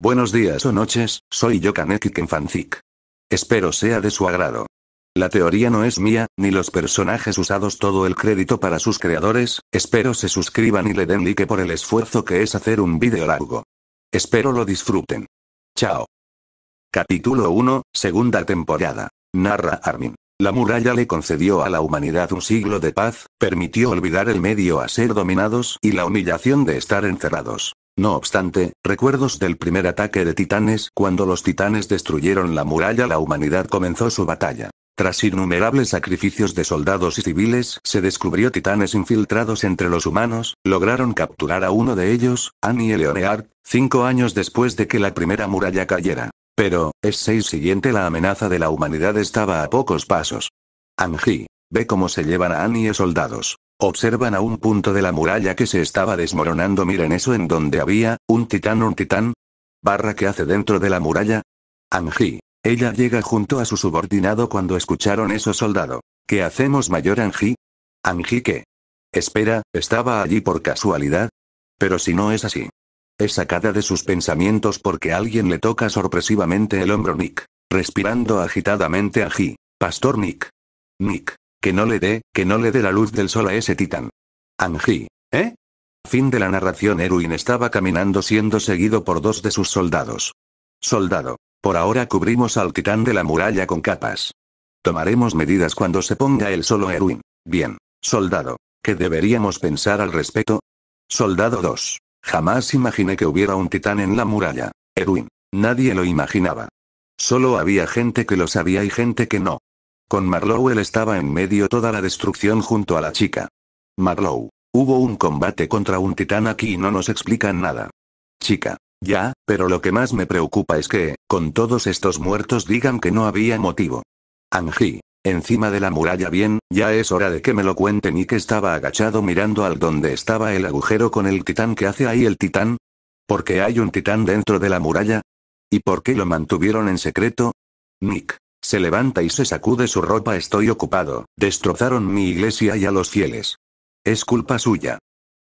Buenos días o noches, soy yo Kaneki Kenfanzik. Espero sea de su agrado. La teoría no es mía, ni los personajes usados todo el crédito para sus creadores, espero se suscriban y le den like por el esfuerzo que es hacer un video largo. Espero lo disfruten. Chao. Capítulo 1, segunda temporada. Narra Armin. La muralla le concedió a la humanidad un siglo de paz, permitió olvidar el medio a ser dominados y la humillación de estar encerrados. No obstante, recuerdos del primer ataque de titanes, cuando los titanes destruyeron la muralla, la humanidad comenzó su batalla. Tras innumerables sacrificios de soldados y civiles, se descubrió titanes infiltrados entre los humanos, lograron capturar a uno de ellos, Annie Leonard, cinco años después de que la primera muralla cayera. Pero, es seis siguiente la amenaza de la humanidad estaba a pocos pasos. Angie. Ve cómo se llevan a Annie eh, soldados. Observan a un punto de la muralla que se estaba desmoronando. Miren eso en donde había, un titán, un titán. Barra que hace dentro de la muralla. Anji. Ella llega junto a su subordinado cuando escucharon eso soldado. ¿Qué hacemos mayor Anji? Anji qué? Espera, ¿estaba allí por casualidad? Pero si no es así. Es sacada de sus pensamientos porque alguien le toca sorpresivamente el hombro Nick. Respirando agitadamente a Pastor Nick. Nick, que no le dé, que no le dé la luz del sol a ese titán. Anji. ¿Eh? Fin de la narración. Eruin estaba caminando siendo seguido por dos de sus soldados. Soldado. Por ahora cubrimos al titán de la muralla con capas. Tomaremos medidas cuando se ponga el solo Erwin. Bien. Soldado. ¿Qué deberíamos pensar al respecto? Soldado 2. Jamás imaginé que hubiera un titán en la muralla. Erwin. Nadie lo imaginaba. Solo había gente que lo sabía y gente que no. Con Marlowe estaba en medio toda la destrucción junto a la chica. Marlowe. Hubo un combate contra un titán aquí y no nos explican nada. Chica. Ya, pero lo que más me preocupa es que, con todos estos muertos digan que no había motivo. Angie. Encima de la muralla bien, ya es hora de que me lo cuente y que estaba agachado mirando al donde estaba el agujero con el titán que hace ahí el titán. ¿Por qué hay un titán dentro de la muralla? ¿Y por qué lo mantuvieron en secreto? Nick. Se levanta y se sacude su ropa. Estoy ocupado. Destrozaron mi iglesia y a los fieles. Es culpa suya.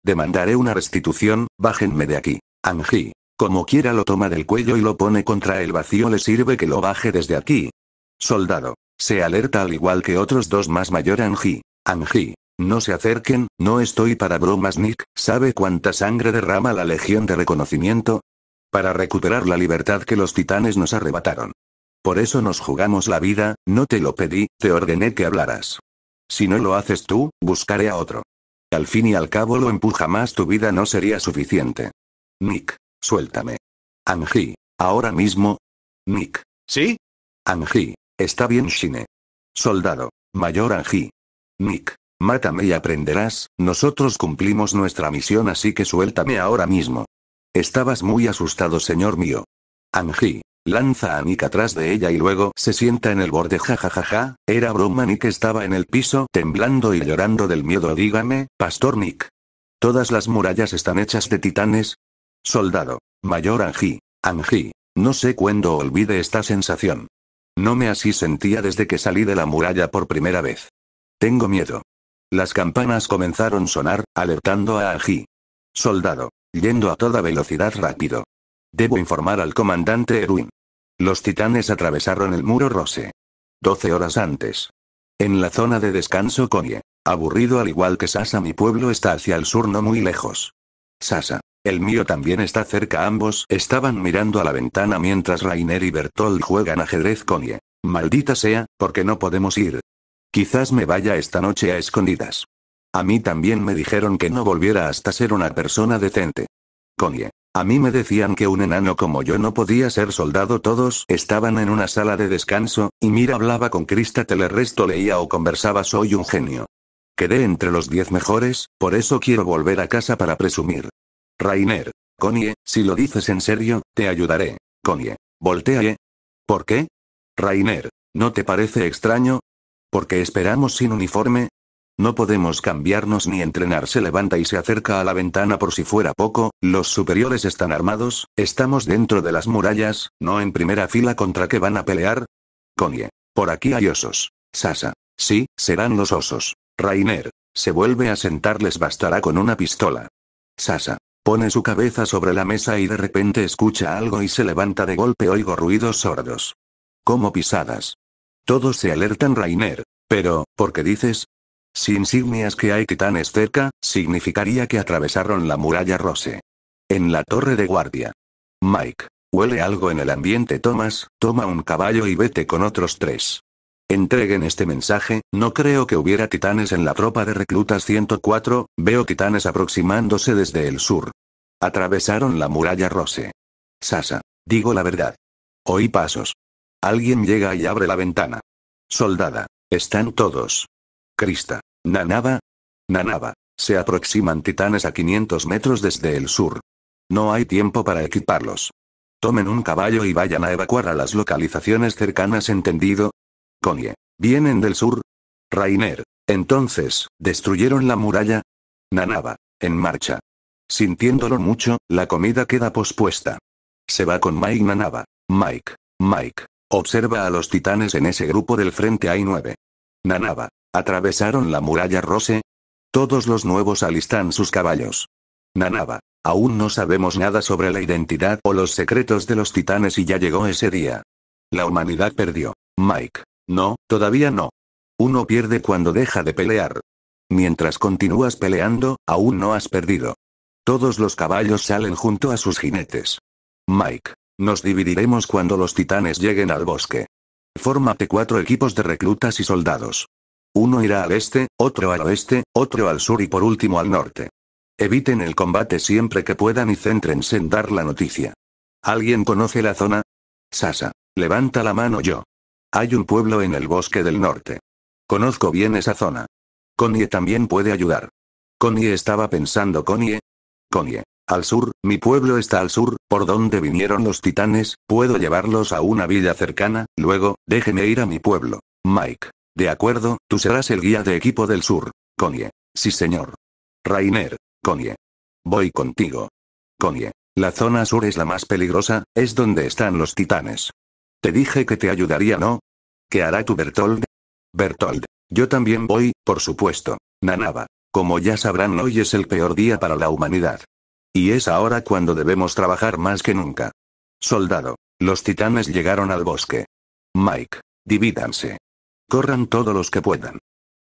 Demandaré una restitución, bájenme de aquí. Anji. Como quiera lo toma del cuello y lo pone contra el vacío. Le sirve que lo baje desde aquí. Soldado. Se alerta al igual que otros dos más mayor Anji. Anji. No se acerquen, no estoy para bromas Nick, ¿sabe cuánta sangre derrama la Legión de Reconocimiento? Para recuperar la libertad que los titanes nos arrebataron. Por eso nos jugamos la vida, no te lo pedí, te ordené que hablaras. Si no lo haces tú, buscaré a otro. Al fin y al cabo lo empuja más tu vida no sería suficiente. Nick. Suéltame. Angie. Ahora mismo. Nick. ¿Sí? Angie. Está bien Shine. Soldado. Mayor Angie. Nick. Mátame y aprenderás, nosotros cumplimos nuestra misión así que suéltame ahora mismo. Estabas muy asustado señor mío. Angie. Lanza a Nick atrás de ella y luego se sienta en el borde jajajaja, ja, ja, ja. era broma Nick estaba en el piso temblando y llorando del miedo dígame, Pastor Nick. Todas las murallas están hechas de titanes. Soldado. Mayor Angie. Angie. No sé cuándo olvide esta sensación. No me así sentía desde que salí de la muralla por primera vez. Tengo miedo. Las campanas comenzaron a sonar, alertando a Angie. Soldado. Yendo a toda velocidad rápido. Debo informar al comandante Erwin. Los titanes atravesaron el muro Rose. Doce horas antes. En la zona de descanso Konie. Aburrido al igual que Sasa mi pueblo está hacia el sur no muy lejos. Sasa. El mío también está cerca ambos estaban mirando a la ventana mientras Rainer y Bertolt juegan ajedrez Konie. Maldita sea, porque no podemos ir. Quizás me vaya esta noche a escondidas. A mí también me dijeron que no volviera hasta ser una persona decente. Konie. A mí me decían que un enano como yo no podía ser soldado. Todos estaban en una sala de descanso, y Mira hablaba con Krista, el leía o conversaba. Soy un genio. Quedé entre los diez mejores, por eso quiero volver a casa para presumir. Rainer. Connie, si lo dices en serio, te ayudaré. Connie. voltea. ¿Por qué? Rainer. ¿No te parece extraño? Porque esperamos sin uniforme, no podemos cambiarnos ni entrenar. Se levanta y se acerca a la ventana por si fuera poco, los superiores están armados, estamos dentro de las murallas, no en primera fila contra que van a pelear. Connie. Por aquí hay osos. Sasa. Sí, serán los osos. Rainer. Se vuelve a sentar, les bastará con una pistola. Sasa. Pone su cabeza sobre la mesa y de repente escucha algo y se levanta de golpe. Oigo ruidos sordos. Como pisadas. Todos se alertan, Rainer. Pero, ¿por qué dices? Si insignias que hay titanes cerca, significaría que atravesaron la muralla Rose. En la torre de guardia. Mike. Huele algo en el ambiente Thomas, toma un caballo y vete con otros tres. Entreguen este mensaje, no creo que hubiera titanes en la tropa de reclutas 104, veo titanes aproximándose desde el sur. Atravesaron la muralla Rose. Sasa. Digo la verdad. Oí pasos. Alguien llega y abre la ventana. Soldada. Están todos. Crista. Nanaba. Nanaba. Se aproximan titanes a 500 metros desde el sur. No hay tiempo para equiparlos. Tomen un caballo y vayan a evacuar a las localizaciones cercanas, ¿entendido? Connie. ¿Vienen del sur? Rainer. Entonces, ¿destruyeron la muralla? Nanaba. En marcha. Sintiéndolo mucho, la comida queda pospuesta. Se va con Mike Nanaba. Mike. Mike. Observa a los titanes en ese grupo del frente hay nueve. Nanaba. Atravesaron la muralla Rose. Todos los nuevos alistan sus caballos. Nanaba. Aún no sabemos nada sobre la identidad o los secretos de los titanes y ya llegó ese día. La humanidad perdió. Mike. No, todavía no. Uno pierde cuando deja de pelear. Mientras continúas peleando, aún no has perdido. Todos los caballos salen junto a sus jinetes. Mike. Nos dividiremos cuando los titanes lleguen al bosque. Fórmate cuatro equipos de reclutas y soldados. Uno irá al este, otro al oeste, otro al sur y por último al norte. Eviten el combate siempre que puedan y céntrense en dar la noticia. ¿Alguien conoce la zona? Sasa. Levanta la mano yo. Hay un pueblo en el bosque del norte. Conozco bien esa zona. Connie también puede ayudar. Connie estaba pensando Connie. Connie. Al sur, mi pueblo está al sur, por donde vinieron los titanes, puedo llevarlos a una villa cercana, luego, déjeme ir a mi pueblo. Mike. De acuerdo, tú serás el guía de equipo del sur. Conye. Sí señor. Rainer. Conye. Voy contigo. Conye. La zona sur es la más peligrosa, es donde están los titanes. Te dije que te ayudaría, ¿no? ¿Qué hará tu Bertold? Bertold. Yo también voy, por supuesto. Nanaba. Como ya sabrán, hoy es el peor día para la humanidad. Y es ahora cuando debemos trabajar más que nunca. Soldado. Los titanes llegaron al bosque. Mike. Divídanse. Corran todos los que puedan.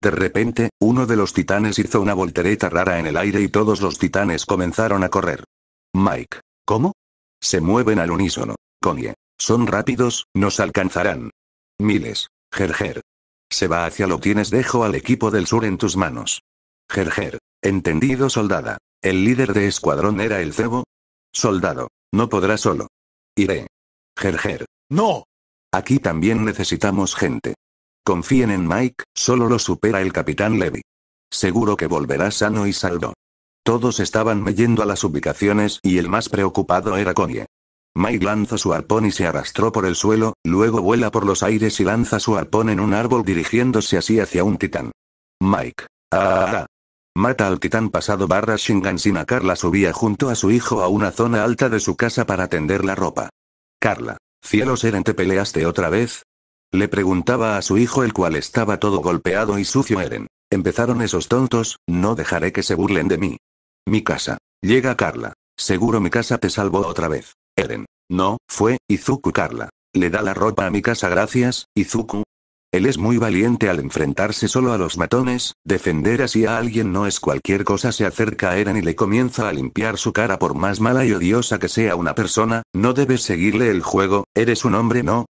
De repente, uno de los titanes hizo una voltereta rara en el aire y todos los titanes comenzaron a correr. Mike. ¿Cómo? Se mueven al unísono. Connie. Son rápidos, nos alcanzarán. Miles. Gerger. Se va hacia lo tienes dejo al equipo del sur en tus manos. Gerger. Entendido soldada. El líder de escuadrón era el cebo. Soldado. No podrá solo. Iré. Gerger. No. Aquí también necesitamos gente. Confíen en Mike, solo lo supera el capitán Levy. Seguro que volverá sano y salvo. Todos estaban meyendo a las ubicaciones y el más preocupado era Connie. Mike lanza su arpón y se arrastró por el suelo, luego vuela por los aires y lanza su arpón en un árbol dirigiéndose así hacia un titán. Mike. Ah, ah, ah, ah. Mata al titán pasado barra Shingan a Carla subía junto a su hijo a una zona alta de su casa para tender la ropa. Carla. Cielo Eren te peleaste otra vez, le preguntaba a su hijo el cual estaba todo golpeado y sucio Eren. Empezaron esos tontos, no dejaré que se burlen de mí. Mi casa. Llega Carla. Seguro mi casa te salvó otra vez. Eren. No, fue, Izuku Carla. Le da la ropa a mi casa gracias, Izuku. Él es muy valiente al enfrentarse solo a los matones, defender así a alguien no es cualquier cosa se acerca Eren y le comienza a limpiar su cara por más mala y odiosa que sea una persona, no debes seguirle el juego, eres un hombre no,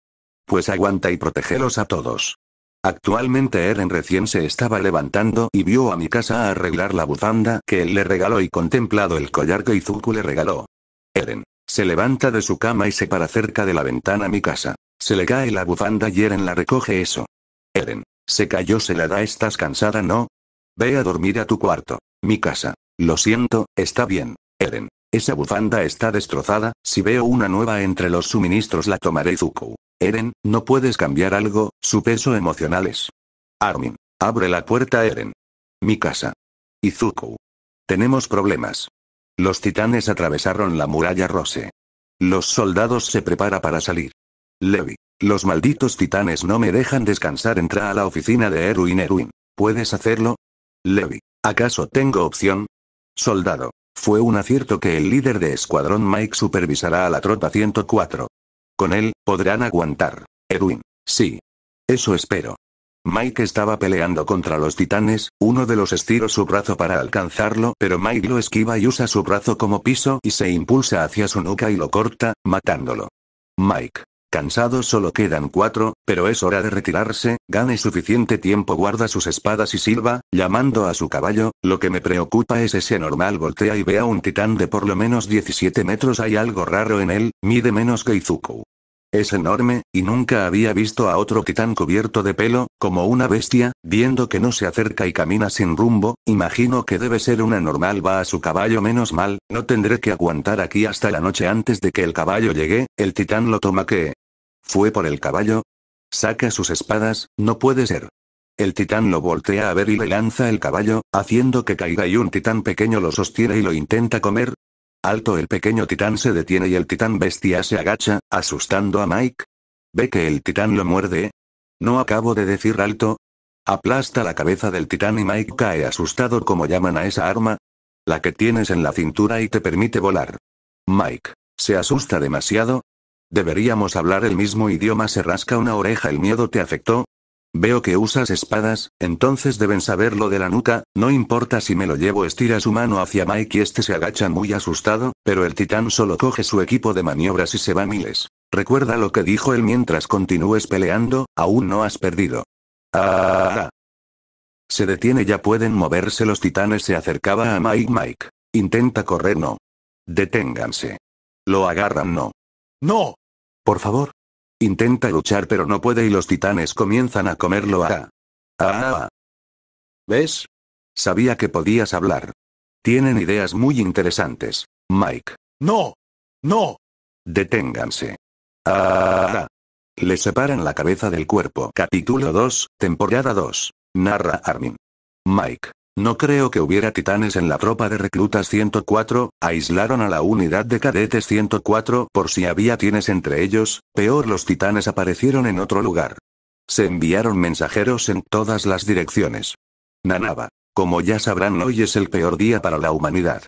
pues aguanta y protégelos a todos. Actualmente Eren recién se estaba levantando y vio a mi casa a arreglar la bufanda que él le regaló y contemplado el collar que Izuku le regaló. Eren. Se levanta de su cama y se para cerca de la ventana a mi casa. Se le cae la bufanda y Eren la recoge eso. Eren. Se cayó se la da estás cansada no. Ve a dormir a tu cuarto. Mi casa. Lo siento, está bien. Eren. Esa bufanda está destrozada, si veo una nueva entre los suministros la tomaré Izuku. Eren, no puedes cambiar algo, su peso emocional es. Armin. Abre la puerta Eren. Mi casa. Izuku. Tenemos problemas. Los titanes atravesaron la muralla Rose. Los soldados se prepara para salir. Levi. Los malditos titanes no me dejan descansar. Entra a la oficina de Erwin Erwin. ¿Puedes hacerlo? Levi. ¿Acaso tengo opción? Soldado. Fue un acierto que el líder de escuadrón Mike supervisará a la tropa 104 con él, podrán aguantar. Edwin. Sí. Eso espero. Mike estaba peleando contra los titanes, uno de los estira su brazo para alcanzarlo, pero Mike lo esquiva y usa su brazo como piso y se impulsa hacia su nuca y lo corta, matándolo. Mike. Cansado solo quedan cuatro, pero es hora de retirarse, gane suficiente tiempo guarda sus espadas y silba, llamando a su caballo, lo que me preocupa es ese normal voltea y ve a un titán de por lo menos 17 metros hay algo raro en él, mide menos que Izuku. Es enorme, y nunca había visto a otro titán cubierto de pelo, como una bestia, viendo que no se acerca y camina sin rumbo, imagino que debe ser una normal va a su caballo menos mal, no tendré que aguantar aquí hasta la noche antes de que el caballo llegue, el titán lo toma que... ¿Fue por el caballo? Saca sus espadas, no puede ser. El titán lo voltea a ver y le lanza el caballo, haciendo que caiga y un titán pequeño lo sostiene y lo intenta comer, Alto el pequeño titán se detiene y el titán bestia se agacha, asustando a Mike. ¿Ve que el titán lo muerde? ¿No acabo de decir alto? Aplasta la cabeza del titán y Mike cae asustado como llaman a esa arma. La que tienes en la cintura y te permite volar. Mike. ¿Se asusta demasiado? Deberíamos hablar el mismo idioma. Se rasca una oreja. El miedo te afectó. Veo que usas espadas, entonces deben saber lo de la nuca, no importa si me lo llevo estira su mano hacia Mike y este se agacha muy asustado, pero el titán solo coge su equipo de maniobras y se va miles. Recuerda lo que dijo él mientras continúes peleando, aún no has perdido. Ah. Se detiene ya pueden moverse los titanes se acercaba a Mike Mike. Intenta correr no. Deténganse. Lo agarran no. No. Por favor, Intenta luchar pero no puede y los titanes comienzan a comerlo a... ah. ¿Ves? Sabía que podías hablar. Tienen ideas muy interesantes. Mike. No. No. Deténganse. Ah, le separan la cabeza del cuerpo. Capítulo 2, temporada 2. Narra Armin. Mike. No creo que hubiera titanes en la tropa de reclutas 104, aislaron a la unidad de cadetes 104 por si había tienes entre ellos, peor los titanes aparecieron en otro lugar. Se enviaron mensajeros en todas las direcciones. Nanaba. Como ya sabrán hoy es el peor día para la humanidad.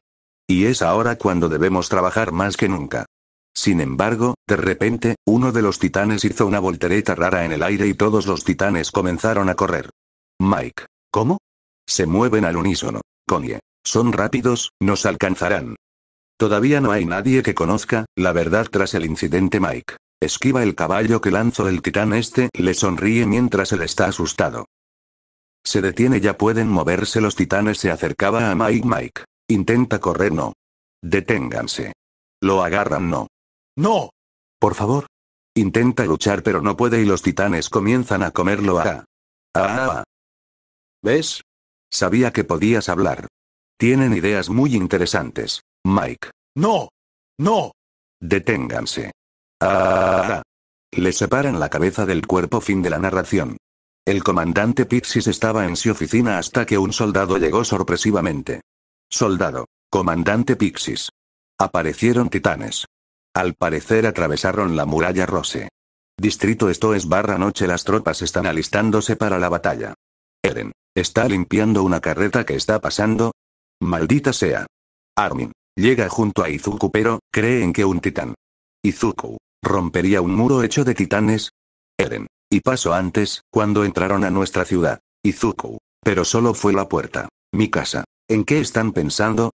Y es ahora cuando debemos trabajar más que nunca. Sin embargo, de repente, uno de los titanes hizo una voltereta rara en el aire y todos los titanes comenzaron a correr. Mike. ¿Cómo? Se mueven al unísono. Konye. Son rápidos, nos alcanzarán. Todavía no hay nadie que conozca, la verdad tras el incidente Mike. Esquiva el caballo que lanzó el titán este, le sonríe mientras él está asustado. Se detiene ya pueden moverse los titanes se acercaba a Mike Mike. Intenta correr no. Deténganse. Lo agarran no. No. Por favor. Intenta luchar pero no puede y los titanes comienzan a comerlo a. Ah. Ah, ah. ¿Ves? Sabía que podías hablar. Tienen ideas muy interesantes. Mike. No. No. Deténganse. Ah. Le separan la cabeza del cuerpo fin de la narración. El comandante Pixis estaba en su oficina hasta que un soldado llegó sorpresivamente. Soldado. Comandante Pixis. Aparecieron titanes. Al parecer atravesaron la muralla Rose. Distrito esto es barra noche las tropas están alistándose para la batalla. Eren. Está limpiando una carreta que está pasando. Maldita sea. Armin. Llega junto a Izuku pero, creen que un titán. Izuku. Rompería un muro hecho de titanes. Eren. Y pasó antes, cuando entraron a nuestra ciudad. Izuku. Pero solo fue la puerta. Mi casa. ¿En qué están pensando?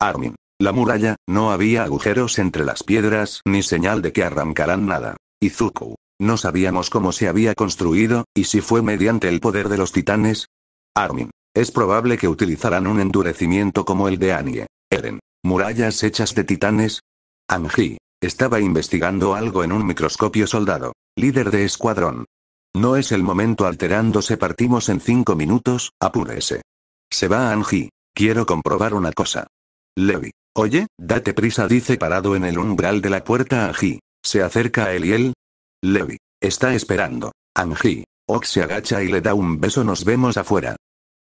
Armin. La muralla, no había agujeros entre las piedras ni señal de que arrancarán nada. Izuku. No sabíamos cómo se había construido, y si fue mediante el poder de los titanes, Armin. Es probable que utilizarán un endurecimiento como el de Annie. Eren. Murallas hechas de titanes. Anji, Estaba investigando algo en un microscopio soldado. Líder de escuadrón. No es el momento alterándose partimos en cinco minutos, apúrese. Se va Anji. Quiero comprobar una cosa. Levi. Oye, date prisa dice parado en el umbral de la puerta Anji, Se acerca a él? Levi. Está esperando. Anji, Ox se agacha y le da un beso nos vemos afuera.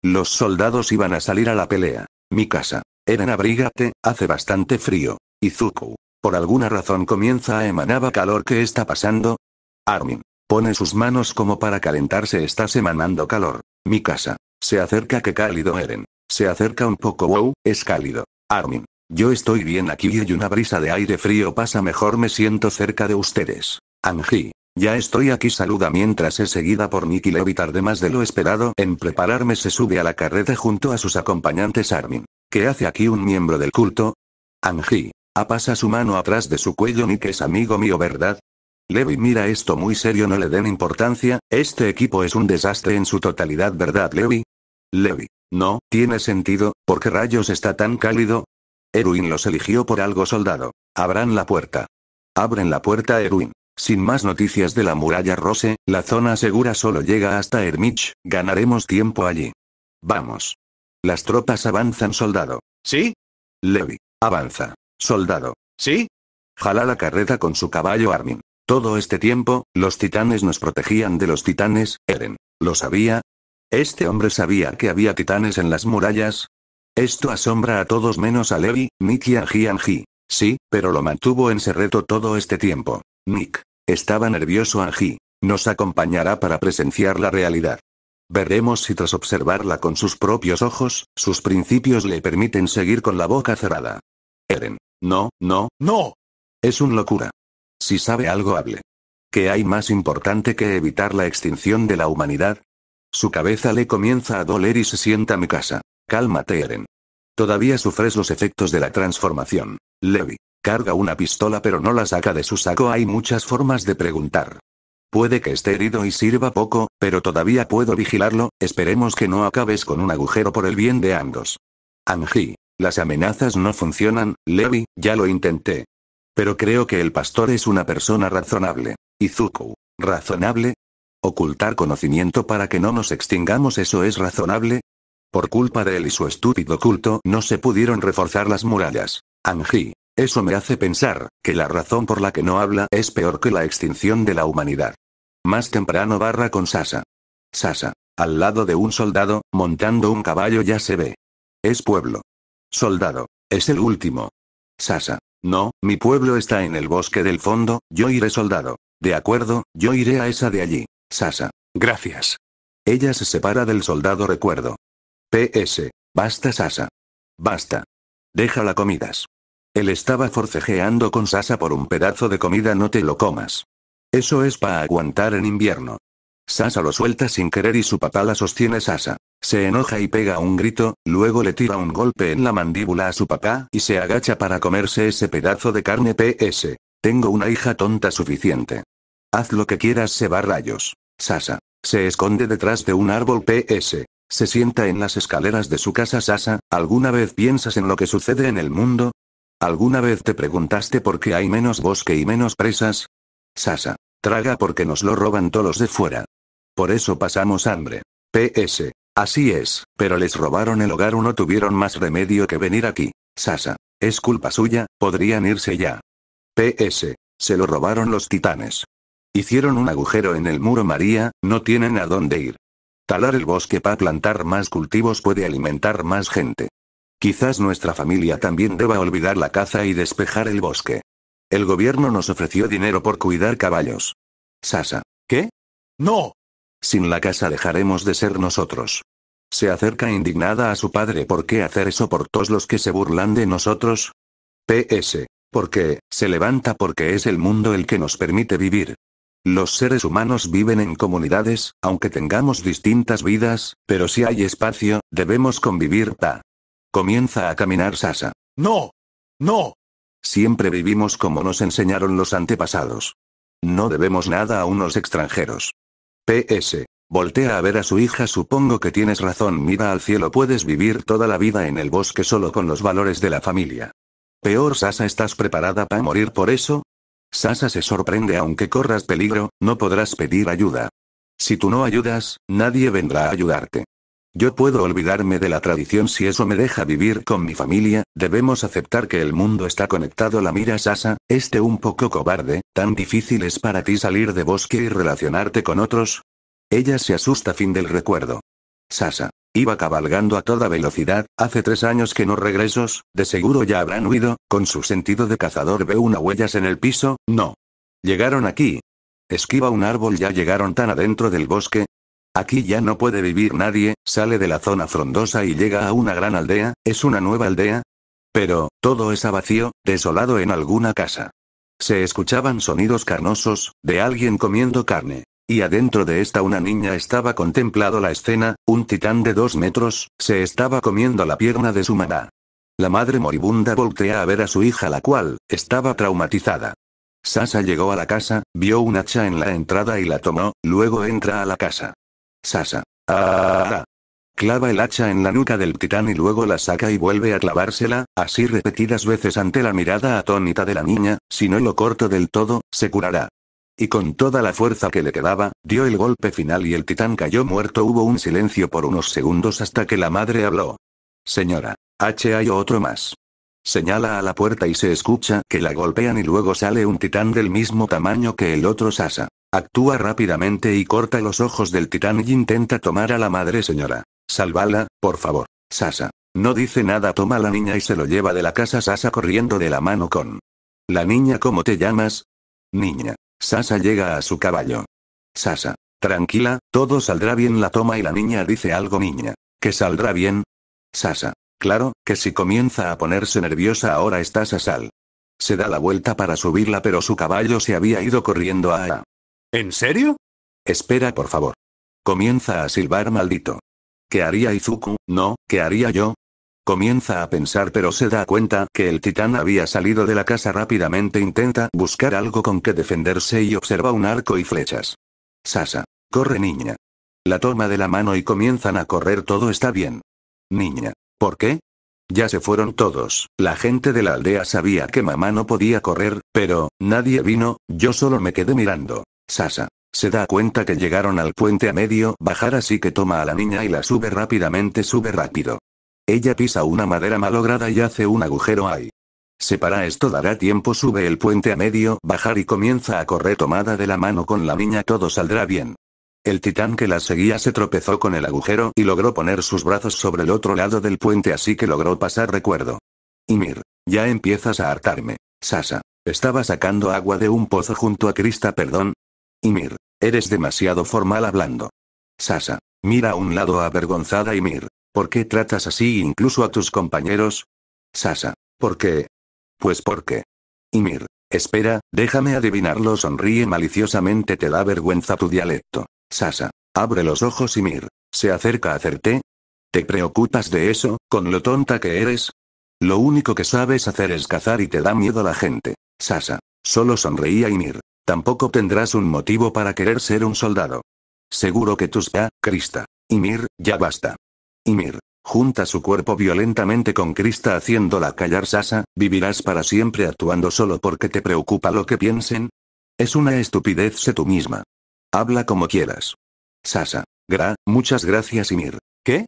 Los soldados iban a salir a la pelea. Mi casa. Eren abrígate, hace bastante frío. Izuku. Por alguna razón comienza a emanar calor. ¿Qué está pasando? Armin. Pone sus manos como para calentarse. Estás emanando calor. Mi casa. Se acerca que cálido Eren. Se acerca un poco. Wow, es cálido. Armin. Yo estoy bien aquí y hay una brisa de aire frío pasa mejor me siento cerca de ustedes. Anji. Ya estoy aquí saluda mientras es seguida por Nicky Levi tarde más de lo esperado en prepararme se sube a la carreta junto a sus acompañantes Armin. ¿Qué hace aquí un miembro del culto? Angie. A ah, pasa su mano atrás de su cuello Nick es amigo mío ¿verdad? Levi mira esto muy serio no le den importancia, este equipo es un desastre en su totalidad ¿verdad Levi? Levi. No, tiene sentido, ¿por qué rayos está tan cálido? Erwin los eligió por algo soldado. Abran la puerta. Abren la puerta Erwin. Sin más noticias de la muralla Rose, la zona segura solo llega hasta Ermich, ganaremos tiempo allí. Vamos. Las tropas avanzan soldado. ¿Sí? Levi. Avanza. Soldado. ¿Sí? Jala la carreta con su caballo Armin. Todo este tiempo, los titanes nos protegían de los titanes, Eren. ¿Lo sabía? ¿Este hombre sabía que había titanes en las murallas? Esto asombra a todos menos a Levi, Mickey y a Sí, pero lo mantuvo en secreto todo este tiempo. Nick. Estaba nervioso Angie. Nos acompañará para presenciar la realidad. Veremos si tras observarla con sus propios ojos, sus principios le permiten seguir con la boca cerrada. Eren. No, no, no. Es un locura. Si sabe algo, hable. ¿Qué hay más importante que evitar la extinción de la humanidad? Su cabeza le comienza a doler y se sienta a mi casa. Cálmate, Eren. Todavía sufres los efectos de la transformación. Levi. Carga una pistola pero no la saca de su saco. Hay muchas formas de preguntar. Puede que esté herido y sirva poco, pero todavía puedo vigilarlo, esperemos que no acabes con un agujero por el bien de ambos. Anji. Las amenazas no funcionan, Levi, ya lo intenté. Pero creo que el pastor es una persona razonable. Izuku. ¿Razonable? ¿Ocultar conocimiento para que no nos extingamos eso es razonable? Por culpa de él y su estúpido culto no se pudieron reforzar las murallas. Anji. Eso me hace pensar, que la razón por la que no habla es peor que la extinción de la humanidad. Más temprano barra con Sasa. Sasa. Al lado de un soldado, montando un caballo ya se ve. Es pueblo. Soldado. Es el último. Sasa. No, mi pueblo está en el bosque del fondo, yo iré soldado. De acuerdo, yo iré a esa de allí. Sasa. Gracias. Ella se separa del soldado recuerdo. PS. Basta Sasa. Basta. Deja la comidas. Él estaba forcejeando con Sasa por un pedazo de comida, no te lo comas. Eso es para aguantar en invierno. Sasa lo suelta sin querer y su papá la sostiene Sasa. Se enoja y pega un grito, luego le tira un golpe en la mandíbula a su papá y se agacha para comerse ese pedazo de carne PS. Tengo una hija tonta suficiente. Haz lo que quieras, se va rayos. Sasa. Se esconde detrás de un árbol PS. Se sienta en las escaleras de su casa Sasa. ¿Alguna vez piensas en lo que sucede en el mundo? ¿Alguna vez te preguntaste por qué hay menos bosque y menos presas? Sasa. Traga porque nos lo roban todos los de fuera. Por eso pasamos hambre. PS. Así es, pero les robaron el hogar o no tuvieron más remedio que venir aquí. Sasa. Es culpa suya, podrían irse ya. PS. Se lo robaron los titanes. Hicieron un agujero en el muro María, no tienen a dónde ir. Talar el bosque para plantar más cultivos puede alimentar más gente. Quizás nuestra familia también deba olvidar la caza y despejar el bosque. El gobierno nos ofreció dinero por cuidar caballos. Sasa. ¿Qué? No. Sin la casa dejaremos de ser nosotros. Se acerca indignada a su padre. ¿Por qué hacer eso por todos los que se burlan de nosotros? PS. Porque, se levanta porque es el mundo el que nos permite vivir. Los seres humanos viven en comunidades, aunque tengamos distintas vidas, pero si hay espacio, debemos convivir. Comienza a caminar Sasa. ¡No! ¡No! Siempre vivimos como nos enseñaron los antepasados. No debemos nada a unos extranjeros. PS. Voltea a ver a su hija, supongo que tienes razón, mira al cielo, puedes vivir toda la vida en el bosque solo con los valores de la familia. Peor Sasa, ¿estás preparada para morir por eso? Sasa se sorprende, aunque corras peligro, no podrás pedir ayuda. Si tú no ayudas, nadie vendrá a ayudarte. Yo puedo olvidarme de la tradición si eso me deja vivir con mi familia, debemos aceptar que el mundo está conectado. La mira Sasa, este un poco cobarde, tan difícil es para ti salir de bosque y relacionarte con otros. Ella se asusta fin del recuerdo. Sasa. Iba cabalgando a toda velocidad, hace tres años que no regresos, de seguro ya habrán huido, con su sentido de cazador ve una huellas en el piso, no. Llegaron aquí. Esquiva un árbol ya llegaron tan adentro del bosque, Aquí ya no puede vivir nadie, sale de la zona frondosa y llega a una gran aldea, es una nueva aldea. Pero, todo es vacío, desolado en alguna casa. Se escuchaban sonidos carnosos, de alguien comiendo carne. Y adentro de esta una niña estaba contemplado la escena, un titán de dos metros, se estaba comiendo la pierna de su mamá. La madre moribunda voltea a ver a su hija la cual, estaba traumatizada. Sasa llegó a la casa, vio un hacha en la entrada y la tomó, luego entra a la casa. Sasa. Ah, Clava el hacha en la nuca del titán y luego la saca y vuelve a clavársela, así repetidas veces ante la mirada atónita de la niña, si no lo corto del todo, se curará. Y con toda la fuerza que le quedaba, dio el golpe final y el titán cayó muerto. Hubo un silencio por unos segundos hasta que la madre habló. Señora. H hay otro más. Señala a la puerta y se escucha que la golpean y luego sale un titán del mismo tamaño que el otro Sasa. Actúa rápidamente y corta los ojos del titán y intenta tomar a la madre señora. Sálvala, por favor. Sasa. No dice nada, toma la niña y se lo lleva de la casa Sasa corriendo de la mano con... La niña, ¿cómo te llamas? Niña. Sasa llega a su caballo. Sasa. Tranquila, todo saldrá bien la toma y la niña dice algo niña. ¿Que saldrá bien? Sasa. Claro, que si comienza a ponerse nerviosa ahora está a Se da la vuelta para subirla pero su caballo se había ido corriendo a... ¿En serio? Espera, por favor. Comienza a silbar maldito. ¿Qué haría Izuku? No, ¿qué haría yo? Comienza a pensar pero se da cuenta que el titán había salido de la casa rápidamente intenta buscar algo con que defenderse y observa un arco y flechas. Sasa. Corre niña. La toma de la mano y comienzan a correr todo está bien. Niña. ¿Por qué? Ya se fueron todos, la gente de la aldea sabía que mamá no podía correr, pero, nadie vino, yo solo me quedé mirando. Sasa. Se da cuenta que llegaron al puente a medio bajar así que toma a la niña y la sube rápidamente, sube rápido. Ella pisa una madera malograda y hace un agujero ahí. Se para esto dará tiempo, sube el puente a medio bajar y comienza a correr tomada de la mano con la niña, todo saldrá bien. El titán que la seguía se tropezó con el agujero y logró poner sus brazos sobre el otro lado del puente así que logró pasar recuerdo. mir, ya empiezas a hartarme. Sasa. Estaba sacando agua de un pozo junto a Krista, perdón, Ymir, eres demasiado formal hablando. Sasa, mira a un lado avergonzada Ymir, ¿por qué tratas así incluso a tus compañeros? Sasa, ¿por qué? Pues porque. Ymir, espera, déjame adivinarlo, sonríe maliciosamente, te da vergüenza tu dialecto. Sasa, abre los ojos Ymir, se acerca a hacerte. ¿Te preocupas de eso, con lo tonta que eres? Lo único que sabes hacer es cazar y te da miedo la gente. Sasa, solo sonreía Ymir, Tampoco tendrás un motivo para querer ser un soldado. Seguro que tus ya, Krista. Y ya basta. Y junta su cuerpo violentamente con Krista haciéndola callar Sasa, vivirás para siempre actuando solo porque te preocupa lo que piensen. Es una estupidez sé tú misma. Habla como quieras. Sasa. Gra, muchas gracias y ¿Qué?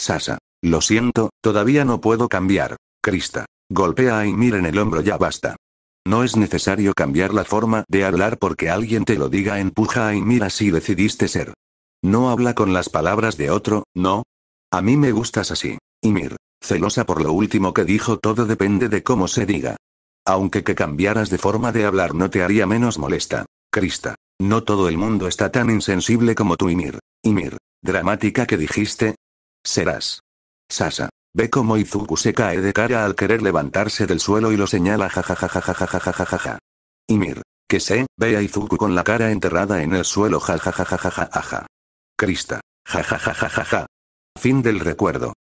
Sasa. Lo siento, todavía no puedo cambiar. Krista. Golpea a Ymir en el hombro ya basta. No es necesario cambiar la forma de hablar porque alguien te lo diga empuja y mira si decidiste ser. No habla con las palabras de otro, no. A mí me gustas así. Y mir, celosa por lo último que dijo todo depende de cómo se diga. Aunque que cambiaras de forma de hablar no te haría menos molesta. Crista. No todo el mundo está tan insensible como tú Ymir. Ymir. Dramática que dijiste. Serás. Sasa. Ve como Izuku se cae de cara al querer levantarse del suelo y lo señala Y Ymir. Que sé, ve a Izuku con la cara enterrada en el suelo jajajajajajaja. Krista. Jajajajajaja. Fin del recuerdo.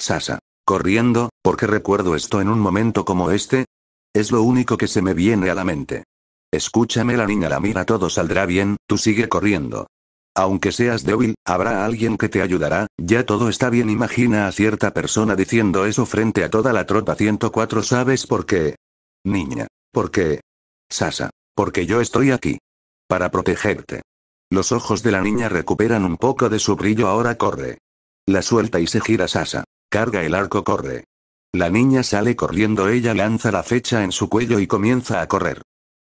Sasa. Corriendo, ¿por qué recuerdo esto en un momento como este? Es lo único que se me viene a la mente. Escúchame la niña la mira todo saldrá bien, tú sigue corriendo. Aunque seas débil, habrá alguien que te ayudará, ya todo está bien. Imagina a cierta persona diciendo eso frente a toda la tropa 104. ¿Sabes por qué? Niña. ¿Por qué? Sasa. Porque yo estoy aquí. Para protegerte. Los ojos de la niña recuperan un poco de su brillo. Ahora corre. La suelta y se gira Sasa. Carga el arco, corre. La niña sale corriendo. Ella lanza la fecha en su cuello y comienza a correr.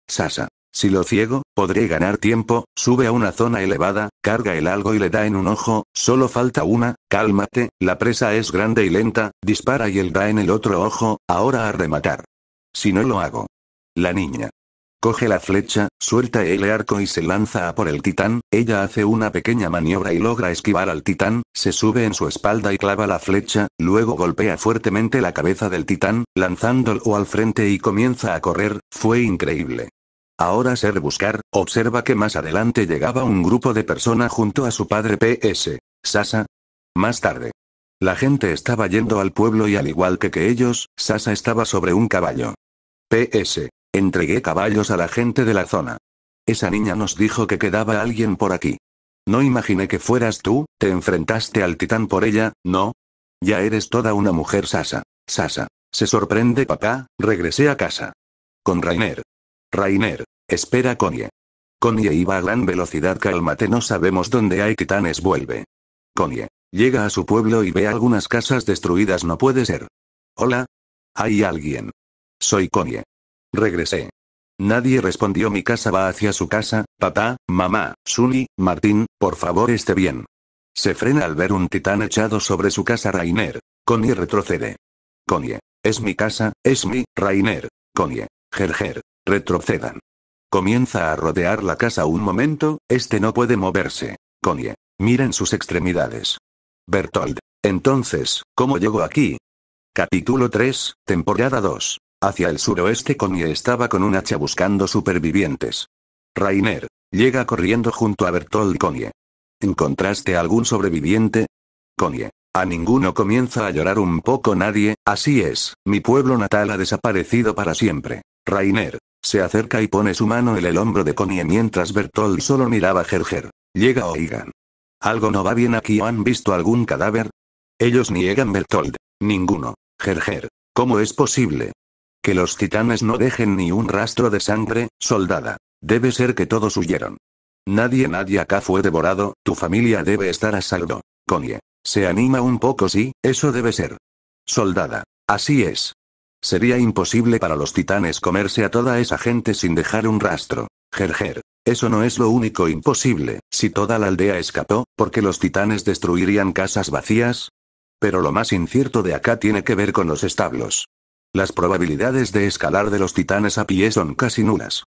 Sasa. Si lo ciego, podré ganar tiempo, sube a una zona elevada, carga el algo y le da en un ojo, solo falta una, cálmate, la presa es grande y lenta, dispara y él da en el otro ojo, ahora a rematar. Si no lo hago. La niña. Coge la flecha, suelta el arco y se lanza a por el titán, ella hace una pequeña maniobra y logra esquivar al titán, se sube en su espalda y clava la flecha, luego golpea fuertemente la cabeza del titán, lanzándolo al frente y comienza a correr, fue increíble. Ahora ser buscar, observa que más adelante llegaba un grupo de personas junto a su padre PS. Sasa. Más tarde. La gente estaba yendo al pueblo y al igual que que ellos, Sasa estaba sobre un caballo. PS. Entregué caballos a la gente de la zona. Esa niña nos dijo que quedaba alguien por aquí. No imaginé que fueras tú, te enfrentaste al titán por ella, ¿no? Ya eres toda una mujer Sasa. Sasa. Se sorprende papá, regresé a casa. Con Rainer. Rainer. Espera Connie. Connie iba a gran velocidad. Cálmate, no sabemos dónde hay titanes. Vuelve. Connie. Llega a su pueblo y ve algunas casas destruidas. No puede ser. Hola. Hay alguien. Soy Connie. Regresé. Nadie respondió. Mi casa va hacia su casa. Papá, mamá, Suni, Martín, por favor esté bien. Se frena al ver un titán echado sobre su casa. Rainer. Connie retrocede. Connie. Es mi casa, es mi, Rainer. Connie. Gerger. Retrocedan. Comienza a rodear la casa un momento, este no puede moverse. Connie. Miren sus extremidades. Bertold. Entonces, ¿cómo llegó aquí? Capítulo 3, temporada 2. Hacia el suroeste Connie estaba con un hacha buscando supervivientes. Rainer. Llega corriendo junto a Bertold Connie. ¿Encontraste algún sobreviviente? Connie. A ninguno comienza a llorar un poco nadie, así es, mi pueblo natal ha desaparecido para siempre. Rainer, se acerca y pone su mano en el hombro de Connie mientras Bertolt solo miraba a Gerger. Llega Oigan. Algo no va bien aquí o han visto algún cadáver. Ellos niegan Bertold. Ninguno. Gerger. ¿Cómo es posible? Que los titanes no dejen ni un rastro de sangre, soldada. Debe ser que todos huyeron. Nadie, nadie acá fue devorado, tu familia debe estar a salvo. Connie. Se anima un poco, sí, eso debe ser. Soldada. Así es. Sería imposible para los titanes comerse a toda esa gente sin dejar un rastro. Gerger. Eso no es lo único imposible, si toda la aldea escapó, porque los titanes destruirían casas vacías. Pero lo más incierto de acá tiene que ver con los establos. Las probabilidades de escalar de los titanes a pie son casi nulas.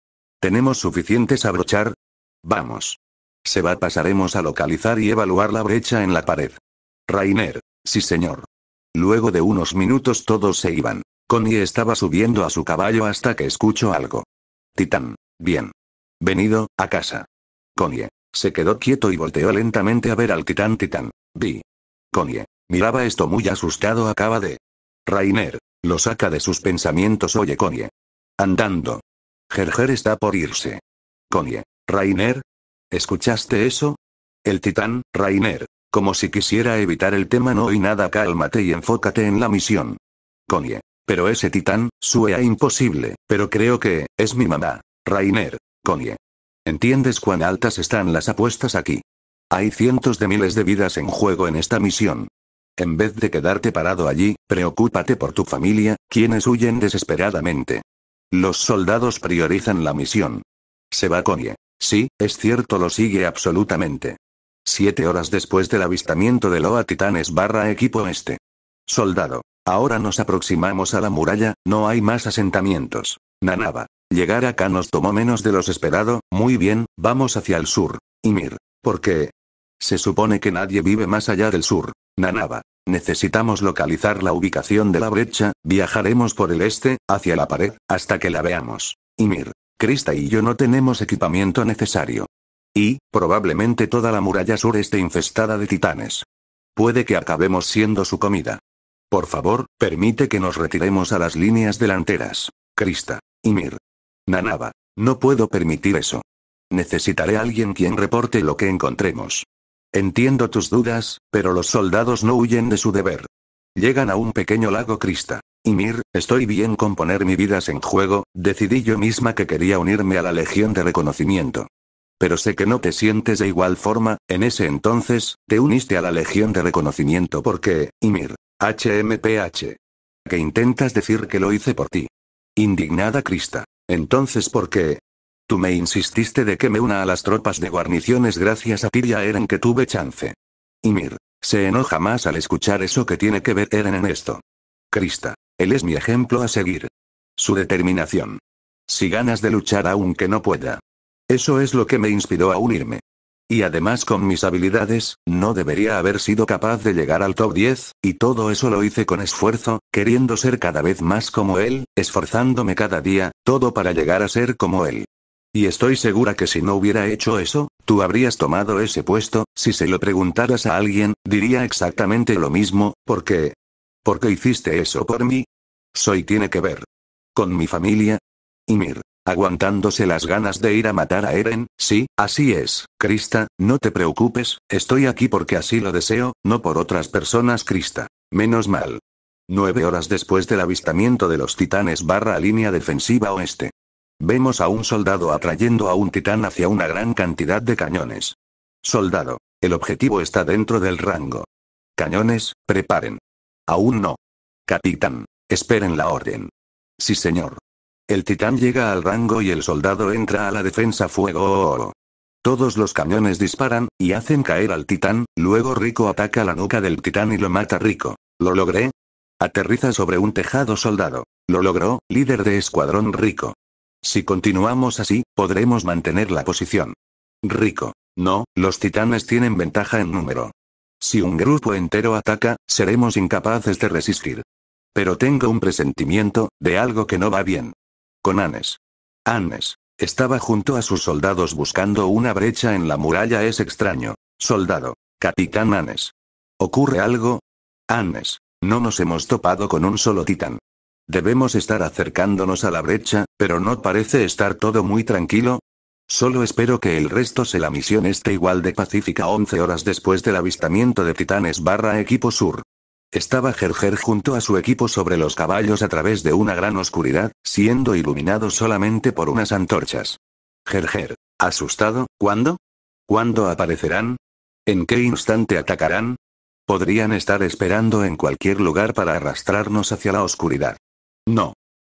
¿Tenemos suficientes a brochar? Vamos. Se va pasaremos a localizar y evaluar la brecha en la pared. Rainer. Sí señor. Luego de unos minutos todos se iban. Connie estaba subiendo a su caballo hasta que escuchó algo. Titán. Bien. Venido, a casa. Connie. Se quedó quieto y volteó lentamente a ver al titán titán. Vi. Connie. Miraba esto muy asustado acaba de. Rainer. Lo saca de sus pensamientos oye Connie. Andando. Gerger está por irse. Connie. Rainer. ¿Escuchaste eso? El titán, Rainer. Como si quisiera evitar el tema no y nada cálmate y enfócate en la misión. Connie. Pero ese titán, suena imposible, pero creo que, es mi mamá. Rainer. Connie. ¿Entiendes cuán altas están las apuestas aquí? Hay cientos de miles de vidas en juego en esta misión. En vez de quedarte parado allí, preocúpate por tu familia, quienes huyen desesperadamente. Los soldados priorizan la misión. Se va Connie. Sí, es cierto, lo sigue absolutamente. Siete horas después del avistamiento de Loa Titanes barra equipo este. Soldado. Ahora nos aproximamos a la muralla, no hay más asentamientos. Nanaba. Llegar acá nos tomó menos de los esperado, muy bien, vamos hacia el sur. Ymir. ¿Por qué? Se supone que nadie vive más allá del sur. Nanaba. Necesitamos localizar la ubicación de la brecha, viajaremos por el este, hacia la pared, hasta que la veamos. Ymir. Krista y yo no tenemos equipamiento necesario. Y, probablemente toda la muralla sur esté infestada de titanes. Puede que acabemos siendo su comida. Por favor, permite que nos retiremos a las líneas delanteras. Krista. Ymir. Nanaba. No puedo permitir eso. Necesitaré a alguien quien reporte lo que encontremos. Entiendo tus dudas, pero los soldados no huyen de su deber. Llegan a un pequeño lago Krista. Ymir, estoy bien con poner mi vida en juego, decidí yo misma que quería unirme a la Legión de Reconocimiento. Pero sé que no te sientes de igual forma, en ese entonces, te uniste a la Legión de Reconocimiento porque, Ymir, HMPH. ¿Qué intentas decir que lo hice por ti. Indignada Crista. Entonces, ¿por qué? Tú me insististe de que me una a las tropas de guarniciones gracias a ti ya eran que tuve chance. Y Mir, se enoja más al escuchar eso que tiene que ver Eren en esto. Crista. Él es mi ejemplo a seguir. Su determinación. Si ganas de luchar aunque no pueda. Eso es lo que me inspiró a unirme. Y además con mis habilidades, no debería haber sido capaz de llegar al top 10, y todo eso lo hice con esfuerzo, queriendo ser cada vez más como él, esforzándome cada día, todo para llegar a ser como él. Y estoy segura que si no hubiera hecho eso, tú habrías tomado ese puesto, si se lo preguntaras a alguien, diría exactamente lo mismo, porque... ¿Por qué hiciste eso por mí? Soy tiene que ver. Con mi familia. Y mir aguantándose las ganas de ir a matar a Eren, sí, así es, Krista, no te preocupes, estoy aquí porque así lo deseo, no por otras personas Krista. Menos mal. Nueve horas después del avistamiento de los titanes barra línea defensiva oeste. Vemos a un soldado atrayendo a un titán hacia una gran cantidad de cañones. Soldado. El objetivo está dentro del rango. Cañones, preparen. Aún no. Capitán. Esperen la orden. Sí señor. El titán llega al rango y el soldado entra a la defensa fuego. Todos los cañones disparan, y hacen caer al titán, luego Rico ataca la nuca del titán y lo mata Rico. ¿Lo logré? Aterriza sobre un tejado soldado. Lo logró, líder de escuadrón Rico. Si continuamos así, podremos mantener la posición. Rico. No, los titanes tienen ventaja en número. Si un grupo entero ataca, seremos incapaces de resistir. Pero tengo un presentimiento, de algo que no va bien con Anes. Anes. Estaba junto a sus soldados buscando una brecha en la muralla. Es extraño. Soldado. Capitán Anes. ¿Ocurre algo? Anes. No nos hemos topado con un solo titán. Debemos estar acercándonos a la brecha, pero no parece estar todo muy tranquilo. Solo espero que el resto se la misión esté igual de pacífica 11 horas después del avistamiento de Titanes barra Equipo Sur. Estaba Gerger junto a su equipo sobre los caballos a través de una gran oscuridad, siendo iluminado solamente por unas antorchas. Gerger. Asustado, ¿cuándo? ¿Cuándo aparecerán? ¿En qué instante atacarán? Podrían estar esperando en cualquier lugar para arrastrarnos hacia la oscuridad. No.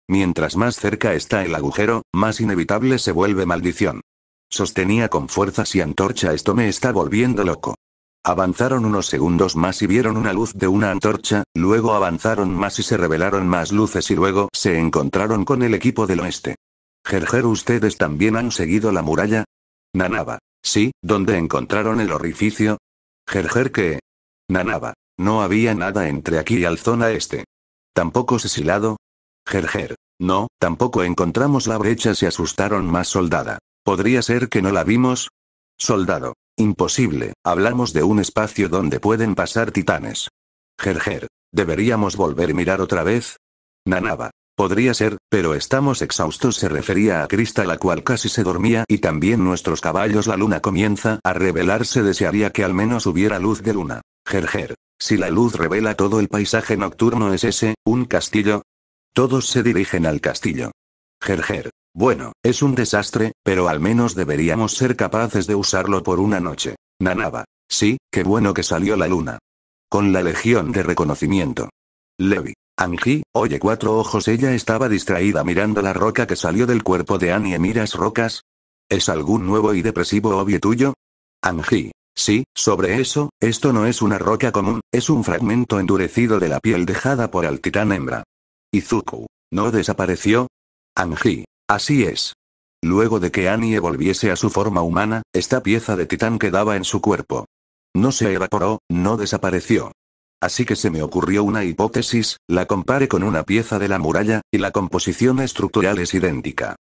Mientras más cerca está el agujero, más inevitable se vuelve maldición. Sostenía con fuerza y antorcha esto me está volviendo loco. Avanzaron unos segundos más y vieron una luz de una antorcha, luego avanzaron más y se revelaron más luces y luego se encontraron con el equipo del oeste. Gerger, ¿ustedes también han seguido la muralla? Nanaba. Sí, ¿dónde encontraron el orificio? Gerger, que... Nanaba. No había nada entre aquí y al zona este. Tampoco se silado Gerger. No, tampoco encontramos la brecha. Se asustaron más soldada. ¿Podría ser que no la vimos? Soldado. Imposible, hablamos de un espacio donde pueden pasar titanes. Gerger. ¿Deberíamos volver a mirar otra vez? Nanaba. Podría ser, pero estamos exhaustos se refería a Crista la cual casi se dormía y también nuestros caballos la luna comienza a revelarse desearía que al menos hubiera luz de luna. Gerger. Si la luz revela todo el paisaje nocturno es ese, un castillo. Todos se dirigen al castillo. Gerger. Bueno, es un desastre, pero al menos deberíamos ser capaces de usarlo por una noche. Nanaba. Sí, qué bueno que salió la luna. Con la legión de reconocimiento. Levi. Anji, oye cuatro ojos. Ella estaba distraída mirando la roca que salió del cuerpo de Annie. ¿Miras rocas? ¿Es algún nuevo y depresivo obvio tuyo? Anji. Sí, sobre eso, esto no es una roca común, es un fragmento endurecido de la piel dejada por el titán hembra. Izuku. ¿No desapareció? Anji. Así es. Luego de que Annie volviese a su forma humana, esta pieza de titán quedaba en su cuerpo. No se evaporó, no desapareció. Así que se me ocurrió una hipótesis, la compare con una pieza de la muralla, y la composición estructural es idéntica.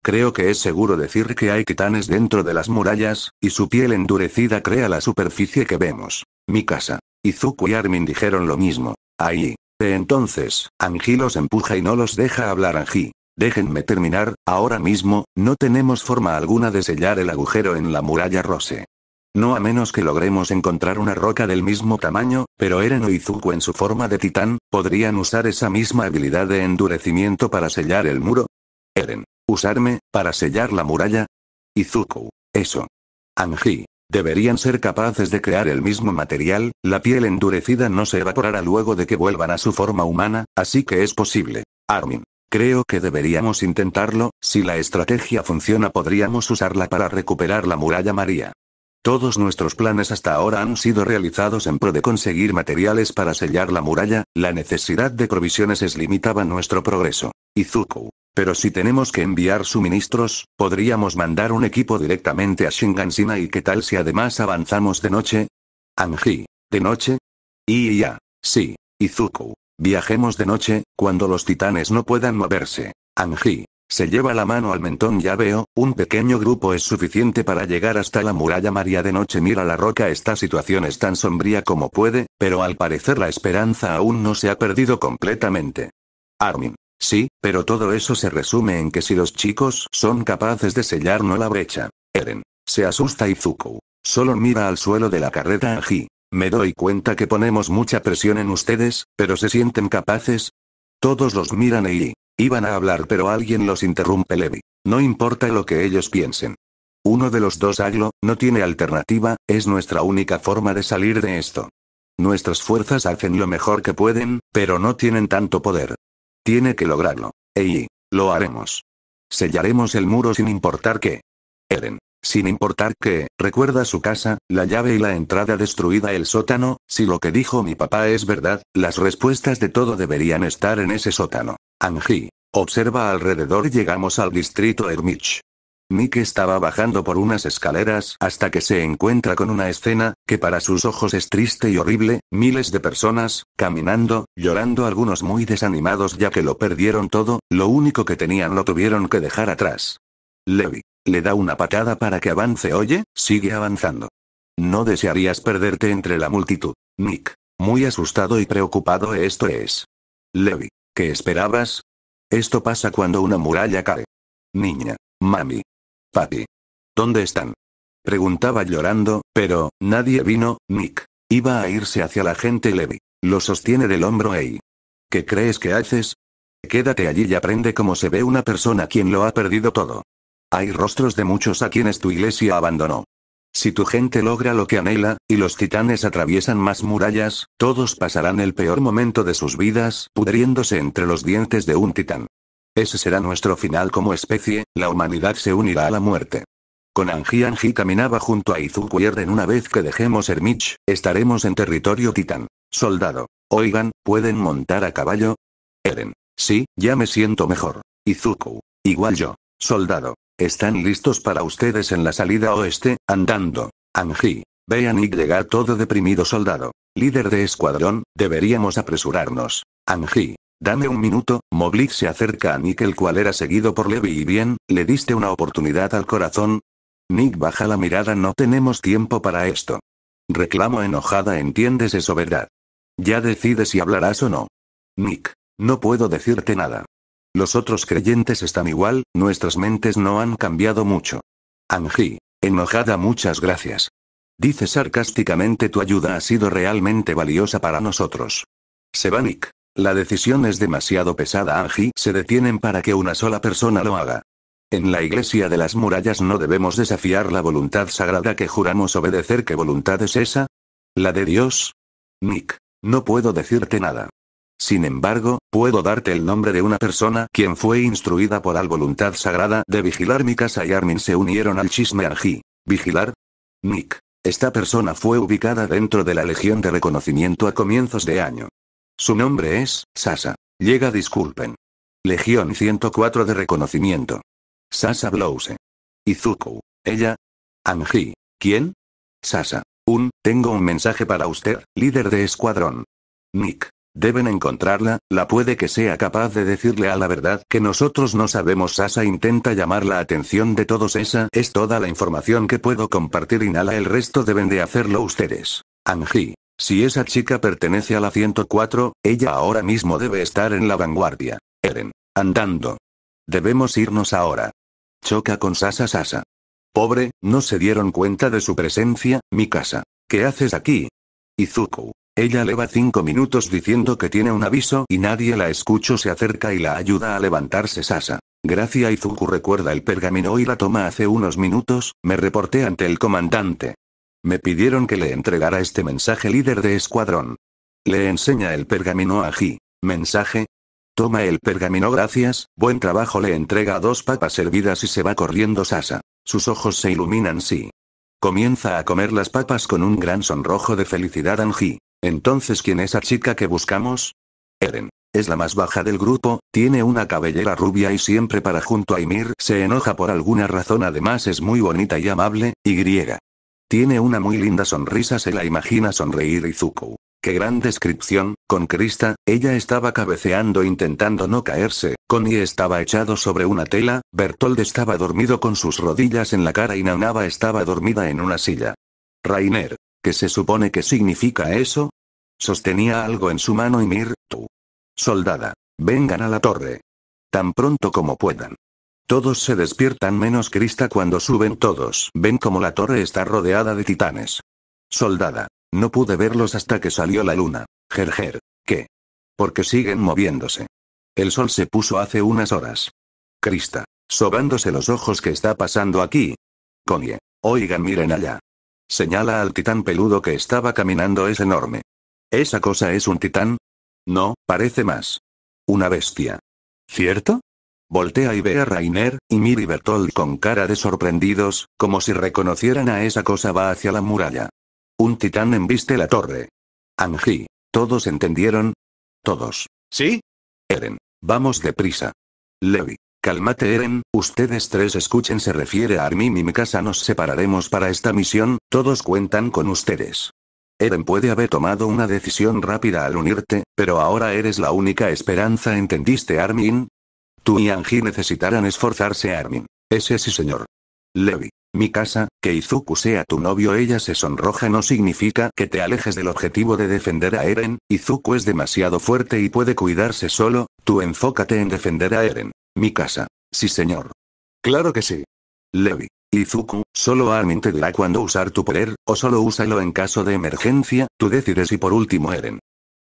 Creo que es seguro decir que hay titanes dentro de las murallas, y su piel endurecida crea la superficie que vemos. Mi casa. Izuku y Armin dijeron lo mismo. Ahí. De entonces, Angie los empuja y no los deja hablar Angie. Déjenme terminar, ahora mismo, no tenemos forma alguna de sellar el agujero en la muralla Rose. No a menos que logremos encontrar una roca del mismo tamaño, pero Eren o Izuku en su forma de titán, podrían usar esa misma habilidad de endurecimiento para sellar el muro. Eren. ¿Usarme, para sellar la muralla? Izuku. Eso. Anji. Deberían ser capaces de crear el mismo material, la piel endurecida no se evaporará luego de que vuelvan a su forma humana, así que es posible. Armin. Creo que deberíamos intentarlo, si la estrategia funciona podríamos usarla para recuperar la muralla María. Todos nuestros planes hasta ahora han sido realizados en pro de conseguir materiales para sellar la muralla, la necesidad de provisiones es limitaba nuestro progreso. Izuku. Pero si tenemos que enviar suministros, podríamos mandar un equipo directamente a Shingansina y qué tal si además avanzamos de noche? Anji. ¿De noche? Y ya. Sí. Izuku. Viajemos de noche, cuando los titanes no puedan moverse. Anji Se lleva la mano al mentón ya veo, un pequeño grupo es suficiente para llegar hasta la muralla María de noche mira la roca esta situación es tan sombría como puede, pero al parecer la esperanza aún no se ha perdido completamente. Armin. Sí, pero todo eso se resume en que si los chicos son capaces de sellar no la brecha. Eren. Se asusta Izuku Solo mira al suelo de la carreta Anji me doy cuenta que ponemos mucha presión en ustedes, pero se sienten capaces. Todos los miran y... Iban a hablar pero alguien los interrumpe Levi. No importa lo que ellos piensen. Uno de los dos aglo, no tiene alternativa, es nuestra única forma de salir de esto. Nuestras fuerzas hacen lo mejor que pueden, pero no tienen tanto poder. Tiene que lograrlo. Ey, lo haremos. Sellaremos el muro sin importar qué. Eren. Sin importar que, recuerda su casa, la llave y la entrada destruida el sótano, si lo que dijo mi papá es verdad, las respuestas de todo deberían estar en ese sótano. Angie. Observa alrededor y llegamos al distrito Hermich. Nick estaba bajando por unas escaleras hasta que se encuentra con una escena, que para sus ojos es triste y horrible, miles de personas, caminando, llorando algunos muy desanimados ya que lo perdieron todo, lo único que tenían lo tuvieron que dejar atrás. Levi. Le da una patada para que avance. Oye, sigue avanzando. No desearías perderte entre la multitud. Nick, muy asustado y preocupado esto es. Levi, ¿qué esperabas? Esto pasa cuando una muralla cae. Niña, mami, papi. ¿Dónde están? Preguntaba llorando, pero, nadie vino, Nick. Iba a irse hacia la gente Levi. Lo sostiene del hombro Ey. ¿Qué crees que haces? Quédate allí y aprende cómo se ve una persona quien lo ha perdido todo. Hay rostros de muchos a quienes tu iglesia abandonó. Si tu gente logra lo que anhela, y los titanes atraviesan más murallas, todos pasarán el peor momento de sus vidas, pudriéndose entre los dientes de un titán. Ese será nuestro final como especie, la humanidad se unirá a la muerte. Con Anji Anji caminaba junto a Izuku Eren una vez que dejemos Ermich, estaremos en territorio titán. Soldado. Oigan, ¿pueden montar a caballo? Eren. Sí, ya me siento mejor. Izuku. Igual yo. Soldado. Están listos para ustedes en la salida oeste, andando. Angie. Vean Nick llegar todo deprimido soldado. Líder de escuadrón, deberíamos apresurarnos. Anji, Dame un minuto, Moglik se acerca a Nick el cual era seguido por Levi y bien, ¿le diste una oportunidad al corazón? Nick baja la mirada no tenemos tiempo para esto. Reclamo enojada entiendes eso verdad. Ya decides si hablarás o no. Nick. No puedo decirte nada. Los otros creyentes están igual, nuestras mentes no han cambiado mucho. Angie. Enojada muchas gracias. Dice sarcásticamente tu ayuda ha sido realmente valiosa para nosotros. Sebanik. La decisión es demasiado pesada Angie. Se detienen para que una sola persona lo haga. En la iglesia de las murallas no debemos desafiar la voluntad sagrada que juramos obedecer. ¿Qué voluntad es esa? ¿La de Dios? Nick. No puedo decirte nada. Sin embargo, puedo darte el nombre de una persona quien fue instruida por la voluntad sagrada de vigilar mi casa y Armin se unieron al chisme Anji. ¿Vigilar? Nick. Esta persona fue ubicada dentro de la Legión de Reconocimiento a comienzos de año. Su nombre es, Sasa. Llega disculpen. Legión 104 de Reconocimiento. Sasa Blouse. Izuku. Ella. Anji. ¿Quién? Sasa. Un, tengo un mensaje para usted, líder de escuadrón. Nick. Deben encontrarla, la puede que sea capaz de decirle a la verdad que nosotros no sabemos. Sasa intenta llamar la atención de todos. Esa es toda la información que puedo compartir. Inhala, el resto deben de hacerlo ustedes. Anji. Si esa chica pertenece a la 104, ella ahora mismo debe estar en la vanguardia. Eren. Andando. Debemos irnos ahora. Choca con Sasa Sasa. Pobre, no se dieron cuenta de su presencia, mi casa. ¿Qué haces aquí? Izuku. Ella le va cinco minutos diciendo que tiene un aviso y nadie la escucha se acerca y la ayuda a levantarse Sasa. Gracia Izuku recuerda el pergamino y la toma hace unos minutos, me reporté ante el comandante. Me pidieron que le entregara este mensaje líder de escuadrón. Le enseña el pergamino a Ji. Mensaje. Toma el pergamino gracias, buen trabajo le entrega dos papas hervidas y se va corriendo Sasa. Sus ojos se iluminan sí. Comienza a comer las papas con un gran sonrojo de felicidad Anji. Entonces, ¿quién es esa chica que buscamos? Eren. Es la más baja del grupo, tiene una cabellera rubia y siempre para junto a Ymir se enoja por alguna razón además es muy bonita y amable, y griega. Tiene una muy linda sonrisa se la imagina sonreír Izuku. Qué gran descripción, con Krista, ella estaba cabeceando intentando no caerse, Connie estaba echado sobre una tela, Bertold estaba dormido con sus rodillas en la cara y Nanaba estaba dormida en una silla. Rainer, ¿Qué se supone que significa eso? Sostenía algo en su mano y Mir, tú. Soldada. Vengan a la torre. Tan pronto como puedan. Todos se despiertan menos Krista cuando suben todos. Ven como la torre está rodeada de titanes. Soldada. No pude verlos hasta que salió la luna. Gerger. ¿Qué? Porque siguen moviéndose. El sol se puso hace unas horas. Krista. Sobándose los ojos que está pasando aquí. Connie. Oigan, miren allá. Señala al titán peludo que estaba caminando es enorme. ¿Esa cosa es un titán? No, parece más. Una bestia. ¿Cierto? Voltea y ve a Rainer, y Miri y Bertolt con cara de sorprendidos, como si reconocieran a esa cosa va hacia la muralla. Un titán embiste la torre. Angie. ¿Todos entendieron? Todos. ¿Sí? Eren. Vamos deprisa. Levi. Calmate Eren, ustedes tres escuchen se refiere a Armin y mi casa nos separaremos para esta misión, todos cuentan con ustedes. Eren puede haber tomado una decisión rápida al unirte, pero ahora eres la única esperanza ¿entendiste Armin? Tú y Angie necesitarán esforzarse Armin. Ese sí señor. Levi. Mi casa, que Izuku sea tu novio ella se sonroja no significa que te alejes del objetivo de defender a Eren, Izuku es demasiado fuerte y puede cuidarse solo, tú enfócate en defender a Eren. Mi casa. Sí señor. Claro que sí. Levi. Izuku, solo Armin te dirá cuándo usar tu poder, o solo úsalo en caso de emergencia, tú decides y por último Eren.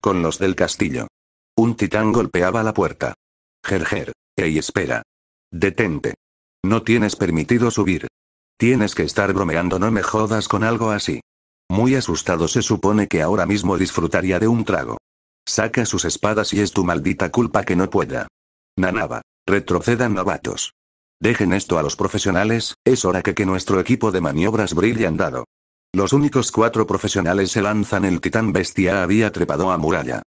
Con los del castillo. Un titán golpeaba la puerta. Gerger. Ey espera. Detente. No tienes permitido subir. Tienes que estar bromeando no me jodas con algo así. Muy asustado se supone que ahora mismo disfrutaría de un trago. Saca sus espadas y es tu maldita culpa que no pueda. Nanaba. Retrocedan novatos. Dejen esto a los profesionales, es hora que que nuestro equipo de maniobras brille andado. Los únicos cuatro profesionales se lanzan el titán bestia había trepado a muralla.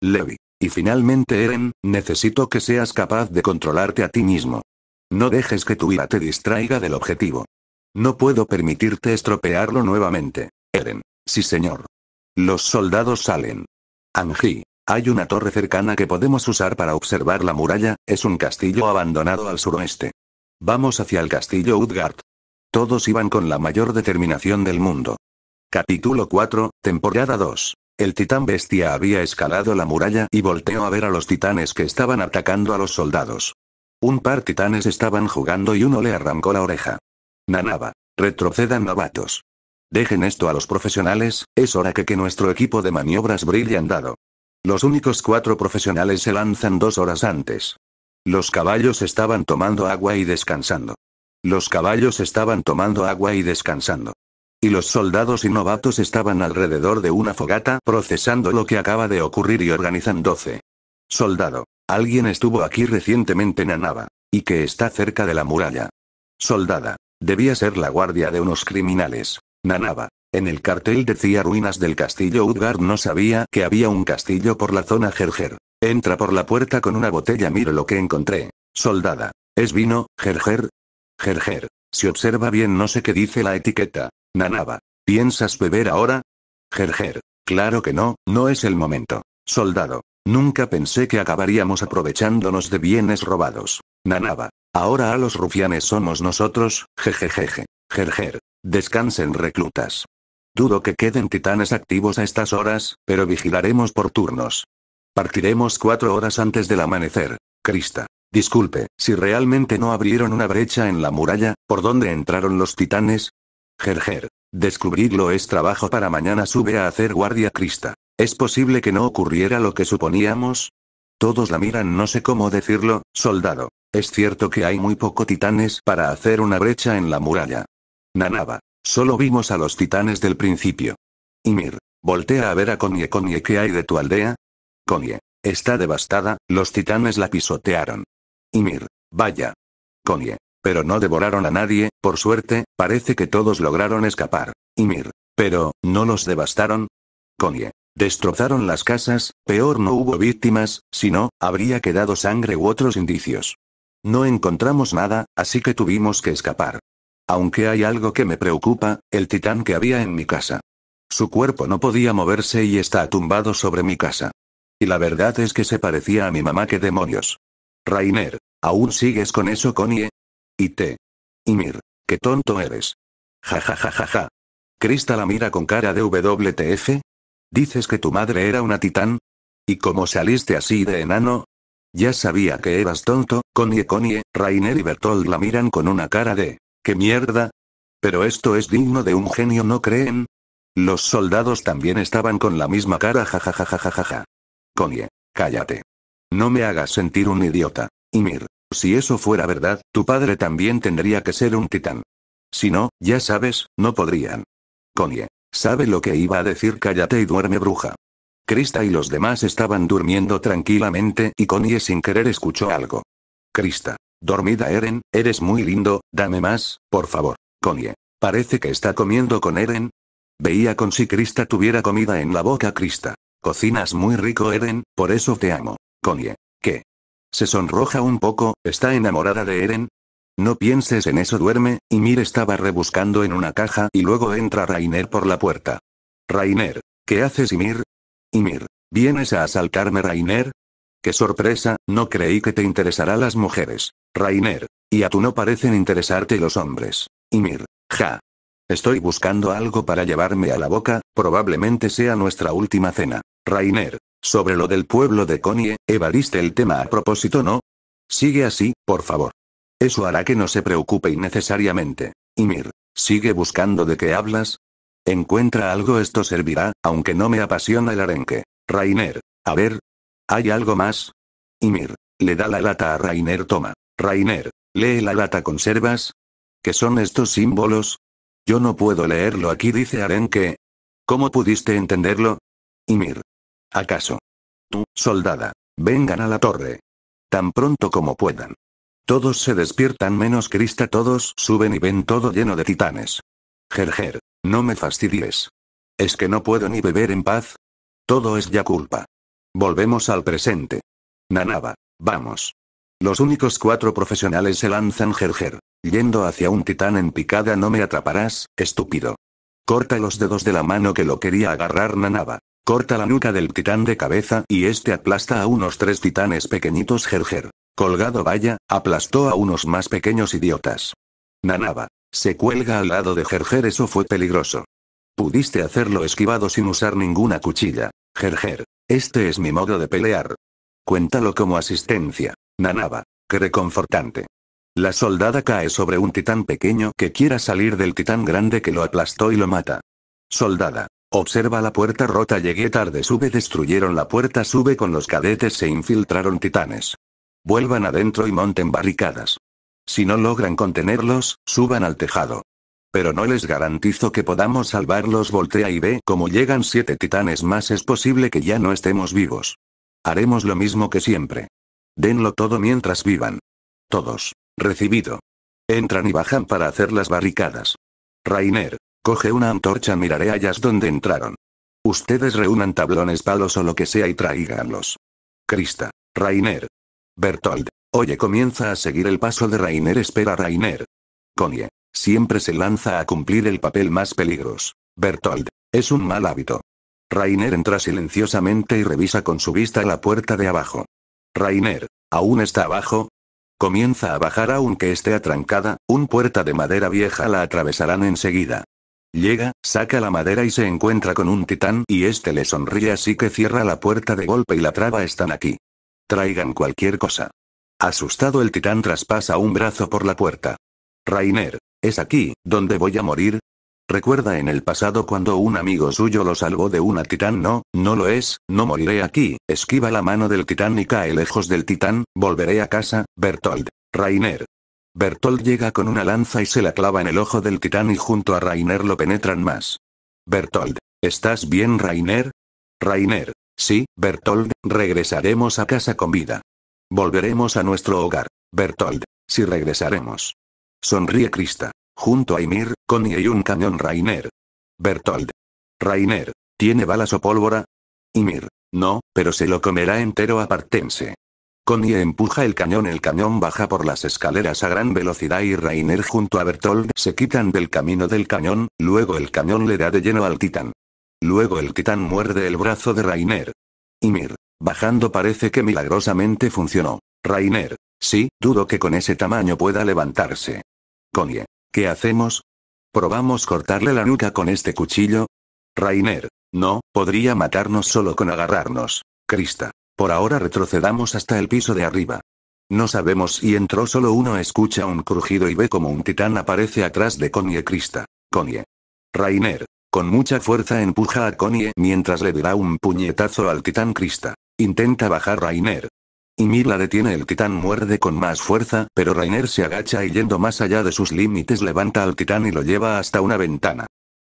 Levi. Y finalmente Eren, necesito que seas capaz de controlarte a ti mismo. No dejes que tu ira te distraiga del objetivo. No puedo permitirte estropearlo nuevamente. Eren. Sí señor. Los soldados salen. Angie. Hay una torre cercana que podemos usar para observar la muralla, es un castillo abandonado al suroeste. Vamos hacia el castillo Utgard. Todos iban con la mayor determinación del mundo. Capítulo 4, temporada 2. El titán bestia había escalado la muralla y volteó a ver a los titanes que estaban atacando a los soldados. Un par titanes estaban jugando y uno le arrancó la oreja. Nanaba. Retrocedan novatos. Dejen esto a los profesionales, es hora que que nuestro equipo de maniobras brille andado. Los únicos cuatro profesionales se lanzan dos horas antes. Los caballos estaban tomando agua y descansando. Los caballos estaban tomando agua y descansando. Y los soldados y novatos estaban alrededor de una fogata procesando lo que acaba de ocurrir y organizándose. Soldado. Alguien estuvo aquí recientemente en Y que está cerca de la muralla. Soldada. Debía ser la guardia de unos criminales. Nanaba. En el cartel decía ruinas del castillo. Udgard no sabía que había un castillo por la zona Gerger. Entra por la puerta con una botella. Miro lo que encontré. Soldada. ¿Es vino, Gerger? Gerger. Si observa bien no sé qué dice la etiqueta. Nanaba. ¿Piensas beber ahora? Gerger. Claro que no, no es el momento. Soldado. Nunca pensé que acabaríamos aprovechándonos de bienes robados. Nanaba. Ahora a los rufianes somos nosotros, jejejeje. Gerger. Descansen reclutas. Dudo que queden titanes activos a estas horas, pero vigilaremos por turnos. Partiremos cuatro horas antes del amanecer. Crista. Disculpe, si realmente no abrieron una brecha en la muralla, ¿por dónde entraron los titanes? Gerger. Descubrirlo es trabajo para mañana sube a hacer guardia Crista. ¿Es posible que no ocurriera lo que suponíamos? Todos la miran no sé cómo decirlo, soldado. Es cierto que hay muy poco titanes para hacer una brecha en la muralla. Nanaba. Solo vimos a los titanes del principio. Ymir, voltea a ver a Connie. Connie, ¿qué hay de tu aldea? Connie, está devastada, los titanes la pisotearon. Ymir, vaya. Connie, pero no devoraron a nadie, por suerte, parece que todos lograron escapar. Ymir, pero, ¿no los devastaron? Connie, destrozaron las casas, peor no hubo víctimas, si no, habría quedado sangre u otros indicios. No encontramos nada, así que tuvimos que escapar. Aunque hay algo que me preocupa, el titán que había en mi casa. Su cuerpo no podía moverse y está tumbado sobre mi casa. Y la verdad es que se parecía a mi mamá que demonios. Rainer, ¿aún sigues con eso, Connie? Y te. Y mir, qué tonto eres. Ja ja ja la mira con cara de WTF. ¿Dices que tu madre era una titán? ¿Y cómo saliste así de enano? Ya sabía que eras tonto, Connie Connie, Rainer y Bertolt la miran con una cara de. ¡Qué mierda! Pero esto es digno de un genio, ¿no creen? Los soldados también estaban con la misma cara, jajajajajaja. Connie, cállate. No me hagas sentir un idiota. Y mir, si eso fuera verdad, tu padre también tendría que ser un titán. Si no, ya sabes, no podrían. Connie, sabe lo que iba a decir, cállate y duerme, bruja. Krista y los demás estaban durmiendo tranquilamente y Connie sin querer escuchó algo. Krista, Dormida Eren, eres muy lindo, dame más, por favor. Connie. Parece que está comiendo con Eren. Veía con si Krista tuviera comida en la boca Crista. Cocinas muy rico Eren, por eso te amo. Connie. ¿Qué? Se sonroja un poco, ¿está enamorada de Eren? No pienses en eso duerme, y Mir estaba rebuscando en una caja y luego entra Rainer por la puerta. Rainer. ¿Qué haces Ymir? Ymir. ¿Vienes a asaltarme Rainer? Qué sorpresa, no creí que te interesará las mujeres. Rainer. Y a tú no parecen interesarte los hombres. Ymir. Ja. Estoy buscando algo para llevarme a la boca, probablemente sea nuestra última cena. Rainer. Sobre lo del pueblo de Conie, evadiste el tema a propósito, ¿no? Sigue así, por favor. Eso hará que no se preocupe innecesariamente. Ymir. Sigue buscando de qué hablas. Encuentra algo, esto servirá, aunque no me apasiona el arenque. Rainer. A ver. ¿Hay algo más? Ymir. Le da la lata a Rainer, toma. Rainer, lee la lata conservas. ¿Qué son estos símbolos? Yo no puedo leerlo aquí, dice Arenque. ¿Cómo pudiste entenderlo? Ymir. ¿Acaso? Tú, soldada, vengan a la torre. Tan pronto como puedan. Todos se despiertan menos Crista, todos suben y ven todo lleno de titanes. Gerger, no me fastidies. Es que no puedo ni beber en paz. Todo es ya culpa. Volvemos al presente. Nanaba, vamos. Los únicos cuatro profesionales se lanzan Gerger. Yendo hacia un titán en picada no me atraparás, estúpido. Corta los dedos de la mano que lo quería agarrar Nanaba. Corta la nuca del titán de cabeza y este aplasta a unos tres titanes pequeñitos Gerger. Colgado vaya, aplastó a unos más pequeños idiotas. Nanaba. Se cuelga al lado de Gerger eso fue peligroso. Pudiste hacerlo esquivado sin usar ninguna cuchilla. Gerger. Este es mi modo de pelear. Cuéntalo como asistencia. Nanaba. Qué reconfortante. La soldada cae sobre un titán pequeño que quiera salir del titán grande que lo aplastó y lo mata. Soldada. Observa la puerta rota. Llegué tarde. Sube. Destruyeron la puerta. Sube con los cadetes. Se infiltraron titanes. Vuelvan adentro y monten barricadas. Si no logran contenerlos, suban al tejado. Pero no les garantizo que podamos salvarlos. Voltea y ve como llegan siete titanes más. Es posible que ya no estemos vivos. Haremos lo mismo que siempre. Denlo todo mientras vivan. Todos. Recibido. Entran y bajan para hacer las barricadas. Rainer. Coge una antorcha, miraré allá donde entraron. Ustedes reúnan tablones, palos o lo que sea y tráiganlos. Krista. Rainer. Bertold. Oye, comienza a seguir el paso de Rainer. Espera, Rainer. Connie. Siempre se lanza a cumplir el papel más peligroso. Bertold. Es un mal hábito. Rainer entra silenciosamente y revisa con su vista la puerta de abajo. Rainer, aún está abajo. Comienza a bajar aunque esté atrancada, un puerta de madera vieja la atravesarán enseguida. Llega, saca la madera y se encuentra con un titán y este le sonríe así que cierra la puerta de golpe y la traba están aquí. Traigan cualquier cosa. Asustado el titán traspasa un brazo por la puerta. Rainer, ¿es aquí, donde voy a morir? Recuerda en el pasado cuando un amigo suyo lo salvó de una titán. No, no lo es, no moriré aquí. Esquiva la mano del titán y cae lejos del titán. Volveré a casa, Bertold. Rainer. Bertold llega con una lanza y se la clava en el ojo del titán y junto a Rainer lo penetran más. Bertold. ¿Estás bien, Rainer? Rainer. Sí, Bertold, regresaremos a casa con vida. Volveremos a nuestro hogar. Bertold. Si regresaremos. Sonríe Krista. Junto a Ymir, Connie y un cañón Rainer. Bertold. Rainer. ¿Tiene balas o pólvora? Ymir. No, pero se lo comerá entero apartense. Connie empuja el cañón. El cañón baja por las escaleras a gran velocidad y Rainer junto a Bertold se quitan del camino del cañón, luego el cañón le da de lleno al titán. Luego el titán muerde el brazo de Rainer. Ymir. Bajando parece que milagrosamente funcionó. Rainer. Sí, dudo que con ese tamaño pueda levantarse. Connie. ¿Qué hacemos? ¿Probamos cortarle la nuca con este cuchillo? Rainer. No, podría matarnos solo con agarrarnos. Krista. Por ahora retrocedamos hasta el piso de arriba. No sabemos y entró solo uno escucha un crujido y ve como un titán aparece atrás de Connie Krista. Connie. Rainer. Con mucha fuerza empuja a Connie mientras le dirá un puñetazo al titán Krista. Intenta bajar Rainer, y la detiene el titán muerde con más fuerza, pero Rainer se agacha y yendo más allá de sus límites levanta al titán y lo lleva hasta una ventana.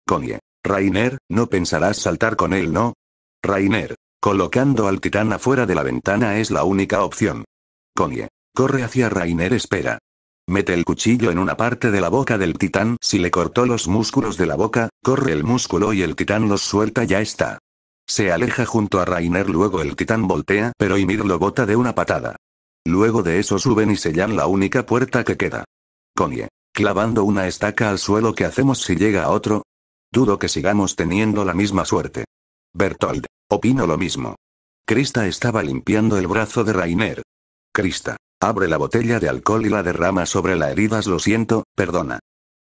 Connie. Rainer, ¿no pensarás saltar con él no? Rainer. Colocando al titán afuera de la ventana es la única opción. Connie. Corre hacia Rainer espera. Mete el cuchillo en una parte de la boca del titán, si le cortó los músculos de la boca, corre el músculo y el titán los suelta ya está. Se aleja junto a Rainer luego el titán voltea pero Ymir lo bota de una patada. Luego de eso suben y sellan la única puerta que queda. Connie. Clavando una estaca al suelo ¿qué hacemos si llega otro? Dudo que sigamos teniendo la misma suerte. Bertold. Opino lo mismo. Krista estaba limpiando el brazo de Rainer. Krista. Abre la botella de alcohol y la derrama sobre la heridas lo siento, perdona.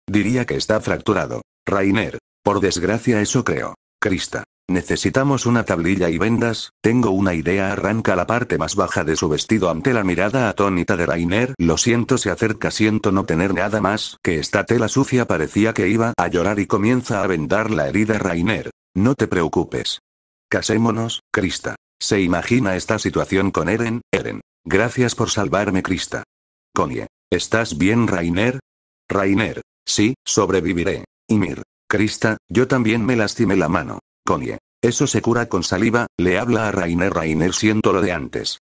Diría que está fracturado. Rainer. Por desgracia eso creo. Krista. Necesitamos una tablilla y vendas, tengo una idea arranca la parte más baja de su vestido ante la mirada atónita de Rainer. Lo siento se acerca siento no tener nada más que esta tela sucia parecía que iba a llorar y comienza a vendar la herida Rainer. No te preocupes. Casémonos, Krista. Se imagina esta situación con Eren, Eren. Gracias por salvarme Krista. Connie. ¿Estás bien Rainer? Rainer. Sí, sobreviviré. Y Mir. Krista, yo también me lastimé la mano. Connie. Eso se cura con saliva, le habla a Rainer. Rainer, siento lo de antes.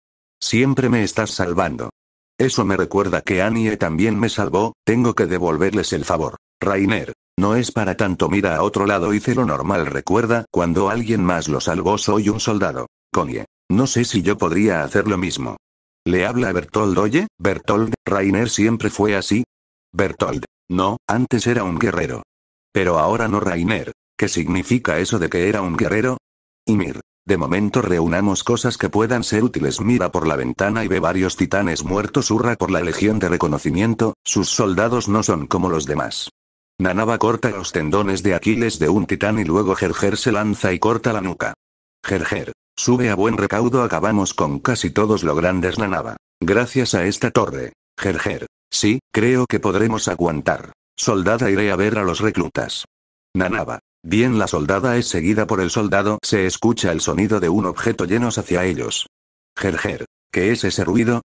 Siempre me estás salvando. Eso me recuerda que Annie también me salvó, tengo que devolverles el favor. Rainer. No es para tanto, mira a otro lado, hice lo normal. Recuerda, cuando alguien más lo salvó, soy un soldado. Connie. No sé si yo podría hacer lo mismo. Le habla a Bertold, oye, Bertold, Rainer siempre fue así. Bertold. No, antes era un guerrero. Pero ahora no, Rainer. ¿Qué significa eso de que era un guerrero? Y mir. De momento reunamos cosas que puedan ser útiles. Mira por la ventana y ve varios titanes muertos. Hurra por la legión de reconocimiento, sus soldados no son como los demás. Nanaba corta los tendones de Aquiles de un titán y luego Gerger se lanza y corta la nuca. Gerger. Sube a buen recaudo acabamos con casi todos los grandes Nanaba. Gracias a esta torre. Gerger. Sí, creo que podremos aguantar. Soldada iré a ver a los reclutas. Nanaba. Bien la soldada es seguida por el soldado. Se escucha el sonido de un objeto llenos hacia ellos. Gerger. ¿Qué es ese ruido?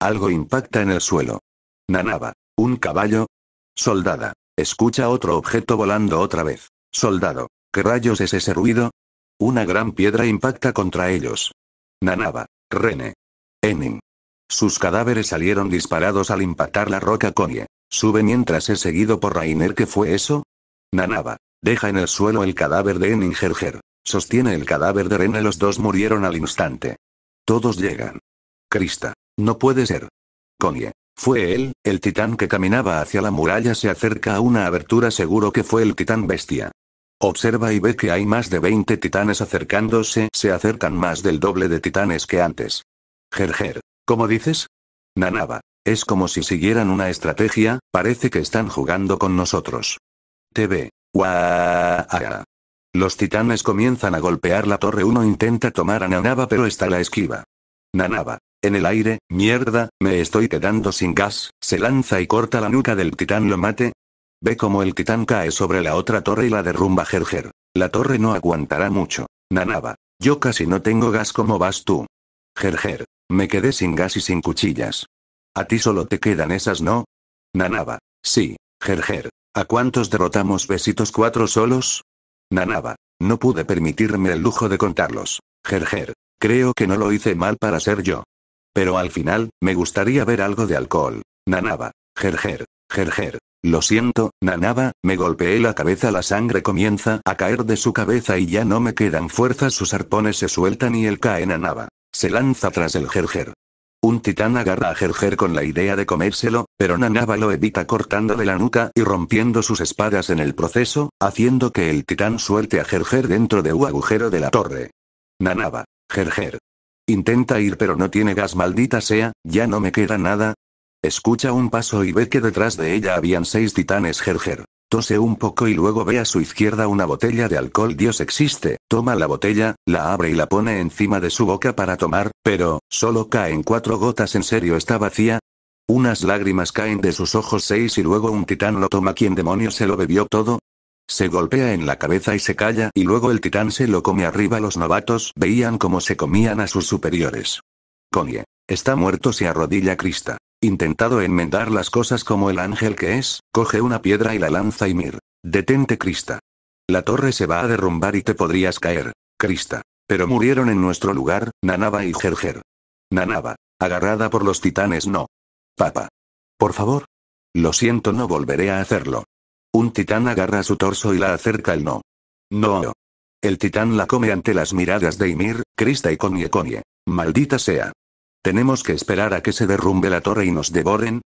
Algo impacta en el suelo. Nanaba. ¿Un caballo? Soldada. Escucha otro objeto volando otra vez. Soldado. ¿Qué rayos es ese ruido? Una gran piedra impacta contra ellos. Nanaba. Rene. Enin. Sus cadáveres salieron disparados al impactar la roca conie. Sube mientras es seguido por Rainer. ¿Qué fue eso? Nanaba. Deja en el suelo el cadáver de Enningerger. Sostiene el cadáver de Rene. Los dos murieron al instante. Todos llegan. Krista. No puede ser. Connie. Fue él, el titán que caminaba hacia la muralla se acerca a una abertura seguro que fue el titán bestia. Observa y ve que hay más de 20 titanes acercándose, se acercan más del doble de titanes que antes. Gerger, ¿cómo dices? Nanaba, es como si siguieran una estrategia, parece que están jugando con nosotros. TV, los titanes comienzan a golpear la torre. Uno intenta tomar a Nanaba pero está la esquiva. Nanaba. En el aire, mierda, me estoy quedando sin gas, se lanza y corta la nuca del titán lo mate. Ve como el titán cae sobre la otra torre y la derrumba Gerger. La torre no aguantará mucho. Nanaba. Yo casi no tengo gas como vas tú. Gerger. Me quedé sin gas y sin cuchillas. A ti solo te quedan esas, ¿no? Nanaba. Sí, Gerger. ¿A cuántos derrotamos besitos cuatro solos? Nanaba. No pude permitirme el lujo de contarlos. Gerger. Creo que no lo hice mal para ser yo. Pero al final, me gustaría ver algo de alcohol. Nanaba. Gerger. Gerger. Lo siento, Nanaba, me golpeé la cabeza, la sangre comienza a caer de su cabeza y ya no me quedan fuerzas, sus arpones se sueltan y él cae Nanaba. Se lanza tras el Gerger. Un titán agarra a Gerger con la idea de comérselo, pero Nanaba lo evita cortando de la nuca y rompiendo sus espadas en el proceso, haciendo que el titán suelte a Gerger dentro de un agujero de la torre. Nanaba. Gerger. Intenta ir pero no tiene gas maldita sea, ya no me queda nada. Escucha un paso y ve que detrás de ella habían seis titanes Gerger. Tose un poco y luego ve a su izquierda una botella de alcohol. Dios existe, toma la botella, la abre y la pone encima de su boca para tomar, pero, solo caen cuatro gotas. ¿En serio está vacía? Unas lágrimas caen de sus ojos seis y luego un titán lo toma. ¿Quién demonios se lo bebió todo? Se golpea en la cabeza y se calla y luego el titán se lo come arriba. Los novatos veían cómo se comían a sus superiores. Connie. Está muerto se arrodilla Crista intentado enmendar las cosas como el ángel que es, coge una piedra y la lanza Ymir. Detente Crista. La torre se va a derrumbar y te podrías caer, Crista. Pero murieron en nuestro lugar, Nanaba y Gerger. Nanaba, agarrada por los titanes no. Papa. Por favor. Lo siento no volveré a hacerlo. Un titán agarra su torso y la acerca el no. No. Oh. El titán la come ante las miradas de Ymir, Krista y Konye Maldita sea. ¿Tenemos que esperar a que se derrumbe la torre y nos devoren?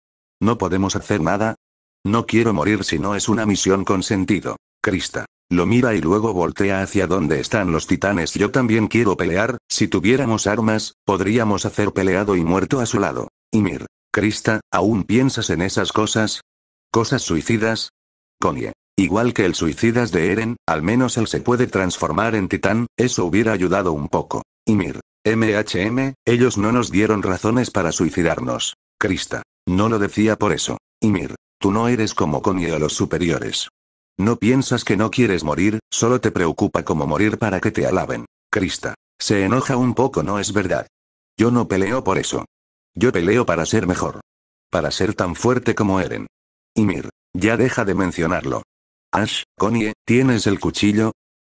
¿No podemos hacer nada? No quiero morir si no es una misión con sentido. Krista. Lo mira y luego voltea hacia donde están los titanes. Yo también quiero pelear, si tuviéramos armas, podríamos hacer peleado y muerto a su lado. Ymir. Krista, ¿aún piensas en esas cosas? ¿Cosas suicidas? Connie. Igual que el suicidas de Eren, al menos él se puede transformar en titán, eso hubiera ayudado un poco. Ymir. MHM, ellos no nos dieron razones para suicidarnos. Krista. No lo decía por eso. Ymir. Tú no eres como Connie o los superiores. No piensas que no quieres morir, solo te preocupa cómo morir para que te alaben. Krista. Se enoja un poco, no es verdad. Yo no peleo por eso. Yo peleo para ser mejor. Para ser tan fuerte como Eren. Ymir. Ya deja de mencionarlo. Ash, Connie, ¿tienes el cuchillo?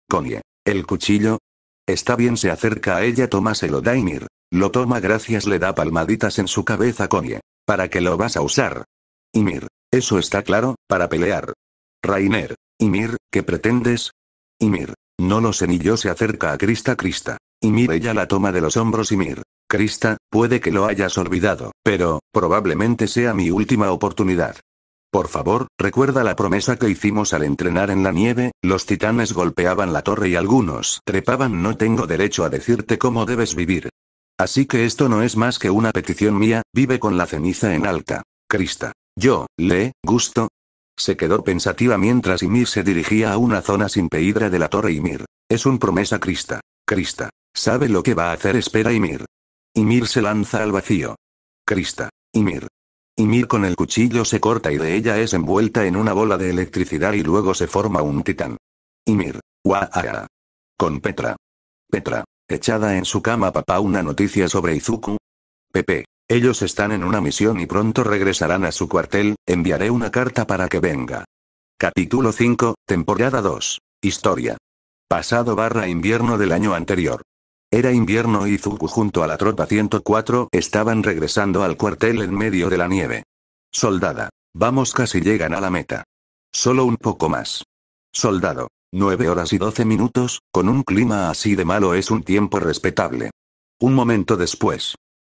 Connie. ¿El cuchillo? Está bien, se acerca a ella, tómaselo, Daimir. Lo toma, gracias, le da palmaditas en su cabeza, Connie. ¿Para qué lo vas a usar? Ymir. Eso está claro, para pelear. Rainer. Ymir, ¿qué pretendes? Ymir. No lo sé ni yo, se acerca a Krista Krista. Ymir ella la toma de los hombros Ymir. Crista, puede que lo hayas olvidado, pero, probablemente sea mi última oportunidad. Por favor, recuerda la promesa que hicimos al entrenar en la nieve, los titanes golpeaban la torre y algunos trepaban. No tengo derecho a decirte cómo debes vivir. Así que esto no es más que una petición mía, vive con la ceniza en alta. Crista. Yo, le, gusto. Se quedó pensativa mientras Ymir se dirigía a una zona sin peidra de la torre Ymir. Es un promesa Crista. Crista. Sabe lo que va a hacer espera Ymir. Ymir se lanza al vacío. Crista. Ymir. Ymir con el cuchillo se corta y de ella es envuelta en una bola de electricidad y luego se forma un titán. Ymir. Guaara. Ah, ah, con Petra. Petra. Echada en su cama papá una noticia sobre Izuku. Pepe. Ellos están en una misión y pronto regresarán a su cuartel, enviaré una carta para que venga. Capítulo 5, temporada 2. Historia. Pasado barra invierno del año anterior. Era invierno y Zuku junto a la tropa 104 estaban regresando al cuartel en medio de la nieve. Soldada. Vamos casi llegan a la meta. Solo un poco más. Soldado. 9 horas y 12 minutos, con un clima así de malo es un tiempo respetable. Un momento después.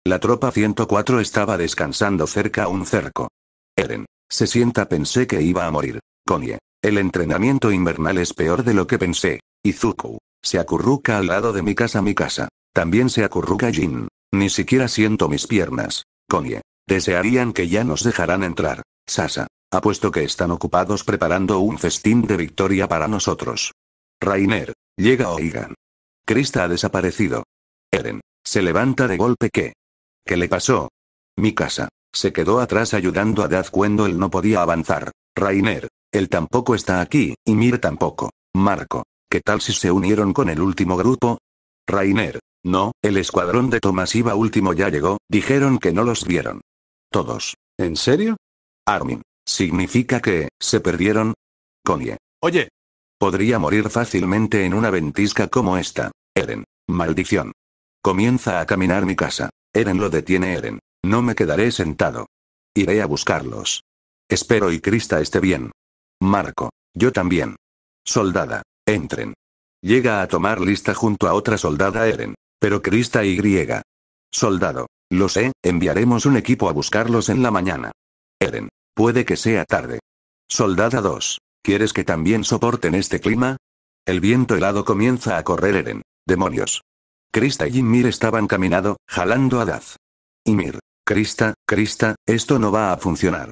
La tropa 104 estaba descansando cerca a un cerco. Eren. Se sienta pensé que iba a morir. Connie. El entrenamiento invernal es peor de lo que pensé. Izuku. Se acurruca al lado de mi casa mi casa. También se acurruca Jin. Ni siquiera siento mis piernas. Connie. Desearían que ya nos dejaran entrar. Sasa. Apuesto que están ocupados preparando un festín de victoria para nosotros. Rainer. Llega Oigan. Krista ha desaparecido. Eren. Se levanta de golpe que. ¿Qué le pasó? Mi casa. Se quedó atrás ayudando a Dad cuando él no podía avanzar. Rainer. Él tampoco está aquí, y Mir tampoco. Marco. ¿Qué tal si se unieron con el último grupo? Rainer. No, el escuadrón de Tomás iba último ya llegó, dijeron que no los vieron. Todos. ¿En serio? Armin. ¿Significa que, se perdieron? Connie. Oye. Podría morir fácilmente en una ventisca como esta. Eren. Maldición. Comienza a caminar mi casa. Eren lo detiene Eren. No me quedaré sentado. Iré a buscarlos. Espero y Krista esté bien. Marco. Yo también. Soldada. Entren. Llega a tomar lista junto a otra soldada Eren. Pero Krista y griega. Soldado. Lo sé, enviaremos un equipo a buscarlos en la mañana. Eren. Puede que sea tarde. Soldada 2. ¿Quieres que también soporten este clima? El viento helado comienza a correr Eren. Demonios. Krista y Ymir estaban caminando, jalando a Daz. Ymir. Krista, Krista, esto no va a funcionar.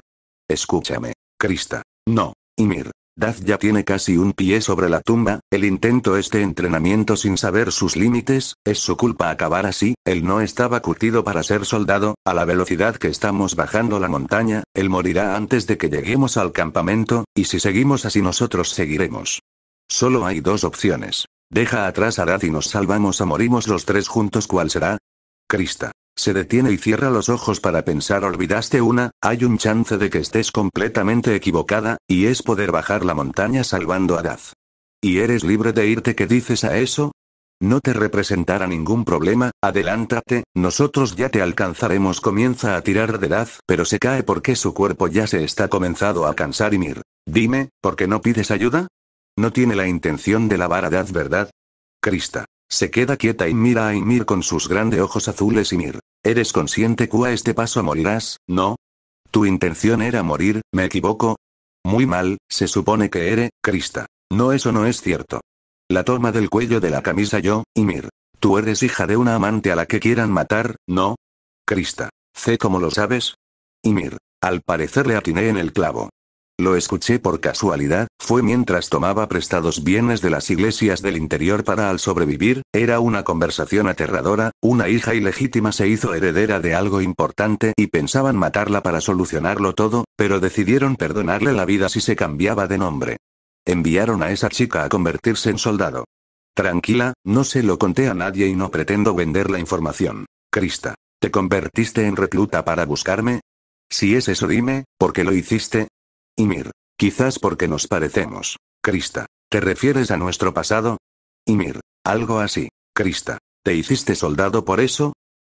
Escúchame, Krista. No, Ymir, Daz ya tiene casi un pie sobre la tumba, el intento este entrenamiento sin saber sus límites, es su culpa acabar así, él no estaba curtido para ser soldado, a la velocidad que estamos bajando la montaña, él morirá antes de que lleguemos al campamento, y si seguimos así nosotros seguiremos. Solo hay dos opciones. Deja atrás a Daz y nos salvamos o morimos los tres juntos, ¿cuál será? Crista. Se detiene y cierra los ojos para pensar olvidaste una, hay un chance de que estés completamente equivocada, y es poder bajar la montaña salvando a Daz. ¿Y eres libre de irte qué dices a eso? No te representará ningún problema, adelántate, nosotros ya te alcanzaremos comienza a tirar de Daz pero se cae porque su cuerpo ya se está comenzado a cansar y mir. Dime, ¿por qué no pides ayuda? No tiene la intención de lavar a Daz ¿verdad? Crista. Se queda quieta y mira a Ymir con sus grandes ojos azules y Mir. ¿Eres consciente que a este paso morirás, no? Tu intención era morir, ¿me equivoco? Muy mal, se supone que eres, Crista. No, eso no es cierto. La toma del cuello de la camisa yo, y Tú eres hija de una amante a la que quieran matar, ¿no? Crista. Sé cómo lo sabes. Y Al parecer le atiné en el clavo. Lo escuché por casualidad, fue mientras tomaba prestados bienes de las iglesias del interior para al sobrevivir, era una conversación aterradora, una hija ilegítima se hizo heredera de algo importante y pensaban matarla para solucionarlo todo, pero decidieron perdonarle la vida si se cambiaba de nombre. Enviaron a esa chica a convertirse en soldado. Tranquila, no se lo conté a nadie y no pretendo vender la información. Crista, ¿te convertiste en recluta para buscarme? Si es eso dime, ¿por qué lo hiciste? Ymir. Quizás porque nos parecemos. Krista. ¿Te refieres a nuestro pasado? Ymir. Algo así. Krista. ¿Te hiciste soldado por eso?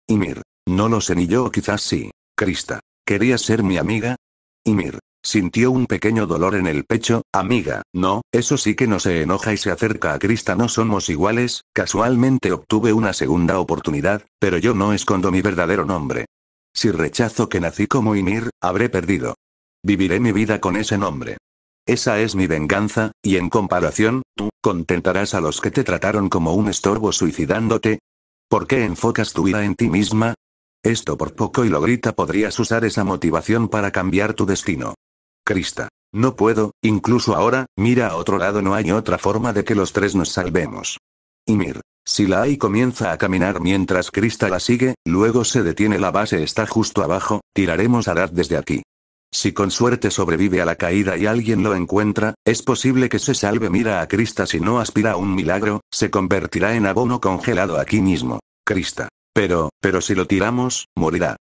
Ymir. No lo sé ni yo, quizás sí. Krista. ¿Querías ser mi amiga? Ymir. Sintió un pequeño dolor en el pecho, amiga, no, eso sí que no se enoja y se acerca a Krista no somos iguales, casualmente obtuve una segunda oportunidad, pero yo no escondo mi verdadero nombre. Si rechazo que nací como Ymir, habré perdido. Viviré mi vida con ese nombre. Esa es mi venganza, y en comparación, tú, contentarás a los que te trataron como un estorbo suicidándote. ¿Por qué enfocas tu vida en ti misma? Esto por poco y lo grita podrías usar esa motivación para cambiar tu destino. Crista. No puedo, incluso ahora, mira a otro lado no hay otra forma de que los tres nos salvemos. Y mir. Si la hay comienza a caminar mientras Crista la sigue, luego se detiene la base está justo abajo, tiraremos a Dad desde aquí. Si con suerte sobrevive a la caída y alguien lo encuentra, es posible que se salve. Mira a Crista, si no aspira a un milagro, se convertirá en abono congelado aquí mismo. Crista. Pero, pero si lo tiramos, morirá.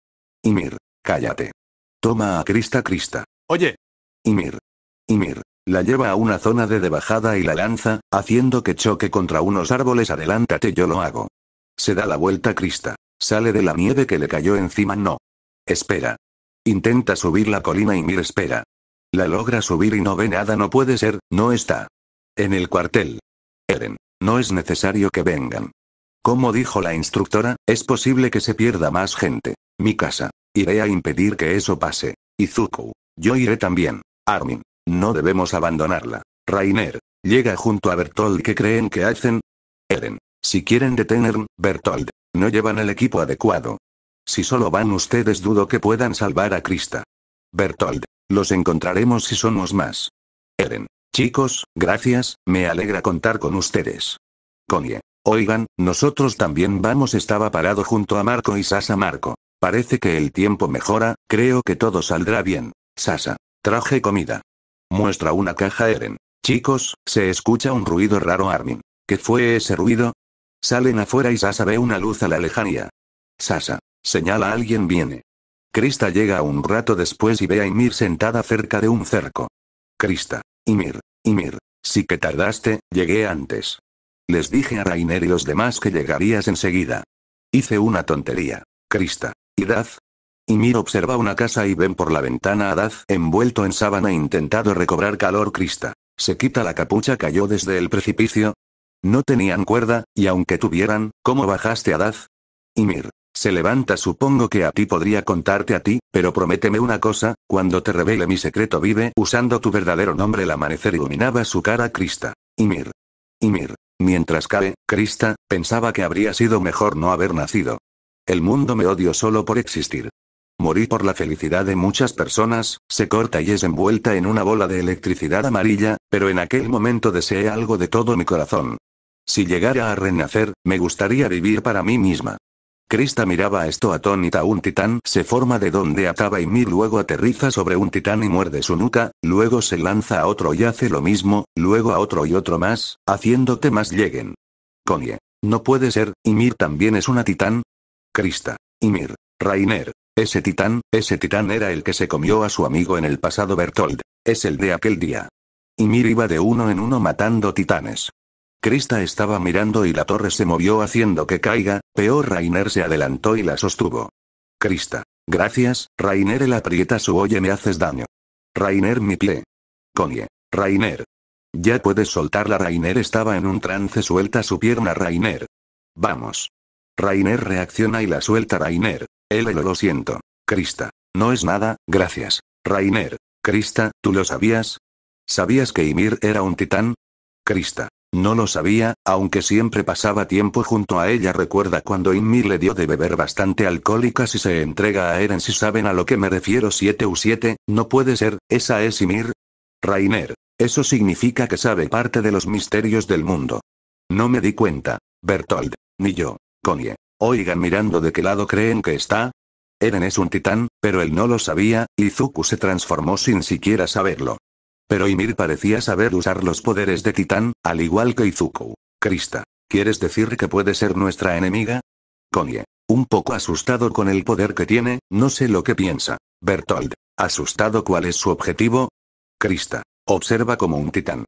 Ymir. Cállate. Toma a Krista Krista. Oye. Ymir. Ymir. La lleva a una zona de debajada y la lanza, haciendo que choque contra unos árboles. Adelántate, yo lo hago. Se da la vuelta Crista. Sale de la nieve que le cayó encima. No. Espera. Intenta subir la colina y Mir espera. La logra subir y no ve nada, no puede ser, no está. En el cuartel. Eren. No es necesario que vengan. Como dijo la instructora, es posible que se pierda más gente. Mi casa. Iré a impedir que eso pase. Izuku. Yo iré también. Armin. No debemos abandonarla. Rainer. Llega junto a Bertold. ¿Qué creen que hacen? Eren. Si quieren detener, Bertold. No llevan el equipo adecuado. Si solo van ustedes dudo que puedan salvar a Krista. Bertold. Los encontraremos si somos más. Eren. Chicos, gracias, me alegra contar con ustedes. Connie. Oigan, nosotros también vamos. Estaba parado junto a Marco y Sasa Marco. Parece que el tiempo mejora, creo que todo saldrá bien. Sasa. Traje comida. Muestra una caja Eren. Chicos, se escucha un ruido raro Armin. ¿Qué fue ese ruido? Salen afuera y Sasa ve una luz a la lejanía. Sasa. Señala alguien viene. Krista llega un rato después y ve a Ymir sentada cerca de un cerco. Krista. Ymir. Ymir. Sí que tardaste, llegué antes. Les dije a Rainer y los demás que llegarías enseguida. Hice una tontería. Krista. ¿Y Daz? Ymir observa una casa y ven por la ventana a Daz envuelto en sábana e intentado recobrar calor. Krista. Se quita la capucha cayó desde el precipicio. No tenían cuerda, y aunque tuvieran, ¿cómo bajaste a Daz? Ymir. Se levanta supongo que a ti podría contarte a ti, pero prométeme una cosa, cuando te revele mi secreto vive usando tu verdadero nombre el amanecer iluminaba su cara Crista. Ymir. Ymir. Mientras cae, Crista, pensaba que habría sido mejor no haber nacido. El mundo me odio solo por existir. Morí por la felicidad de muchas personas, se corta y es envuelta en una bola de electricidad amarilla, pero en aquel momento deseé algo de todo mi corazón. Si llegara a renacer, me gustaría vivir para mí misma. Krista miraba esto atónita. Un titán se forma de donde acaba Mir luego aterriza sobre un titán y muerde su nuca, luego se lanza a otro y hace lo mismo, luego a otro y otro más, haciéndote más lleguen. Connie. No puede ser, Ymir también es una titán. Krista. Ymir. Rainer. Ese titán, ese titán era el que se comió a su amigo en el pasado Bertold. Es el de aquel día. Ymir iba de uno en uno matando titanes. Krista estaba mirando y la torre se movió haciendo que caiga, peor Rainer se adelantó y la sostuvo. Krista. Gracias, Rainer el aprieta su oye me haces daño. Rainer mi pie. Connie. Rainer. Ya puedes soltarla Rainer estaba en un trance suelta su pierna Rainer. Vamos. Rainer reacciona y la suelta Rainer. Él lo siento. Krista. No es nada, gracias. Rainer. Krista, ¿tú lo sabías? ¿Sabías que Ymir era un titán? Krista. No lo sabía, aunque siempre pasaba tiempo junto a ella. Recuerda cuando Inmi le dio de beber bastante alcohólica y se entrega a Eren. Si saben a lo que me refiero 7 u 7, no puede ser, esa es Ymir. Rainer. Eso significa que sabe parte de los misterios del mundo. No me di cuenta. Bertold. Ni yo. Connie. Oigan mirando de qué lado creen que está. Eren es un titán, pero él no lo sabía, y Zuku se transformó sin siquiera saberlo. Pero Ymir parecía saber usar los poderes de Titán, al igual que Izuku. Krista. ¿Quieres decir que puede ser nuestra enemiga? Konye, Un poco asustado con el poder que tiene, no sé lo que piensa. Bertold. Asustado cuál es su objetivo? Krista. Observa como un titán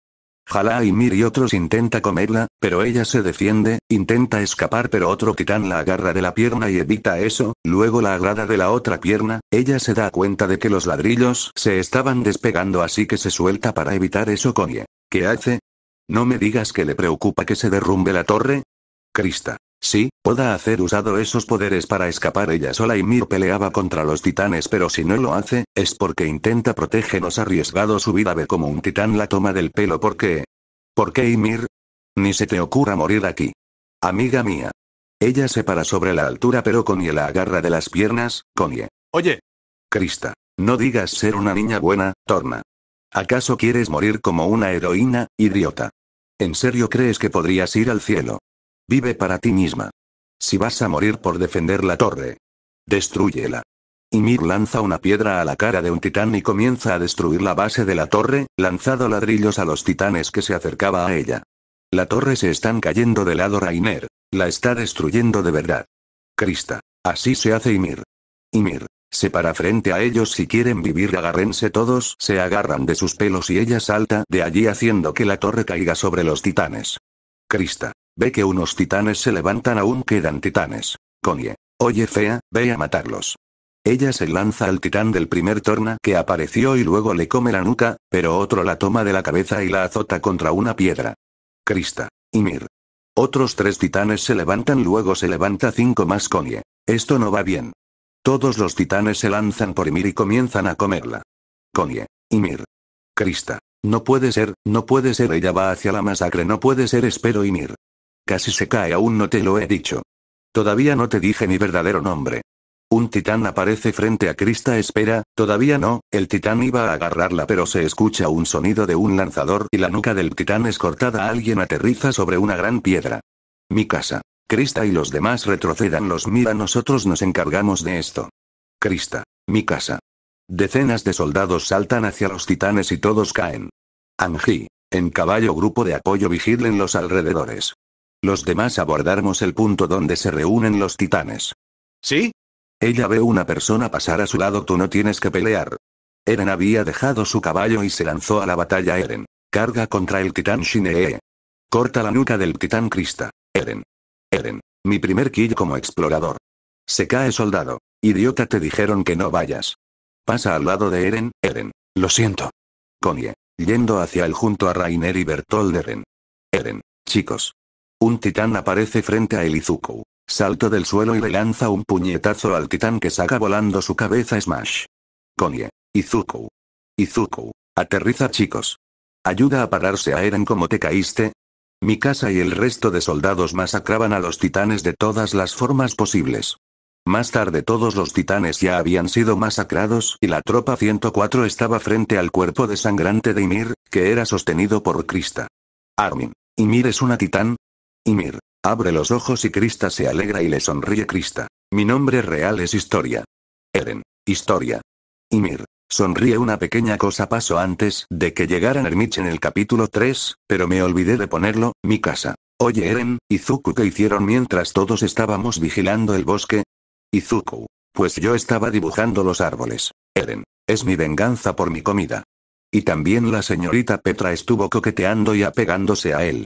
ojalá y Mir y otros intenta comerla, pero ella se defiende, intenta escapar pero otro titán la agarra de la pierna y evita eso, luego la agrada de la otra pierna, ella se da cuenta de que los ladrillos se estaban despegando así que se suelta para evitar eso ye. ¿Qué hace? No me digas que le preocupa que se derrumbe la torre. Crista. Sí, pueda hacer usado esos poderes para escapar ella sola y Mir peleaba contra los titanes pero si no lo hace, es porque intenta protegernos arriesgado su vida ve como un titán la toma del pelo porque... ¿Por qué Ymir? Ni se te ocurra morir aquí. Amiga mía. Ella se para sobre la altura pero Connie la agarra de las piernas, Connie. Oye. Crista. No digas ser una niña buena, torna. ¿Acaso quieres morir como una heroína, idiota? ¿En serio crees que podrías ir al cielo? Vive para ti misma. Si vas a morir por defender la torre, destruyela. Ymir lanza una piedra a la cara de un titán y comienza a destruir la base de la torre, lanzando ladrillos a los titanes que se acercaba a ella. La torre se están cayendo de lado Rainer. La está destruyendo de verdad. Crista. Así se hace Ymir. Ymir. Se para frente a ellos si quieren vivir agárrense todos, se agarran de sus pelos y ella salta de allí haciendo que la torre caiga sobre los titanes. Crista. Ve que unos titanes se levantan aún quedan titanes. Conie, Oye fea, ve a matarlos. Ella se lanza al titán del primer torna que apareció y luego le come la nuca, pero otro la toma de la cabeza y la azota contra una piedra. Krista. Y Otros tres titanes se levantan luego se levanta cinco más Conie, Esto no va bien. Todos los titanes se lanzan por Ymir y comienzan a comerla. y Ymir. Krista. No puede ser, no puede ser ella va hacia la masacre no puede ser espero Ymir. Casi se cae aún no te lo he dicho. Todavía no te dije mi verdadero nombre. Un titán aparece frente a Crista, espera, todavía no, el titán iba a agarrarla pero se escucha un sonido de un lanzador y la nuca del titán es cortada alguien aterriza sobre una gran piedra. Mi casa. Crista y los demás retrocedan los mira nosotros nos encargamos de esto. Crista. Mi casa. Decenas de soldados saltan hacia los titanes y todos caen. Angie. En caballo grupo de apoyo vigilen los alrededores. Los demás abordamos el punto donde se reúnen los titanes. ¿Sí? Ella ve una persona pasar a su lado, tú no tienes que pelear. Eren había dejado su caballo y se lanzó a la batalla Eren. Carga contra el titán Shinee. Corta la nuca del titán Krista. Eren. Eren. Mi primer kill como explorador. Se cae soldado. Idiota te dijeron que no vayas. Pasa al lado de Eren, Eren. Lo siento. Connie. Yendo hacia él junto a Rainer y Bertold Eren. Eren. Chicos. Un titán aparece frente a Izuku. Salto del suelo y le lanza un puñetazo al titán que saca volando su cabeza Smash. Konie. Izuku. Izuku. Aterriza chicos. Ayuda a pararse a Eren como te caíste. Mi casa y el resto de soldados masacraban a los titanes de todas las formas posibles. Más tarde todos los titanes ya habían sido masacrados y la tropa 104 estaba frente al cuerpo desangrante de Ymir, que era sostenido por Krista. Armin. Ymir es una titán, Ymir. Abre los ojos y Krista se alegra y le sonríe Krista. Mi nombre real es Historia. Eren. Historia. Ymir. Sonríe una pequeña cosa pasó antes de que llegaran Ermich en el capítulo 3, pero me olvidé de ponerlo, mi casa. Oye Eren, Izuku ¿qué hicieron mientras todos estábamos vigilando el bosque? Izuku. Pues yo estaba dibujando los árboles. Eren. Es mi venganza por mi comida. Y también la señorita Petra estuvo coqueteando y apegándose a él.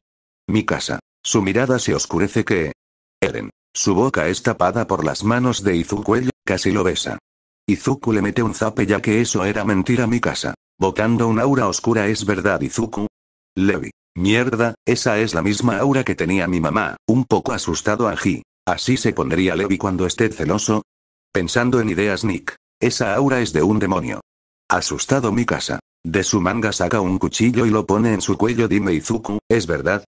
Mi casa. Su mirada se oscurece que... Eren. Su boca es tapada por las manos de Izuku. casi lo besa. Izuku le mete un zape ya que eso era mentira mi casa. Botando un aura oscura es verdad Izuku. Levi. Mierda, esa es la misma aura que tenía mi mamá, un poco asustado G. Así se pondría Levi cuando esté celoso. Pensando en ideas Nick. Esa aura es de un demonio. Asustado mi casa. De su manga saca un cuchillo y lo pone en su cuello dime Izuku, ¿es verdad?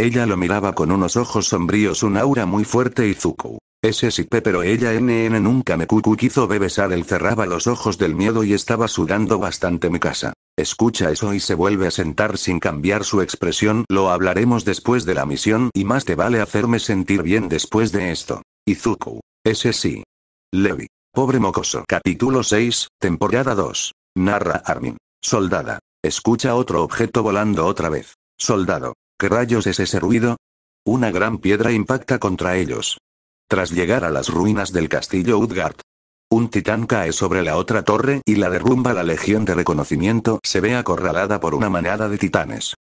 Ella lo miraba con unos ojos sombríos, un aura muy fuerte Izuku. Ese pero ella NN nunca me cucu quiso bebesar él cerraba los ojos del miedo y estaba sudando bastante mi casa. Escucha eso y se vuelve a sentar sin cambiar su expresión, lo hablaremos después de la misión y más te vale hacerme sentir bien después de esto. Izuku. Ese sí. Levi. Pobre mocoso. Capítulo 6, temporada 2. Narra Armin. Soldada. Escucha otro objeto volando otra vez. Soldado. ¿Qué rayos es ese ruido? Una gran piedra impacta contra ellos. Tras llegar a las ruinas del castillo Utgard, un titán cae sobre la otra torre y la derrumba. La legión de reconocimiento se ve acorralada por una manada de titanes.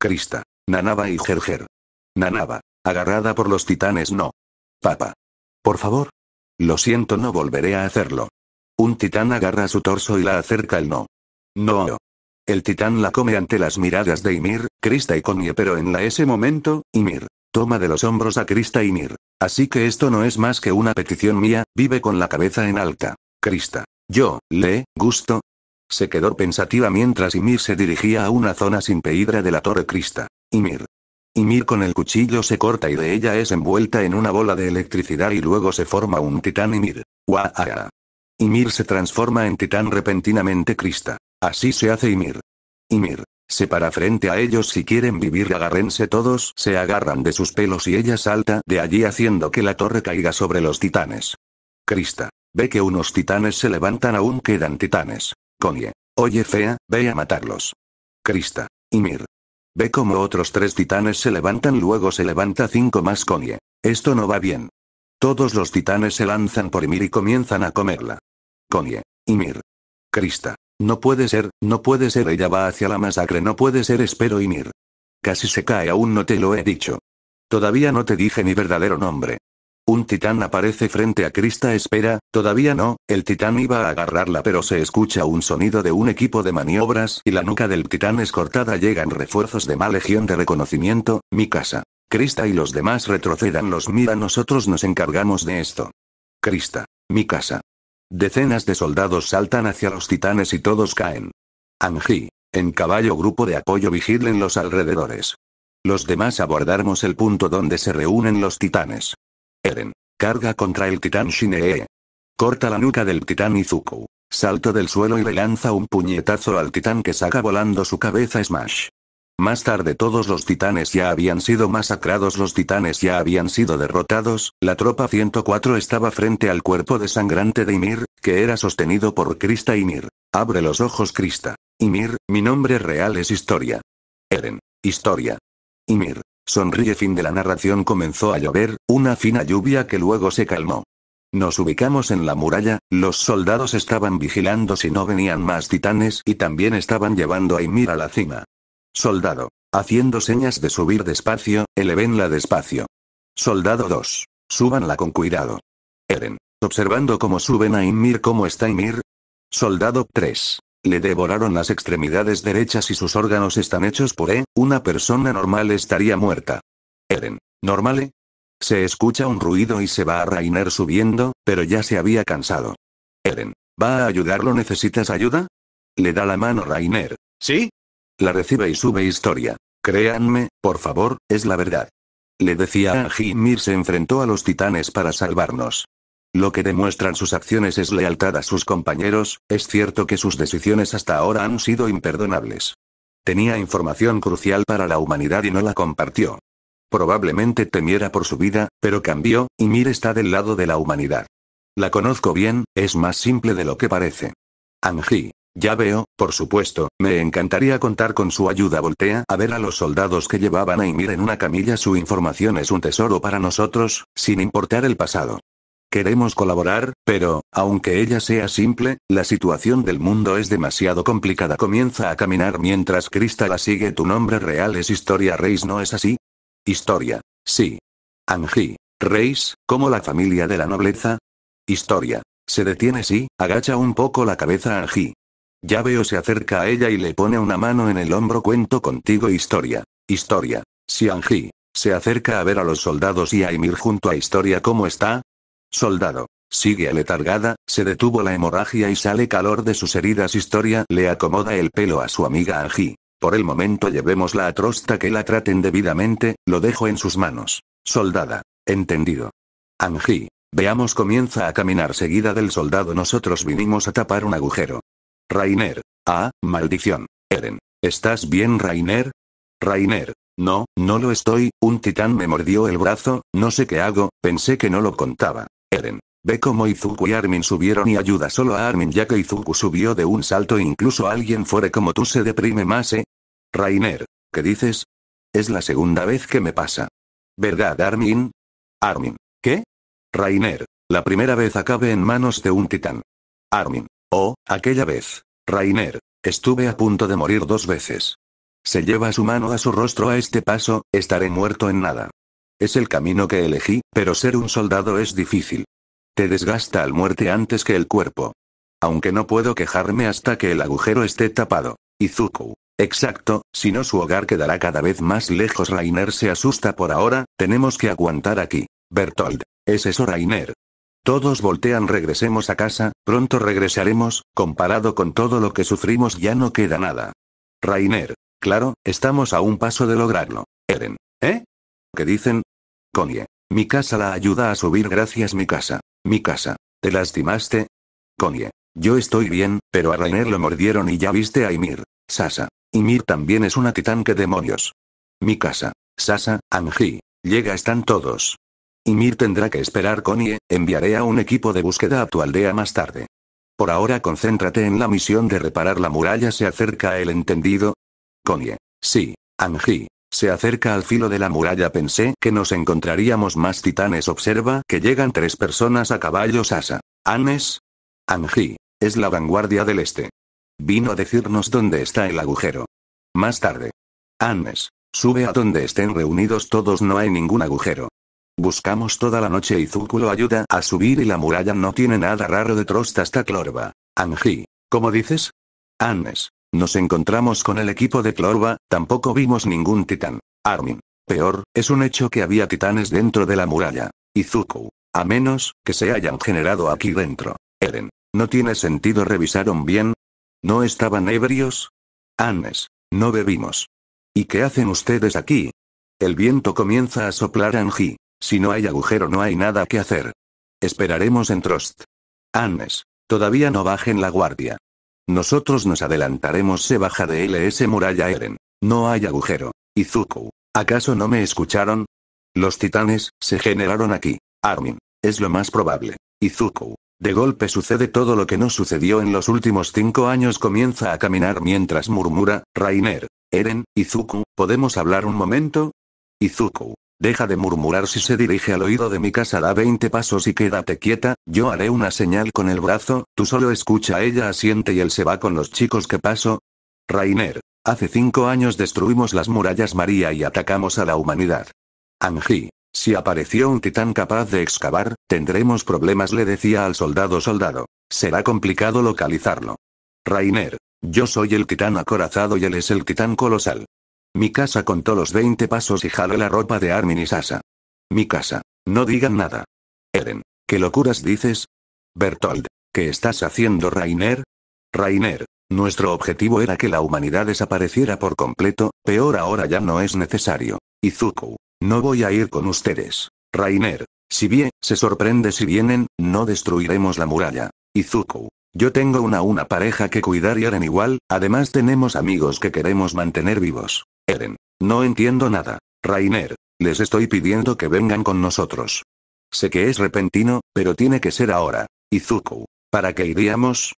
Krista, Nanaba y Gerger. Nanaba, agarrada por los titanes, no. Papa. Por favor. Lo siento, no volveré a hacerlo. Un titán agarra su torso y la acerca el no. No. El titán la come ante las miradas de Ymir, Krista y Connie pero en la ese momento, Ymir, toma de los hombros a Krista y Mir. Así que esto no es más que una petición mía, vive con la cabeza en alta. Krista. Yo, le, gusto. Se quedó pensativa mientras Ymir se dirigía a una zona sin peidra de la torre Krista. Ymir. Ymir con el cuchillo se corta y de ella es envuelta en una bola de electricidad y luego se forma un titán Ymir. Guaara. Ah, ah. Ymir se transforma en titán repentinamente Krista. Así se hace Ymir. Ymir. Se para frente a ellos si quieren vivir agárrense todos, se agarran de sus pelos y ella salta de allí haciendo que la torre caiga sobre los titanes. Krista. Ve que unos titanes se levantan aún quedan titanes. Connie. Oye fea, ve a matarlos. Krista. Ymir. Ve como otros tres titanes se levantan luego se levanta cinco más Connie. Esto no va bien. Todos los titanes se lanzan por Ymir y comienzan a comerla. Connie. Ymir. Crista. No puede ser, no puede ser, ella va hacia la masacre, no puede ser, espero y mir. Casi se cae, aún no te lo he dicho. Todavía no te dije mi verdadero nombre. Un titán aparece frente a Crista, espera, todavía no, el titán iba a agarrarla pero se escucha un sonido de un equipo de maniobras y la nuca del titán es cortada llegan refuerzos de mala legión de reconocimiento, mi casa. Crista y los demás retrocedan los mira nosotros nos encargamos de esto. Crista, Mi casa. Decenas de soldados saltan hacia los titanes y todos caen. Anji, en caballo grupo de apoyo vigilen los alrededores. Los demás abordamos el punto donde se reúnen los titanes. Eren. Carga contra el titán Shinee. Corta la nuca del titán Izuku. Salto del suelo y le lanza un puñetazo al titán que saca volando su cabeza Smash. Más tarde todos los titanes ya habían sido masacrados, los titanes ya habían sido derrotados, la tropa 104 estaba frente al cuerpo desangrante de Ymir, que era sostenido por Krista Ymir. Abre los ojos Krista. Ymir, mi nombre real es Historia. Eren. Historia. Ymir. Sonríe fin de la narración comenzó a llover, una fina lluvia que luego se calmó. Nos ubicamos en la muralla, los soldados estaban vigilando si no venían más titanes y también estaban llevando a Ymir a la cima. Soldado. Haciendo señas de subir despacio, elevenla despacio. Soldado 2. Súbanla con cuidado. Eren. Observando cómo suben a Ymir cómo está Ymir. Soldado 3. Le devoraron las extremidades derechas y sus órganos están hechos por E, una persona normal estaría muerta. Eren. ¿Normale? Se escucha un ruido y se va a Rainer subiendo, pero ya se había cansado. Eren. ¿Va a ayudarlo? ¿Necesitas ayuda? Le da la mano Rainer. ¿Sí? La recibe y sube historia. Créanme, por favor, es la verdad. Le decía a Mir se enfrentó a los titanes para salvarnos. Lo que demuestran sus acciones es lealtad a sus compañeros, es cierto que sus decisiones hasta ahora han sido imperdonables. Tenía información crucial para la humanidad y no la compartió. Probablemente temiera por su vida, pero cambió, y Mir está del lado de la humanidad. La conozco bien, es más simple de lo que parece. Anji. Ya veo, por supuesto, me encantaría contar con su ayuda. Voltea a ver a los soldados que llevaban a Ymir en una camilla. Su información es un tesoro para nosotros, sin importar el pasado. Queremos colaborar, pero, aunque ella sea simple, la situación del mundo es demasiado complicada. Comienza a caminar mientras Cristal la sigue. Tu nombre real es Historia Reis, ¿no es así? Historia. Sí. Angie. Reis, como la familia de la nobleza. Historia. Se detiene sí, agacha un poco la cabeza Angie. Ya veo se acerca a ella y le pone una mano en el hombro. Cuento contigo historia. Historia. Si Anji Se acerca a ver a los soldados y a Ymir junto a Historia. ¿Cómo está? Soldado. Sigue aletargada, se detuvo la hemorragia y sale calor de sus heridas. Historia le acomoda el pelo a su amiga Anji. Por el momento llevemos la atrosta que la traten debidamente, lo dejo en sus manos. Soldada. Entendido. Anji. Veamos comienza a caminar seguida del soldado. Nosotros vinimos a tapar un agujero. Rainer. Ah, maldición. Eren. ¿Estás bien, Rainer? Rainer. No, no lo estoy, un titán me mordió el brazo, no sé qué hago, pensé que no lo contaba. Eren. Ve cómo Izuku y Armin subieron y ayuda solo a Armin ya que Izuku subió de un salto e incluso alguien fuera como tú se deprime más, ¿eh? Rainer. ¿Qué dices? Es la segunda vez que me pasa. ¿Verdad, Armin? Armin. ¿Qué? Rainer. La primera vez acabe en manos de un titán. Armin. Oh, aquella vez. Rainer. Estuve a punto de morir dos veces. Se lleva su mano a su rostro a este paso, estaré muerto en nada. Es el camino que elegí, pero ser un soldado es difícil. Te desgasta al muerte antes que el cuerpo. Aunque no puedo quejarme hasta que el agujero esté tapado. Izuku. Exacto, si no su hogar quedará cada vez más lejos. Rainer se asusta por ahora, tenemos que aguantar aquí. Bertold. Es eso Rainer. Todos voltean regresemos a casa, pronto regresaremos, comparado con todo lo que sufrimos ya no queda nada. Rainer. Claro, estamos a un paso de lograrlo. Eren. ¿Eh? ¿Qué dicen? Connie. Mi casa la ayuda a subir gracias mi casa. Mi casa. ¿Te lastimaste? Connie. Yo estoy bien, pero a Rainer lo mordieron y ya viste a Ymir. Sasa. Ymir también es una titán que demonios. Mi casa. Sasa, Angie. Llega están todos. Y Mir tendrá que esperar Connie, enviaré a un equipo de búsqueda a tu aldea más tarde. Por ahora concéntrate en la misión de reparar la muralla. ¿Se acerca el entendido? Connie. Sí, Anji. Se acerca al filo de la muralla. Pensé que nos encontraríamos más titanes. Observa que llegan tres personas a caballo. Sasa. Anes. Anji. Es la vanguardia del este. Vino a decirnos dónde está el agujero. Más tarde. Anes. Sube a donde estén reunidos todos. No hay ningún agujero. Buscamos toda la noche y Zuku lo ayuda a subir y la muralla no tiene nada raro de Trost hasta clorva Anji. ¿Cómo dices? Annes. Nos encontramos con el equipo de clorva. tampoco vimos ningún titán. Armin. Peor, es un hecho que había titanes dentro de la muralla. Izuku. A menos, que se hayan generado aquí dentro. Eren. ¿No tiene sentido revisar un bien? ¿No estaban ebrios? Annes. No bebimos. ¿Y qué hacen ustedes aquí? El viento comienza a soplar Anji. Si no hay agujero no hay nada que hacer. Esperaremos en Trost. Annes. Todavía no bajen la guardia. Nosotros nos adelantaremos. Se baja de LS Muralla Eren. No hay agujero. Izuku. ¿Acaso no me escucharon? Los titanes, se generaron aquí. Armin. Es lo más probable. Izuku. De golpe sucede todo lo que no sucedió en los últimos cinco años. Comienza a caminar mientras murmura, Rainer. Eren, Izuku, ¿podemos hablar un momento? Izuku. Deja de murmurar si se dirige al oído de mi casa da 20 pasos y quédate quieta, yo haré una señal con el brazo, tú solo escucha ella asiente y él se va con los chicos que paso. Rainer. Hace cinco años destruimos las murallas María y atacamos a la humanidad. Angie. Si apareció un titán capaz de excavar, tendremos problemas le decía al soldado soldado. Será complicado localizarlo. Rainer. Yo soy el titán acorazado y él es el titán colosal. Mi casa contó los 20 pasos y jaló la ropa de Armin y Sasa. Mi casa. No digan nada. Eren. ¿Qué locuras dices? Bertold. ¿Qué estás haciendo, Rainer? Rainer. Nuestro objetivo era que la humanidad desapareciera por completo, peor ahora ya no es necesario. Izuku. No voy a ir con ustedes. Rainer. Si bien, se sorprende si vienen, no destruiremos la muralla. Izuku. Yo tengo una una pareja que cuidar y Eren igual, además tenemos amigos que queremos mantener vivos. Eren. No entiendo nada. Rainer. Les estoy pidiendo que vengan con nosotros. Sé que es repentino, pero tiene que ser ahora. Izuku. ¿Para qué iríamos?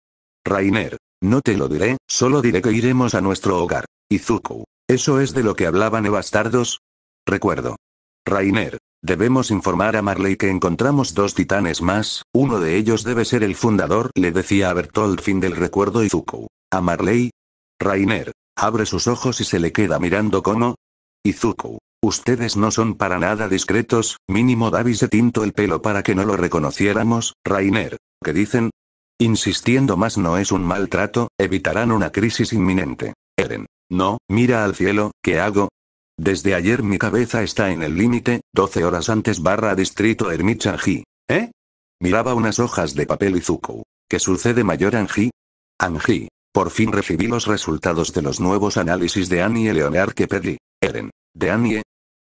Rainer. No te lo diré, solo diré que iremos a nuestro hogar. Izuku. ¿Eso es de lo que hablaban e bastardos? Recuerdo. Rainer. Debemos informar a Marley que encontramos dos titanes más, uno de ellos debe ser el fundador, le decía a Bertolt fin del recuerdo Izuku. ¿A Marley? Rainer. Abre sus ojos y se le queda mirando como... Izuku. Ustedes no son para nada discretos, mínimo Davis se tinto el pelo para que no lo reconociéramos, Rainer. ¿Qué dicen? Insistiendo más no es un maltrato, evitarán una crisis inminente. Eren. No, mira al cielo, ¿qué hago? Desde ayer mi cabeza está en el límite, 12 horas antes barra distrito Hermichaji, ¿Eh? Miraba unas hojas de papel y Zuko. ¿Qué sucede mayor Anji? Anji, Por fin recibí los resultados de los nuevos análisis de Annie y Leonard que pedí. Eren. ¿De Annie?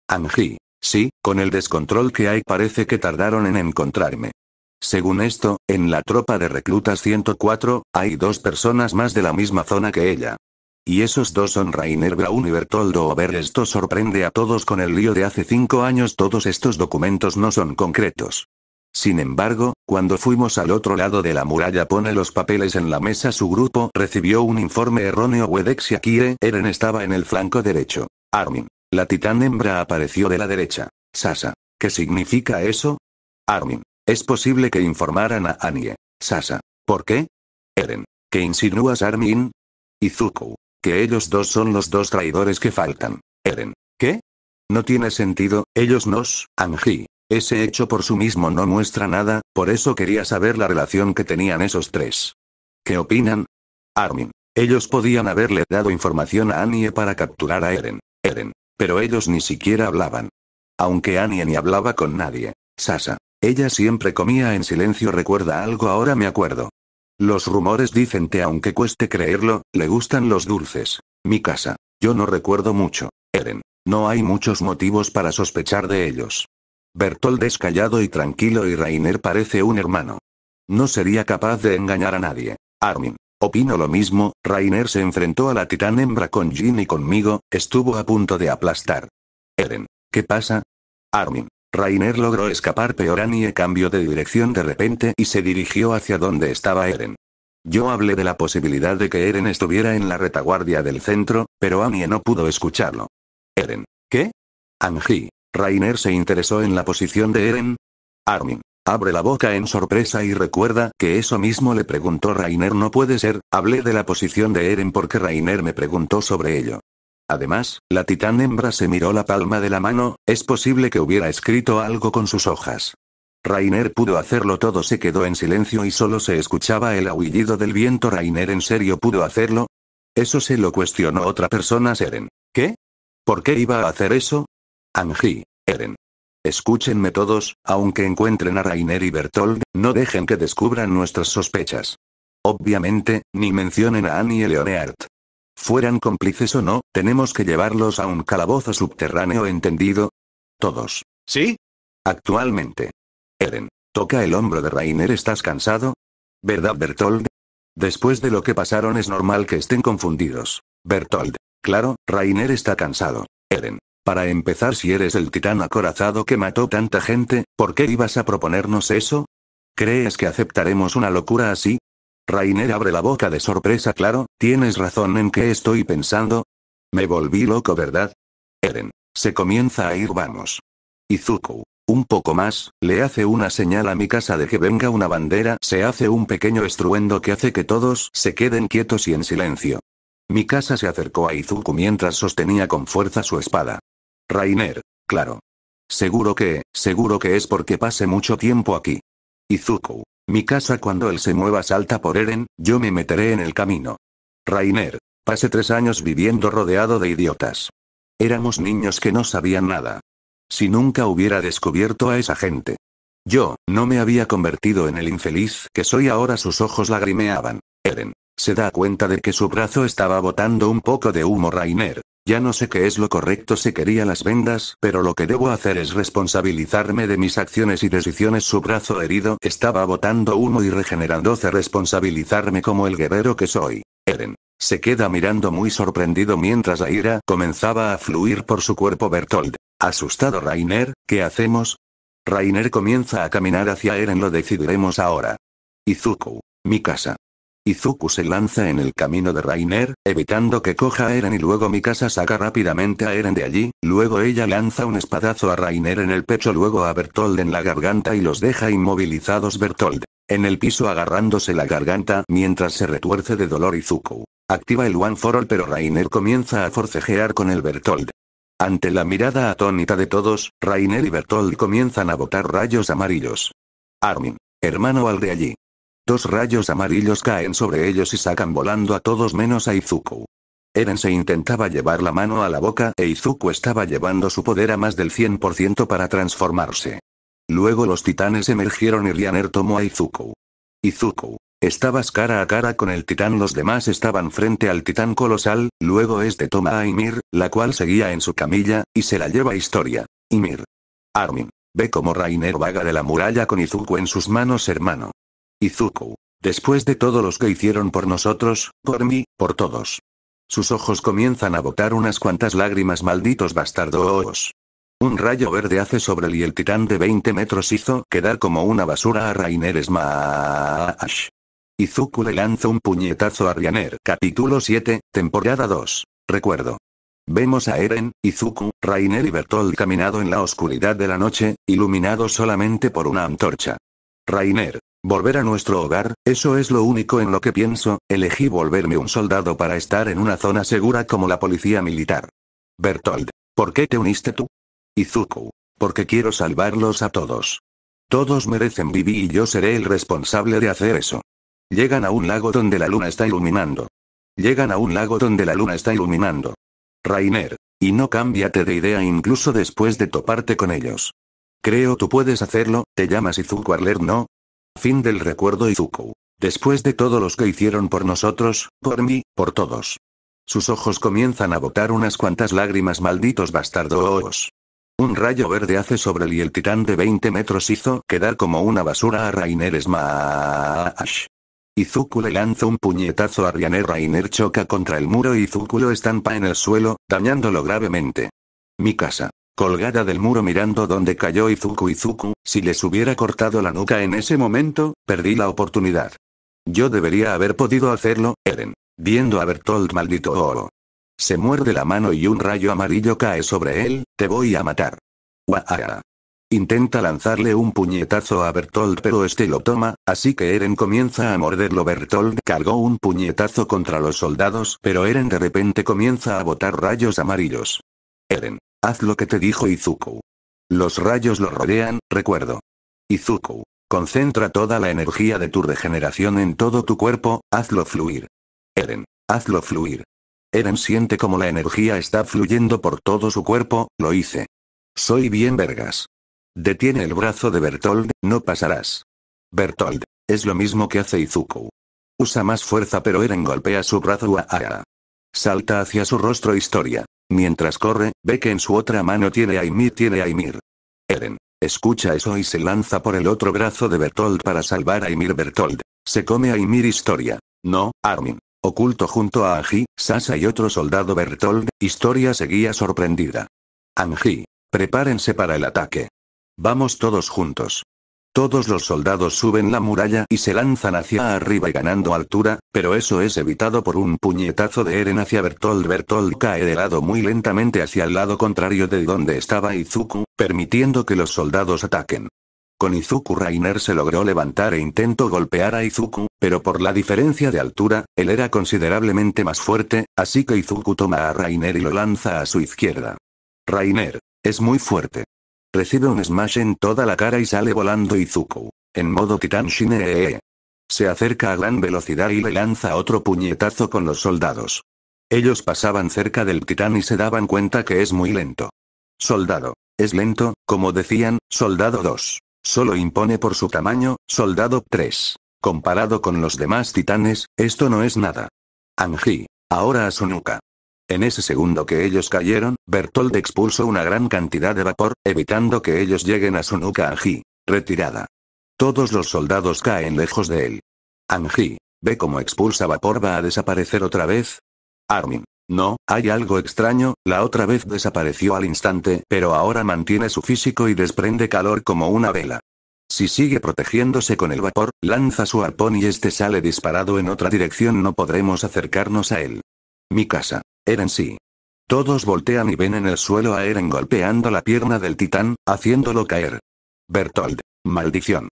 Anji, Sí, con el descontrol que hay parece que tardaron en encontrarme. Según esto, en la tropa de reclutas 104, hay dos personas más de la misma zona que ella. Y esos dos son Rainer Braun y Bertoldo Ober. Esto sorprende a todos con el lío de hace cinco años. Todos estos documentos no son concretos. Sin embargo, cuando fuimos al otro lado de la muralla pone los papeles en la mesa su grupo recibió un informe erróneo Wedexia Kie. Eren estaba en el flanco derecho. Armin. La titán hembra apareció de la derecha. Sasa. ¿Qué significa eso? Armin. Es posible que informaran a Anie. Sasa. ¿Por qué? Eren. ¿Qué insinúas Armin? Izuku. Que ellos dos son los dos traidores que faltan. Eren. ¿Qué? No tiene sentido, ellos nos, Angie. Ese hecho por sí mismo no muestra nada, por eso quería saber la relación que tenían esos tres. ¿Qué opinan? Armin. Ellos podían haberle dado información a Annie para capturar a Eren. Eren. Pero ellos ni siquiera hablaban. Aunque Annie ni hablaba con nadie. Sasa. Ella siempre comía en silencio, recuerda algo, ahora me acuerdo. Los rumores dicen que aunque cueste creerlo, le gustan los dulces. Mi casa. Yo no recuerdo mucho. Eren. No hay muchos motivos para sospechar de ellos. Bertold es callado y tranquilo y Rainer parece un hermano. No sería capaz de engañar a nadie. Armin. Opino lo mismo, Rainer se enfrentó a la titán hembra con Jin y conmigo, estuvo a punto de aplastar. Eren. ¿Qué pasa? Armin. Rainer logró escapar pero Annie cambió de dirección de repente y se dirigió hacia donde estaba Eren. Yo hablé de la posibilidad de que Eren estuviera en la retaguardia del centro, pero Annie no pudo escucharlo. Eren. ¿Qué? Angie. Rainer se interesó en la posición de Eren. Armin. Abre la boca en sorpresa y recuerda que eso mismo le preguntó Rainer no puede ser, hablé de la posición de Eren porque Rainer me preguntó sobre ello. Además, la titán hembra se miró la palma de la mano, es posible que hubiera escrito algo con sus hojas. Rainer pudo hacerlo todo, se quedó en silencio y solo se escuchaba el aullido del viento. Rainer en serio pudo hacerlo. Eso se lo cuestionó otra persona, Seren. ¿Qué? ¿Por qué iba a hacer eso? Angie, Eren. Escúchenme todos, aunque encuentren a Rainer y Bertold, no dejen que descubran nuestras sospechas. Obviamente, ni mencionen a Annie y Fueran cómplices o no, tenemos que llevarlos a un calabozo subterráneo, ¿entendido? Todos. ¿Sí? Actualmente. Eren. Toca el hombro de Rainer, ¿estás cansado? ¿Verdad, Bertold? Después de lo que pasaron es normal que estén confundidos. Bertold. Claro, Rainer está cansado. Eren. Para empezar, si eres el titán acorazado que mató tanta gente, ¿por qué ibas a proponernos eso? ¿Crees que aceptaremos una locura así? Rainer abre la boca de sorpresa, claro, tienes razón en que estoy pensando. Me volví loco, ¿verdad? Eren. Se comienza a ir, vamos. Izuku. Un poco más, le hace una señal a mi casa de que venga una bandera, se hace un pequeño estruendo que hace que todos se queden quietos y en silencio. Mi casa se acercó a Izuku mientras sostenía con fuerza su espada. Rainer, claro. Seguro que, seguro que es porque pase mucho tiempo aquí. Izuku. Mi casa cuando él se mueva salta por Eren, yo me meteré en el camino. Rainer. Pasé tres años viviendo rodeado de idiotas. Éramos niños que no sabían nada. Si nunca hubiera descubierto a esa gente. Yo, no me había convertido en el infeliz que soy ahora sus ojos lagrimeaban. Eren. Se da cuenta de que su brazo estaba botando un poco de humo Rainer. Ya no sé qué es lo correcto si quería las vendas, pero lo que debo hacer es responsabilizarme de mis acciones y decisiones. Su brazo herido estaba botando uno y regenerándose responsabilizarme como el guerrero que soy. Eren. Se queda mirando muy sorprendido mientras la ira comenzaba a fluir por su cuerpo Bertold. Asustado Rainer, ¿qué hacemos? Rainer comienza a caminar hacia Eren lo decidiremos ahora. Izuku. Mi casa. Izuku se lanza en el camino de Rainer, evitando que coja a Eren y luego Mikasa saca rápidamente a Eren de allí, luego ella lanza un espadazo a Rainer en el pecho luego a Bertold en la garganta y los deja inmovilizados Bertold. En el piso agarrándose la garganta mientras se retuerce de dolor Izuku. Activa el One for All pero Rainer comienza a forcejear con el Bertold. Ante la mirada atónita de todos, Rainer y Bertold comienzan a botar rayos amarillos. Armin. Hermano al de allí. Dos rayos amarillos caen sobre ellos y sacan volando a todos menos a Izuku. Eren se intentaba llevar la mano a la boca e Izuku estaba llevando su poder a más del 100% para transformarse. Luego los titanes emergieron y Ryaner tomó a Izuku. Izuku. Estabas cara a cara con el titán, los demás estaban frente al titán colosal, luego este toma a Ymir, la cual seguía en su camilla, y se la lleva Historia. Ymir. Armin. Ve como Rainer vaga de la muralla con Izuku en sus manos hermano. Izuku. Después de todo lo que hicieron por nosotros, por mí, por todos. Sus ojos comienzan a botar unas cuantas lágrimas malditos bastardos. Un rayo verde hace sobre él y el titán de 20 metros hizo quedar como una basura a Rainer Smash. Izuku le lanza un puñetazo a Rainer. Capítulo 7, temporada 2. Recuerdo. Vemos a Eren, Izuku, Rainer y Bertold caminado en la oscuridad de la noche, iluminado solamente por una antorcha. Rainer, Volver a nuestro hogar, eso es lo único en lo que pienso, elegí volverme un soldado para estar en una zona segura como la policía militar. Bertold, ¿por qué te uniste tú? Izuku, porque quiero salvarlos a todos. Todos merecen vivir y yo seré el responsable de hacer eso. Llegan a un lago donde la luna está iluminando. Llegan a un lago donde la luna está iluminando. Rainer, y no cámbiate de idea incluso después de toparte con ellos. Creo tú puedes hacerlo, te llamas Izuku Arler no, Fin del recuerdo Izuku. Después de todo lo que hicieron por nosotros, por mí, por todos. Sus ojos comienzan a botar unas cuantas lágrimas malditos bastardos. Un rayo verde hace sobre él y el titán de 20 metros hizo quedar como una basura a Rainer Smash. Izuku le lanza un puñetazo a Rainer. Rainer choca contra el muro y Izuku lo estampa en el suelo, dañándolo gravemente. Mi casa colgada del muro mirando donde cayó Izuku Izuku, si les hubiera cortado la nuca en ese momento, perdí la oportunidad. Yo debería haber podido hacerlo, Eren. Viendo a Bertolt maldito Oro. Se muerde la mano y un rayo amarillo cae sobre él, te voy a matar. Intenta lanzarle un puñetazo a Bertolt pero este lo toma, así que Eren comienza a morderlo. Bertolt cargó un puñetazo contra los soldados pero Eren de repente comienza a botar rayos amarillos. Eren. Haz lo que te dijo Izuku. Los rayos lo rodean, recuerdo. Izuku. Concentra toda la energía de tu regeneración en todo tu cuerpo, hazlo fluir. Eren. Hazlo fluir. Eren siente como la energía está fluyendo por todo su cuerpo, lo hice. Soy bien vergas. Detiene el brazo de Bertold, no pasarás. Bertold. Es lo mismo que hace Izuku. Usa más fuerza pero Eren golpea su brazo a Salta hacia su rostro historia. Mientras corre, ve que en su otra mano tiene a Ymir tiene a Ymir. Eren. Escucha eso y se lanza por el otro brazo de Bertold para salvar a Ymir Bertold. Se come a Ymir Historia. No, Armin. Oculto junto a Anji, Sasa y otro soldado Bertold, Historia seguía sorprendida. Angi. Prepárense para el ataque. Vamos todos juntos. Todos los soldados suben la muralla y se lanzan hacia arriba y ganando altura, pero eso es evitado por un puñetazo de Eren hacia Bertold. Bertold cae de lado muy lentamente hacia el lado contrario de donde estaba Izuku, permitiendo que los soldados ataquen. Con Izuku Rainer se logró levantar e intentó golpear a Izuku, pero por la diferencia de altura, él era considerablemente más fuerte, así que Izuku toma a Rainer y lo lanza a su izquierda. Rainer. Es muy fuerte. Recibe un smash en toda la cara y sale volando Izuku. En modo titán Shinee. Se acerca a gran velocidad y le lanza otro puñetazo con los soldados. Ellos pasaban cerca del titán y se daban cuenta que es muy lento. Soldado. Es lento, como decían, soldado 2. Solo impone por su tamaño, soldado 3. Comparado con los demás titanes, esto no es nada. Anji. Ahora a su nuca. En ese segundo que ellos cayeron, Bertold expulsó una gran cantidad de vapor, evitando que ellos lleguen a su nuca Angie. Retirada. Todos los soldados caen lejos de él. Angie. ve cómo expulsa vapor va a desaparecer otra vez. Armin. No, hay algo extraño, la otra vez desapareció al instante, pero ahora mantiene su físico y desprende calor como una vela. Si sigue protegiéndose con el vapor, lanza su arpón y este sale disparado en otra dirección no podremos acercarnos a él. Mi casa. Eren sí. Todos voltean y ven en el suelo a Eren golpeando la pierna del titán, haciéndolo caer. Bertold. Maldición.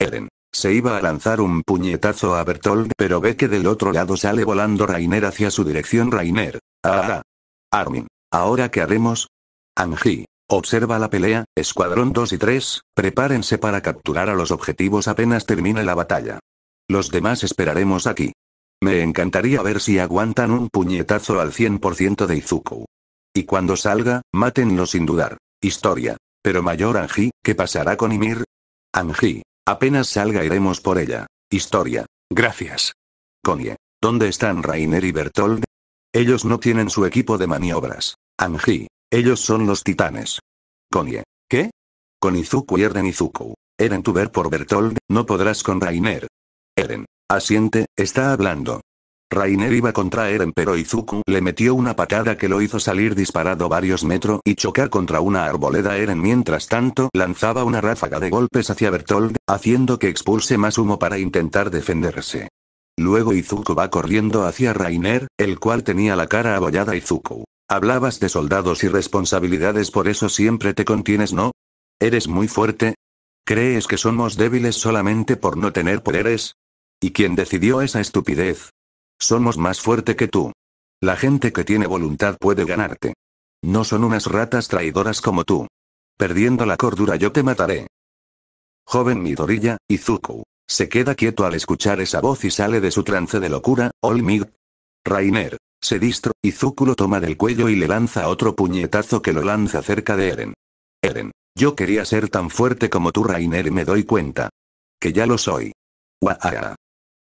Eren. Se iba a lanzar un puñetazo a Bertold, pero ve que del otro lado sale volando Rainer hacia su dirección Rainer. Ah, ah, ah. Armin. ¿Ahora qué haremos? Angie. Observa la pelea, escuadrón 2 y 3, prepárense para capturar a los objetivos apenas termine la batalla. Los demás esperaremos aquí. Me encantaría ver si aguantan un puñetazo al 100% de Izuku. Y cuando salga, mátenlo sin dudar. Historia. Pero mayor Anji, ¿qué pasará con Ymir? Anji. Apenas salga iremos por ella. Historia. Gracias. Connie. ¿Dónde están Rainer y Bertold? Ellos no tienen su equipo de maniobras. Anji. Ellos son los titanes. Connie. ¿Qué? Con Izuku y Erden Izuku. Eren tu ver por Bertold, no podrás con Rainer. Asiente, está hablando. Rainer iba contra Eren pero Izuku le metió una patada que lo hizo salir disparado varios metros y chocar contra una arboleda Eren mientras tanto lanzaba una ráfaga de golpes hacia Bertold, haciendo que expulse más humo para intentar defenderse. Luego Izuku va corriendo hacia Rainer, el cual tenía la cara abollada Izuku. Hablabas de soldados y responsabilidades por eso siempre te contienes ¿no? Eres muy fuerte. ¿Crees que somos débiles solamente por no tener poderes? ¿Y quién decidió esa estupidez? Somos más fuerte que tú. La gente que tiene voluntad puede ganarte. No son unas ratas traidoras como tú. Perdiendo la cordura yo te mataré. Joven Midorilla, Izuku. Se queda quieto al escuchar esa voz y sale de su trance de locura, Olmig. Rainer. Se distro, Izuku lo toma del cuello y le lanza otro puñetazo que lo lanza cerca de Eren. Eren. Yo quería ser tan fuerte como tú Rainer y me doy cuenta. Que ya lo soy. Ah, ah.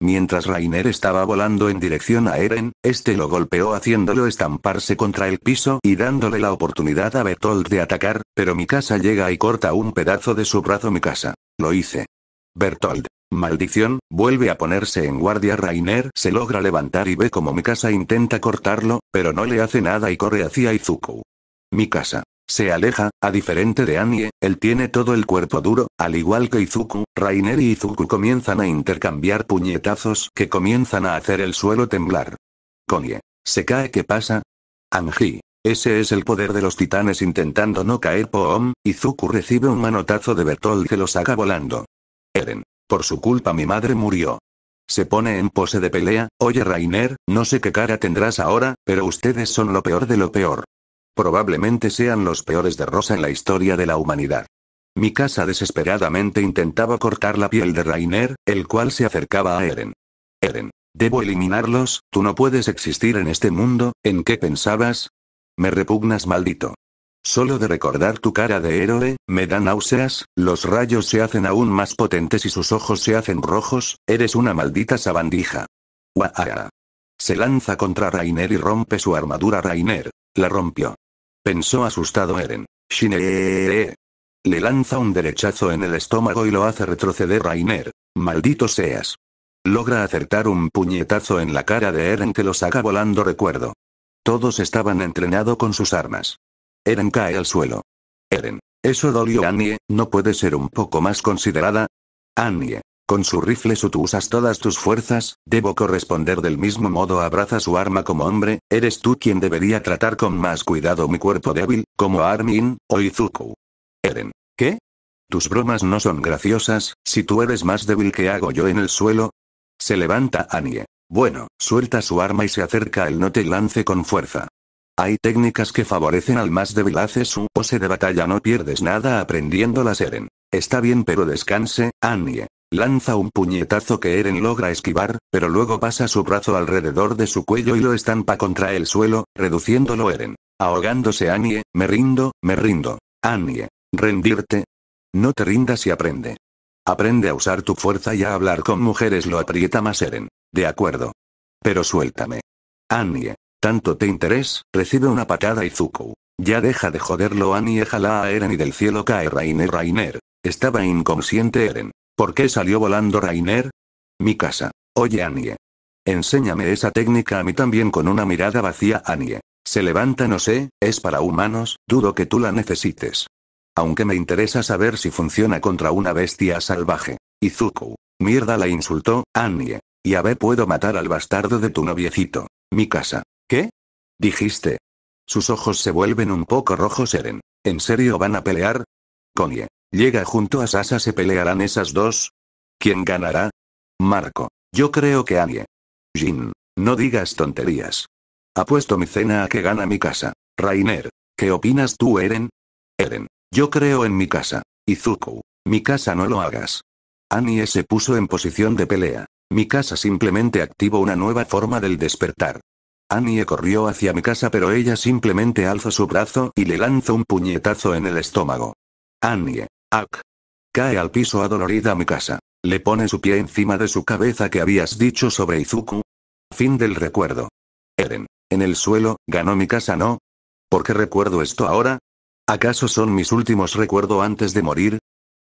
Mientras Rainer estaba volando en dirección a Eren, este lo golpeó haciéndolo estamparse contra el piso y dándole la oportunidad a Bertolt de atacar, pero Mikasa llega y corta un pedazo de su brazo Mikasa. Lo hice. Bertold. Maldición, vuelve a ponerse en guardia Rainer se logra levantar y ve como Mikasa intenta cortarlo, pero no le hace nada y corre hacia Izuku. Mikasa. Se aleja, a diferente de Annie, él tiene todo el cuerpo duro, al igual que Izuku, Rainer y Izuku comienzan a intercambiar puñetazos que comienzan a hacer el suelo temblar. Konie. Se cae ¿qué pasa? Anji. Ese es el poder de los titanes intentando no caer Poom, Izuku recibe un manotazo de Bertol que lo saca volando. Eren. Por su culpa mi madre murió. Se pone en pose de pelea, oye Rainer, no sé qué cara tendrás ahora, pero ustedes son lo peor de lo peor. Probablemente sean los peores de rosa en la historia de la humanidad. Mi casa desesperadamente intentaba cortar la piel de Rainer, el cual se acercaba a Eren. Eren, debo eliminarlos, tú no puedes existir en este mundo, ¿en qué pensabas? Me repugnas maldito. Solo de recordar tu cara de héroe, me dan náuseas, los rayos se hacen aún más potentes y sus ojos se hacen rojos, eres una maldita sabandija. Se lanza contra Rainer y rompe su armadura Rainer. La rompió pensó asustado Eren. Shinee. Le lanza un derechazo en el estómago y lo hace retroceder Rainer. Maldito seas. Logra acertar un puñetazo en la cara de Eren que lo saca volando recuerdo. Todos estaban entrenados con sus armas. Eren cae al suelo. Eren, eso dolió Annie, ¿no puede ser un poco más considerada? Annie, con su rifle tú usas todas tus fuerzas, debo corresponder del mismo modo abraza su arma como hombre, eres tú quien debería tratar con más cuidado mi cuerpo débil, como Armin, o Izuku. Eren. ¿Qué? Tus bromas no son graciosas, si tú eres más débil que hago yo en el suelo. Se levanta Anie. Bueno, suelta su arma y se acerca al no te lance con fuerza. Hay técnicas que favorecen al más débil haces su pose de batalla no pierdes nada aprendiéndolas Eren. Está bien pero descanse, Annie. Lanza un puñetazo que Eren logra esquivar, pero luego pasa su brazo alrededor de su cuello y lo estampa contra el suelo, reduciéndolo Eren. Ahogándose Annie, me rindo, me rindo. Annie. rendirte. No te rindas y aprende. Aprende a usar tu fuerza y a hablar con mujeres, lo aprieta más Eren. De acuerdo. Pero suéltame. Annie. tanto te interés, recibe una patada y Zuko. Ya deja de joderlo Annie jala a Eren y del cielo cae Rainer Rainer. Estaba inconsciente Eren. ¿Por qué salió volando Rainer? Mi casa. Oye Annie. Enséñame esa técnica a mí también con una mirada vacía Annie. Se levanta no sé, es para humanos, dudo que tú la necesites. Aunque me interesa saber si funciona contra una bestia salvaje. Izuku. Mierda la insultó, Annie. Y a ver puedo matar al bastardo de tu noviecito. Mi casa. ¿Qué? Dijiste. Sus ojos se vuelven un poco rojos Eren. ¿En serio van a pelear? Connie. Llega junto a Sasa, se pelearán esas dos. ¿Quién ganará? Marco. Yo creo que Annie. Jin. No digas tonterías. Apuesto mi cena a que gana mi casa. Rainer. ¿Qué opinas tú, Eren? Eren. Yo creo en mi casa. Izuku. Mi casa no lo hagas. Annie se puso en posición de pelea. Mi casa simplemente activó una nueva forma del despertar. Annie corrió hacia mi casa pero ella simplemente alza su brazo y le lanza un puñetazo en el estómago. Annie. Ak. Cae al piso adolorida mi casa. Le pone su pie encima de su cabeza que habías dicho sobre Izuku. Fin del recuerdo. Eren. En el suelo, ganó mi casa no. ¿Por qué recuerdo esto ahora? ¿Acaso son mis últimos recuerdos antes de morir?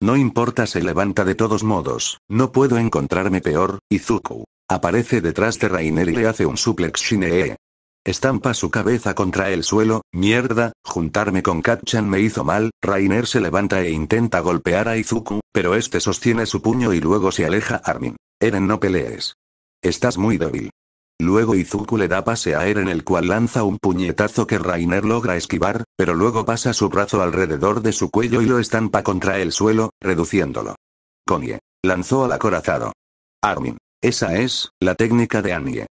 No importa se levanta de todos modos, no puedo encontrarme peor, Izuku. Aparece detrás de Rainer y le hace un suplex Shinee. Estampa su cabeza contra el suelo, mierda, juntarme con Katchan me hizo mal, Rainer se levanta e intenta golpear a Izuku, pero este sostiene su puño y luego se aleja Armin. Eren no pelees. Estás muy débil. Luego Izuku le da pase a Eren el cual lanza un puñetazo que Rainer logra esquivar, pero luego pasa su brazo alrededor de su cuello y lo estampa contra el suelo, reduciéndolo. Connie. Lanzó al acorazado. Armin. Esa es, la técnica de Annie.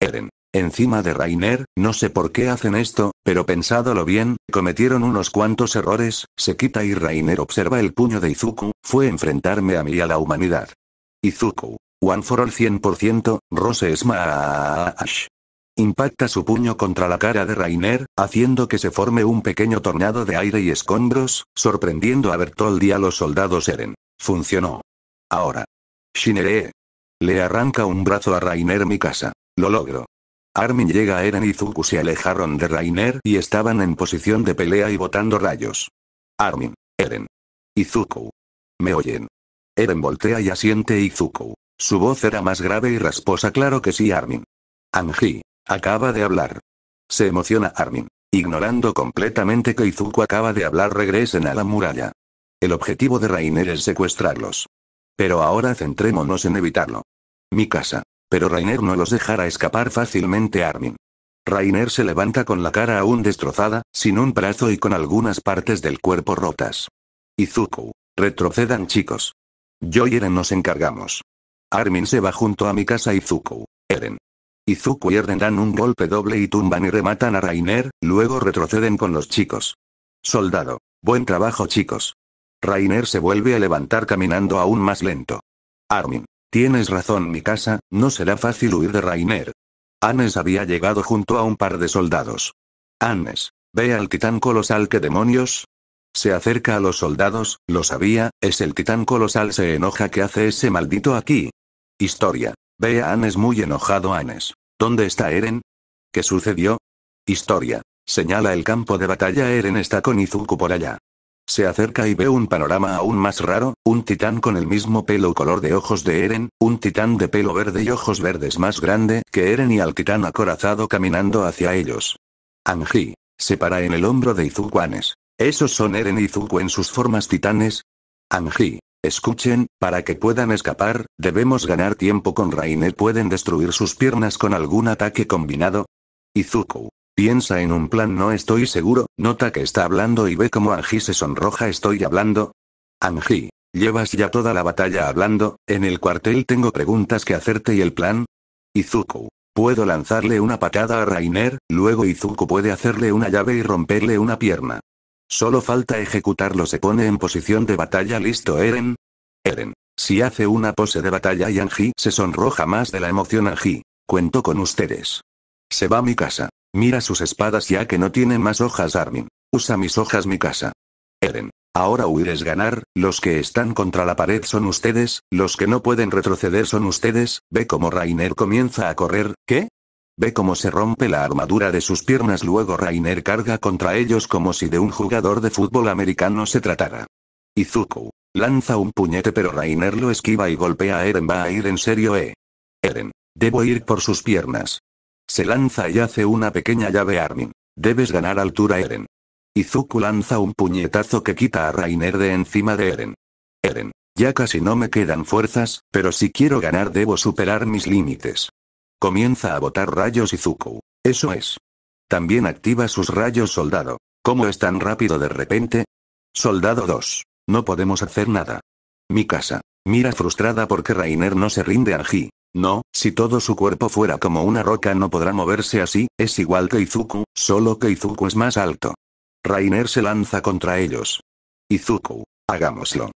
Eren encima de Rainer, no sé por qué hacen esto, pero pensádolo bien, cometieron unos cuantos errores, se quita y Rainer observa el puño de Izuku, fue enfrentarme a mí y a la humanidad. Izuku. One for all 100%, Rose Smash. Impacta su puño contra la cara de Rainer, haciendo que se forme un pequeño tornado de aire y escombros, sorprendiendo a Bertold y a los soldados Eren. Funcionó. Ahora. Shinere. Le arranca un brazo a Rainer mi casa. Lo logro. Armin llega a Eren y Zuku se alejaron de Rainer y estaban en posición de pelea y botando rayos. Armin, Eren. Izuku. ¿Me oyen? Eren voltea y asiente Izuku. Su voz era más grave y rasposa claro que sí Armin. Anji. Acaba de hablar. Se emociona Armin. Ignorando completamente que Izuku acaba de hablar regresen a la muralla. El objetivo de Rainer es secuestrarlos. Pero ahora centrémonos en evitarlo. Mi casa. Pero Rainer no los dejará escapar fácilmente Armin. Rainer se levanta con la cara aún destrozada, sin un brazo y con algunas partes del cuerpo rotas. Izuku. Retrocedan chicos. Yo y Eren nos encargamos. Armin se va junto a mi casa Izuku. Eren. Izuku y Eren dan un golpe doble y tumban y rematan a Rainer, luego retroceden con los chicos. Soldado. Buen trabajo chicos. Rainer se vuelve a levantar caminando aún más lento. Armin. Tienes razón, mi casa, no será fácil huir de Rainer. Anes había llegado junto a un par de soldados. Anes, ve al titán colosal, que demonios? Se acerca a los soldados, lo sabía, es el titán colosal, se enoja que hace ese maldito aquí. Historia. Ve a Anes muy enojado, Anes. ¿Dónde está Eren? ¿Qué sucedió? Historia. Señala el campo de batalla, Eren está con Izuku por allá. Se acerca y ve un panorama aún más raro, un titán con el mismo pelo color de ojos de Eren, un titán de pelo verde y ojos verdes más grande que Eren y al titán acorazado caminando hacia ellos. Anji. Se para en el hombro de Izuquanes. ¿Esos son Eren y Izuku en sus formas titanes? Anji. Escuchen, para que puedan escapar, debemos ganar tiempo con Reiner. ¿Pueden destruir sus piernas con algún ataque combinado? Izuku. Piensa en un plan no estoy seguro, nota que está hablando y ve cómo Angie se sonroja estoy hablando. Angie, llevas ya toda la batalla hablando, en el cuartel tengo preguntas que hacerte y el plan. Izuku. Puedo lanzarle una patada a Rainer, luego Izuku puede hacerle una llave y romperle una pierna. Solo falta ejecutarlo se pone en posición de batalla listo Eren. Eren. Si hace una pose de batalla y Angie se sonroja más de la emoción Angie. Cuento con ustedes. Se va a mi casa. Mira sus espadas ya que no tiene más hojas Armin. Usa mis hojas mi casa. Eren. Ahora huir es ganar, los que están contra la pared son ustedes, los que no pueden retroceder son ustedes, ve como Rainer comienza a correr, ¿qué? Ve cómo se rompe la armadura de sus piernas luego Rainer carga contra ellos como si de un jugador de fútbol americano se tratara. Izuku. Lanza un puñete pero Rainer lo esquiva y golpea a Eren va a ir en serio eh. Eren. Debo ir por sus piernas. Se lanza y hace una pequeña llave Armin. Debes ganar altura Eren. Izuku lanza un puñetazo que quita a Rainer de encima de Eren. Eren, ya casi no me quedan fuerzas, pero si quiero ganar debo superar mis límites. Comienza a botar rayos Izuku. Eso es. También activa sus rayos soldado. ¿Cómo es tan rápido de repente? Soldado 2. No podemos hacer nada. Mi casa. Mira frustrada porque Rainer no se rinde a no, si todo su cuerpo fuera como una roca no podrá moverse así, es igual que Izuku, solo que Izuku es más alto. Rainer se lanza contra ellos. Izuku, hagámoslo.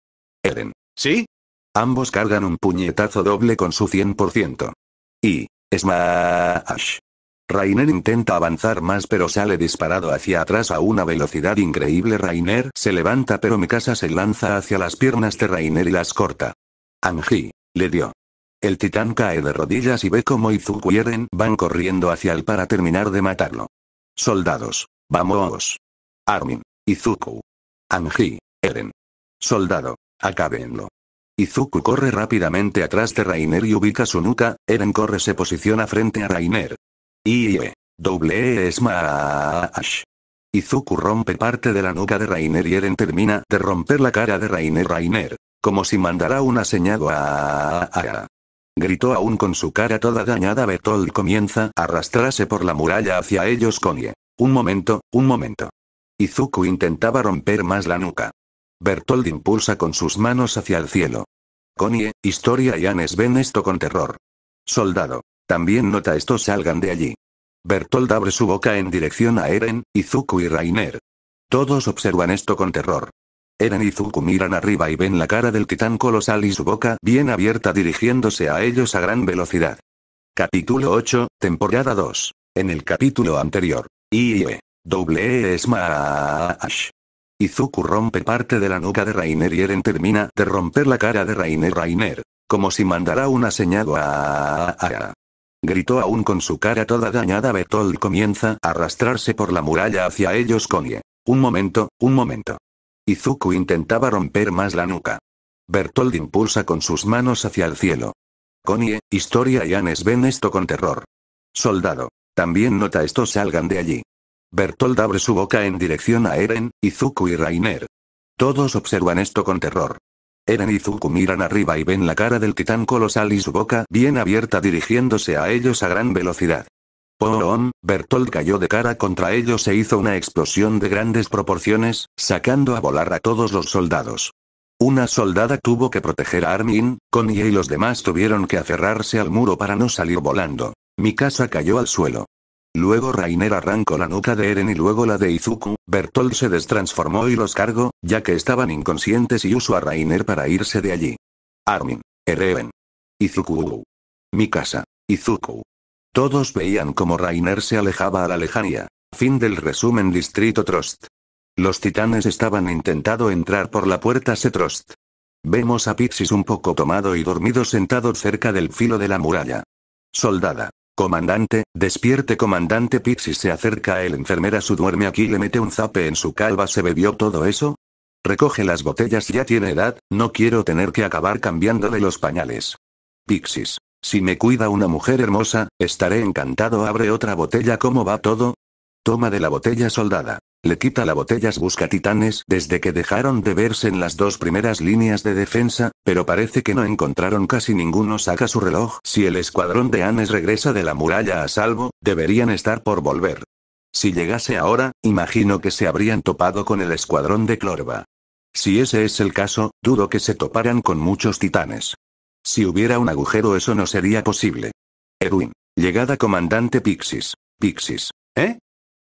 Eren. ¿Sí? Ambos cargan un puñetazo doble con su 100%. Y... más. Rainer intenta avanzar más pero sale disparado hacia atrás a una velocidad increíble. Rainer se levanta pero Mikasa se lanza hacia las piernas de Rainer y las corta. Anji. Le dio. El titán cae de rodillas y ve cómo Izuku y Eren van corriendo hacia él para terminar de matarlo. Soldados. Vamos. Armin. Izuku. Anji. Eren. Soldado. Acábenlo. Izuku corre rápidamente atrás de Rainer y ubica su nuca, Eren corre se posiciona frente a Rainer. IE. W e, e, Smash. Izuku rompe parte de la nuca de Rainer y Eren termina de romper la cara de Rainer Rainer. Como si mandara una señal a gritó aún con su cara toda dañada Bertold comienza a arrastrarse por la muralla hacia ellos Connie. Un momento, un momento. Izuku intentaba romper más la nuca. Bertold impulsa con sus manos hacia el cielo. Connie, Historia y Anes ven esto con terror. Soldado. También nota esto salgan de allí. Bertold abre su boca en dirección a Eren, Izuku y Rainer. Todos observan esto con terror. Eren y Zuko miran arriba y ven la cara del titán colosal y su boca bien abierta dirigiéndose a ellos a gran velocidad. Capítulo 8, temporada 2. En el capítulo anterior. IE. W. E, Smash. Izuku rompe parte de la nuca de Rainer y Eren termina de romper la cara de Rainer Rainer. Como si mandara una señal a... Gritó aún con su cara toda dañada Betol comienza a arrastrarse por la muralla hacia ellos con I.E. Un momento, un momento. Izuku intentaba romper más la nuca. Bertold impulsa con sus manos hacia el cielo. Connie, Historia y Anes ven esto con terror. Soldado. También nota esto salgan de allí. Bertold abre su boca en dirección a Eren, Izuku y Rainer. Todos observan esto con terror. Eren y Izuku miran arriba y ven la cara del titán colosal y su boca bien abierta dirigiéndose a ellos a gran velocidad. Porón, Bertolt cayó de cara contra ellos e hizo una explosión de grandes proporciones, sacando a volar a todos los soldados. Una soldada tuvo que proteger a Armin, Connie y los demás tuvieron que aferrarse al muro para no salir volando. Mi casa cayó al suelo. Luego Rainer arrancó la nuca de Eren y luego la de Izuku, Bertolt se destransformó y los cargó, ya que estaban inconscientes y usó a Rainer para irse de allí. Armin. Eren. Izuku. Mi casa. Izuku. Todos veían cómo Rainer se alejaba a la lejanía. Fin del resumen Distrito Trost. Los titanes estaban intentando entrar por la puerta se Trost. Vemos a Pixis un poco tomado y dormido sentado cerca del filo de la muralla. Soldada. Comandante, despierte comandante Pixis se acerca a él enfermera su duerme aquí le mete un zape en su calva se bebió todo eso. Recoge las botellas ya tiene edad, no quiero tener que acabar cambiando de los pañales. Pixis. Si me cuida una mujer hermosa, estaré encantado. Abre otra botella. ¿Cómo va todo? Toma de la botella soldada. Le quita la botella. busca titanes desde que dejaron de verse en las dos primeras líneas de defensa, pero parece que no encontraron casi ninguno saca su reloj. Si el escuadrón de Anes regresa de la muralla a salvo, deberían estar por volver. Si llegase ahora, imagino que se habrían topado con el escuadrón de Clorva. Si ese es el caso, dudo que se toparan con muchos titanes. Si hubiera un agujero eso no sería posible. Erwin. Llegada comandante Pixis. Pixis. ¿Eh?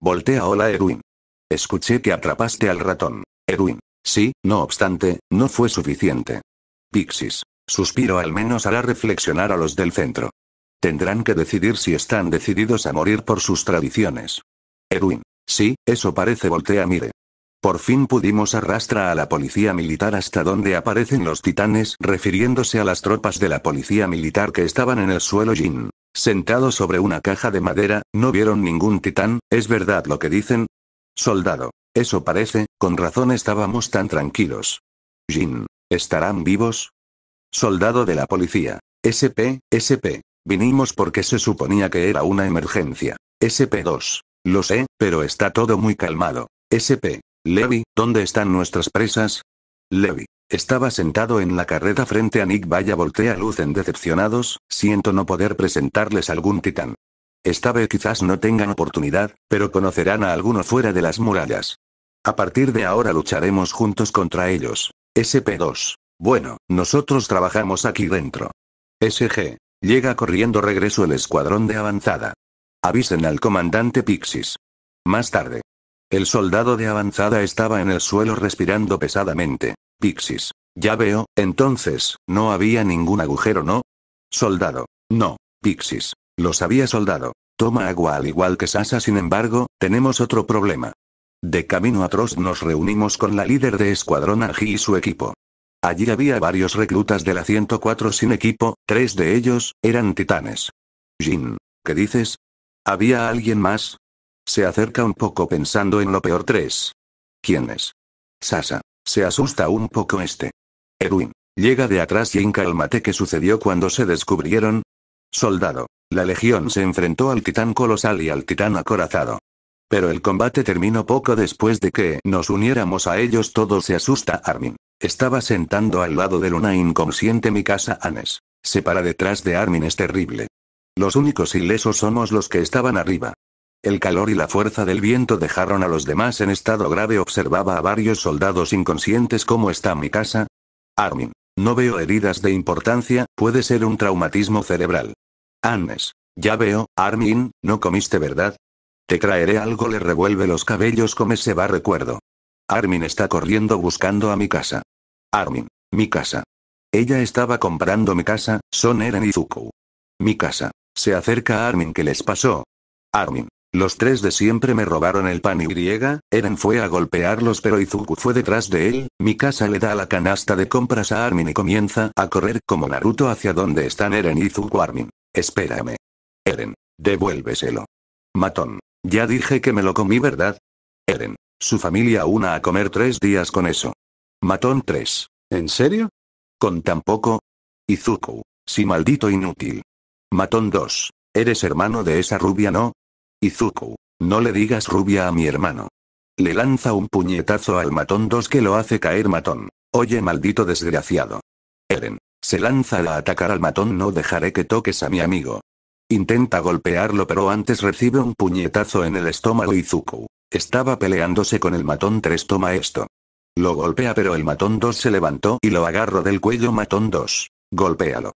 Voltea hola Erwin. Escuché que atrapaste al ratón. Erwin. Sí, no obstante, no fue suficiente. Pixis. Suspiro al menos hará reflexionar a los del centro. Tendrán que decidir si están decididos a morir por sus tradiciones. Erwin. Sí, eso parece voltea mire. Por fin pudimos arrastrar a la policía militar hasta donde aparecen los titanes, refiriéndose a las tropas de la policía militar que estaban en el suelo Jin. Sentado sobre una caja de madera, no vieron ningún titán, ¿es verdad lo que dicen? Soldado. Eso parece, con razón estábamos tan tranquilos. Jin. ¿Estarán vivos? Soldado de la policía. SP, SP. Vinimos porque se suponía que era una emergencia. SP2. Lo sé, pero está todo muy calmado. SP. Levi, ¿dónde están nuestras presas? Levi. Estaba sentado en la carreta frente a Nick Vaya voltea luz en decepcionados, siento no poder presentarles algún titán. Esta vez quizás no tengan oportunidad, pero conocerán a alguno fuera de las murallas. A partir de ahora lucharemos juntos contra ellos. SP2. Bueno, nosotros trabajamos aquí dentro. SG. Llega corriendo regreso el escuadrón de avanzada. Avisen al comandante Pixis. Más tarde. El soldado de avanzada estaba en el suelo respirando pesadamente. Pixis. Ya veo, entonces, no había ningún agujero, ¿no? Soldado. No. Pixis. Los había soldado. Toma agua al igual que Sasa, sin embargo, tenemos otro problema. De camino a nos reunimos con la líder de Escuadrón Argy y su equipo. Allí había varios reclutas de la 104 sin equipo, tres de ellos, eran titanes. Jin, ¿qué dices? ¿Había alguien más? Se acerca un poco pensando en lo peor. 3. ¿Quién es? Sasa. Se asusta un poco este. erwin Llega de atrás y incálmate qué sucedió cuando se descubrieron. Soldado. La legión se enfrentó al titán colosal y al titán acorazado. Pero el combate terminó poco después de que nos uniéramos a ellos. Todo se asusta, Armin. Estaba sentando al lado de Luna inconsciente mi casa Anes. Se para detrás de Armin es terrible. Los únicos ilesos somos los que estaban arriba. El calor y la fuerza del viento dejaron a los demás en estado grave. Observaba a varios soldados inconscientes cómo está mi casa. Armin. No veo heridas de importancia, puede ser un traumatismo cerebral. Annes. Ya veo, Armin, no comiste verdad. Te traeré algo, le revuelve los cabellos come se va recuerdo. Armin está corriendo buscando a mi casa. Armin. Mi casa. Ella estaba comprando mi casa, son Eren y Zuko. Mi casa. Se acerca a Armin, ¿qué les pasó? Armin. Los tres de siempre me robaron el pan y griega, Eren fue a golpearlos pero Izuku fue detrás de él, mi casa le da la canasta de compras a Armin y comienza a correr como Naruto hacia donde están Eren y Izuku Armin. Espérame. Eren. Devuélveselo. Matón. Ya dije que me lo comí ¿verdad? Eren. Su familia una a comer tres días con eso. Matón 3. ¿En serio? Con tan poco. Izuku. Si maldito inútil. Matón 2. Eres hermano de esa rubia, ¿no? Izuku. No le digas rubia a mi hermano. Le lanza un puñetazo al matón 2 que lo hace caer matón. Oye maldito desgraciado. Eren. Se lanza a atacar al matón no dejaré que toques a mi amigo. Intenta golpearlo pero antes recibe un puñetazo en el estómago Izuku. Estaba peleándose con el matón 3 toma esto. Lo golpea pero el matón 2 se levantó y lo agarro del cuello matón 2. Golpéalo.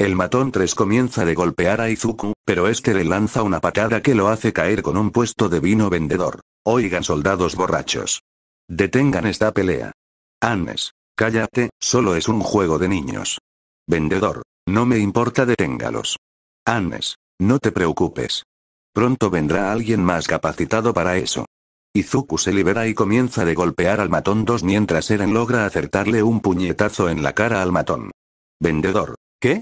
El matón 3 comienza de golpear a Izuku, pero este le lanza una patada que lo hace caer con un puesto de vino vendedor. Oigan soldados borrachos. Detengan esta pelea. Annes. Cállate, solo es un juego de niños. Vendedor. No me importa, deténgalos. Annes. No te preocupes. Pronto vendrá alguien más capacitado para eso. Izuku se libera y comienza de golpear al matón 2 mientras Eren logra acertarle un puñetazo en la cara al matón. Vendedor. ¿Qué?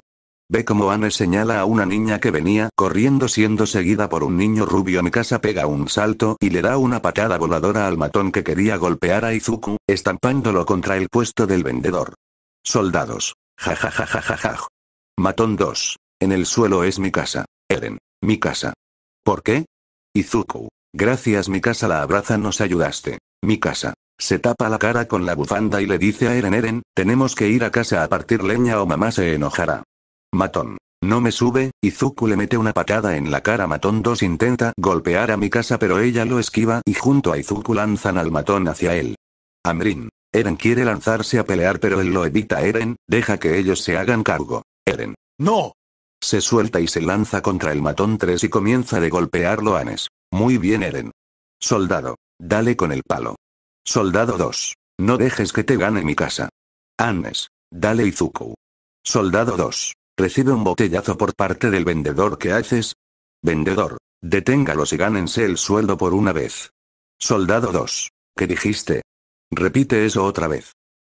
Ve como Anne señala a una niña que venía corriendo siendo seguida por un niño rubio. casa pega un salto y le da una patada voladora al matón que quería golpear a Izuku, estampándolo contra el puesto del vendedor. Soldados. Jajajajajaja. Matón 2. En el suelo es mi casa. Eren. Mi casa. ¿Por qué? Izuku. Gracias mi casa la abraza nos ayudaste. Mi casa. Se tapa la cara con la bufanda y le dice a Eren Eren, tenemos que ir a casa a partir leña o mamá se enojará. Matón. No me sube, Izuku le mete una patada en la cara. Matón 2 intenta golpear a mi casa, pero ella lo esquiva y junto a Izuku lanzan al matón hacia él. Amrin. Eren quiere lanzarse a pelear pero él lo evita. Eren, deja que ellos se hagan cargo. Eren. ¡No! Se suelta y se lanza contra el matón 3 y comienza de golpearlo Anes. Muy bien Eren. Soldado. Dale con el palo. Soldado 2. No dejes que te gane mi casa. Anes. Dale Izuku. Soldado 2. Recibe un botellazo por parte del vendedor que haces. Vendedor. Deténgalos y gánense el sueldo por una vez. Soldado 2. ¿Qué dijiste? Repite eso otra vez.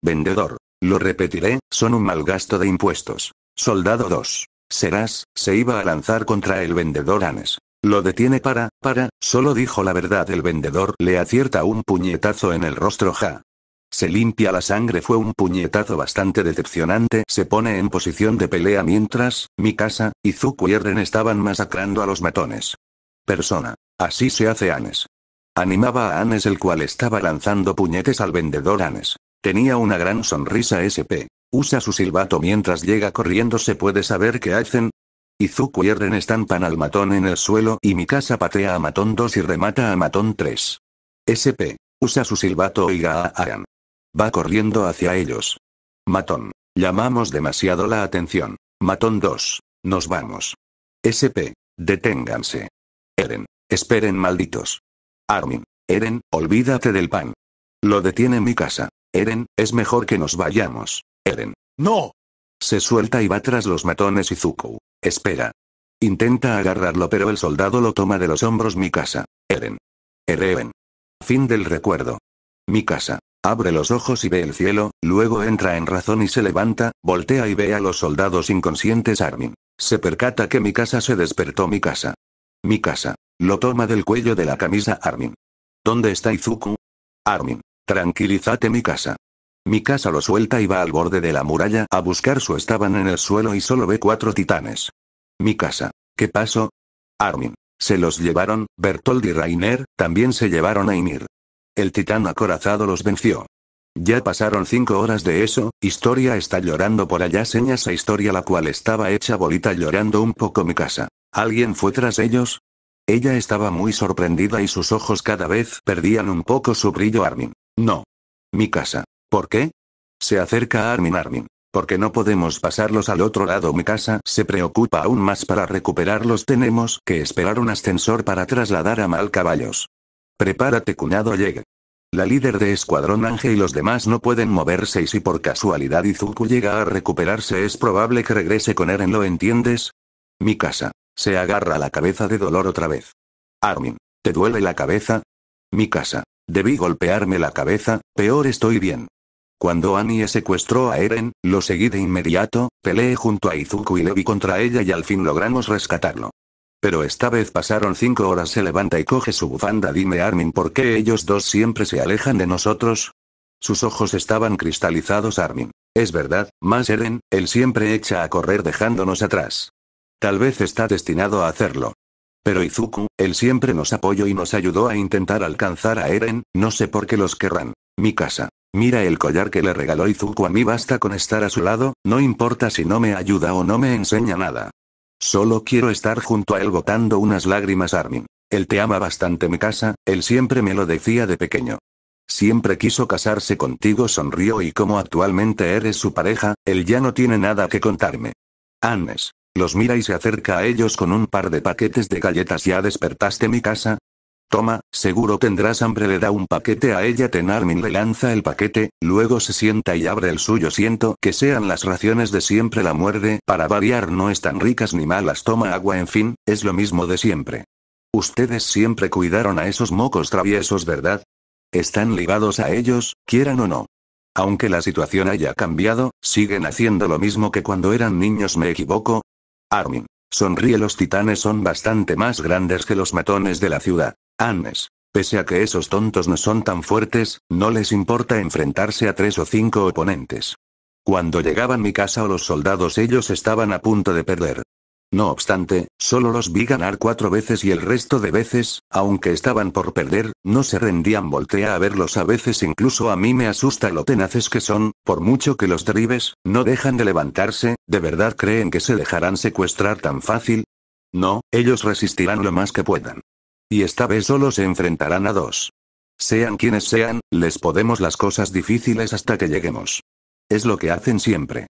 Vendedor. Lo repetiré, son un mal gasto de impuestos. Soldado 2. Serás, se iba a lanzar contra el vendedor Anes. Lo detiene para, para, solo dijo la verdad el vendedor le acierta un puñetazo en el rostro ja. Se limpia la sangre fue un puñetazo bastante decepcionante. Se pone en posición de pelea mientras, Mikasa, Izuku y Erden estaban masacrando a los matones. Persona. Así se hace Anes. Animaba a Anes el cual estaba lanzando puñetes al vendedor Anes. Tenía una gran sonrisa SP. Usa su silbato mientras llega corriendo se puede saber qué hacen. Izuku y Erden estampan al matón en el suelo y Mikasa patea a matón 2 y remata a matón 3. SP. Usa su silbato oiga a Va corriendo hacia ellos. Matón. Llamamos demasiado la atención. Matón 2. Nos vamos. SP. Deténganse. Eren. Esperen malditos. Armin. Eren, olvídate del pan. Lo detiene mi casa. Eren, es mejor que nos vayamos. Eren. ¡No! Se suelta y va tras los matones y Zuko. Espera. Intenta agarrarlo pero el soldado lo toma de los hombros mi casa. Eren. Eren. Fin del recuerdo. Mi casa. Abre los ojos y ve el cielo, luego entra en razón y se levanta, voltea y ve a los soldados inconscientes Armin. Se percata que mi casa se despertó mi casa. Mi casa. Lo toma del cuello de la camisa Armin. ¿Dónde está Izuku? Armin. Tranquilízate mi casa. Mi casa lo suelta y va al borde de la muralla a buscar su estaban en el suelo y solo ve cuatro titanes. Mi casa. ¿Qué pasó? Armin. Se los llevaron, Bertold y Rainer, también se llevaron a Ymir. El titán acorazado los venció. Ya pasaron cinco horas de eso, Historia está llorando por allá señas a Historia la cual estaba hecha bolita llorando un poco mi casa. ¿Alguien fue tras ellos? Ella estaba muy sorprendida y sus ojos cada vez perdían un poco su brillo Armin. No. Mi casa. ¿Por qué? Se acerca Armin Armin. Porque no podemos pasarlos al otro lado. Mi casa se preocupa aún más para recuperarlos. Tenemos que esperar un ascensor para trasladar a mal caballos. Prepárate cuñado llega. La líder de Escuadrón Ángel y los demás no pueden moverse y si por casualidad Izuku llega a recuperarse es probable que regrese con Eren, ¿lo entiendes? Mi casa. Se agarra la cabeza de dolor otra vez. Armin, ¿te duele la cabeza? Mi casa. Debí golpearme la cabeza, peor estoy bien. Cuando Annie secuestró a Eren, lo seguí de inmediato, peleé junto a Izuku y vi contra ella y al fin logramos rescatarlo. Pero esta vez pasaron cinco horas. Se levanta y coge su bufanda. Dime Armin, ¿por qué ellos dos siempre se alejan de nosotros? Sus ojos estaban cristalizados. Armin. Es verdad, más Eren, él siempre echa a correr dejándonos atrás. Tal vez está destinado a hacerlo. Pero Izuku, él siempre nos apoyó y nos ayudó a intentar alcanzar a Eren, no sé por qué los querrán. Mi casa. Mira el collar que le regaló Izuku a mí basta con estar a su lado, no importa si no me ayuda o no me enseña nada. Solo quiero estar junto a él botando unas lágrimas Armin. Él te ama bastante mi casa, él siempre me lo decía de pequeño. Siempre quiso casarse contigo sonrió y como actualmente eres su pareja, él ya no tiene nada que contarme. Annes. Los mira y se acerca a ellos con un par de paquetes de galletas. ¿Ya despertaste mi casa? Toma, seguro tendrás hambre. Le da un paquete a ella. Tenarmin le lanza el paquete, luego se sienta y abre el suyo. Siento que sean las raciones de siempre. La muerde, para variar, no están ricas ni malas. Toma agua, en fin, es lo mismo de siempre. Ustedes siempre cuidaron a esos mocos traviesos, ¿verdad? Están ligados a ellos, quieran o no. Aunque la situación haya cambiado, siguen haciendo lo mismo que cuando eran niños. ¿Me equivoco? Armin. Sonríe los titanes son bastante más grandes que los matones de la ciudad. Annes. Pese a que esos tontos no son tan fuertes, no les importa enfrentarse a tres o cinco oponentes. Cuando llegaban mi casa o los soldados ellos estaban a punto de perder. No obstante, solo los vi ganar cuatro veces y el resto de veces, aunque estaban por perder, no se rendían. Voltea a verlos a veces incluso a mí me asusta lo tenaces que son, por mucho que los derribes, no dejan de levantarse, ¿de verdad creen que se dejarán secuestrar tan fácil? No, ellos resistirán lo más que puedan. Y esta vez solo se enfrentarán a dos. Sean quienes sean, les podemos las cosas difíciles hasta que lleguemos. Es lo que hacen siempre.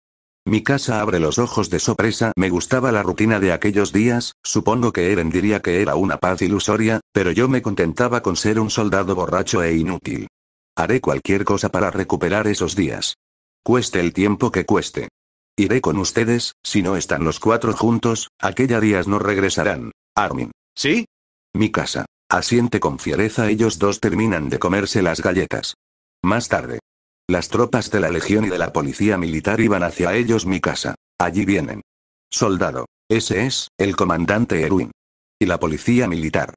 Mi casa abre los ojos de sorpresa. Me gustaba la rutina de aquellos días, supongo que Eren diría que era una paz ilusoria, pero yo me contentaba con ser un soldado borracho e inútil. Haré cualquier cosa para recuperar esos días. Cueste el tiempo que cueste. Iré con ustedes, si no están los cuatro juntos, aquella días no regresarán. Armin. ¿Sí? Mi casa. Asiente con fiereza ellos dos terminan de comerse las galletas. Más tarde. Las tropas de la Legión y de la Policía Militar iban hacia ellos mi casa. Allí vienen. Soldado. Ese es, el comandante Erwin. Y la Policía Militar.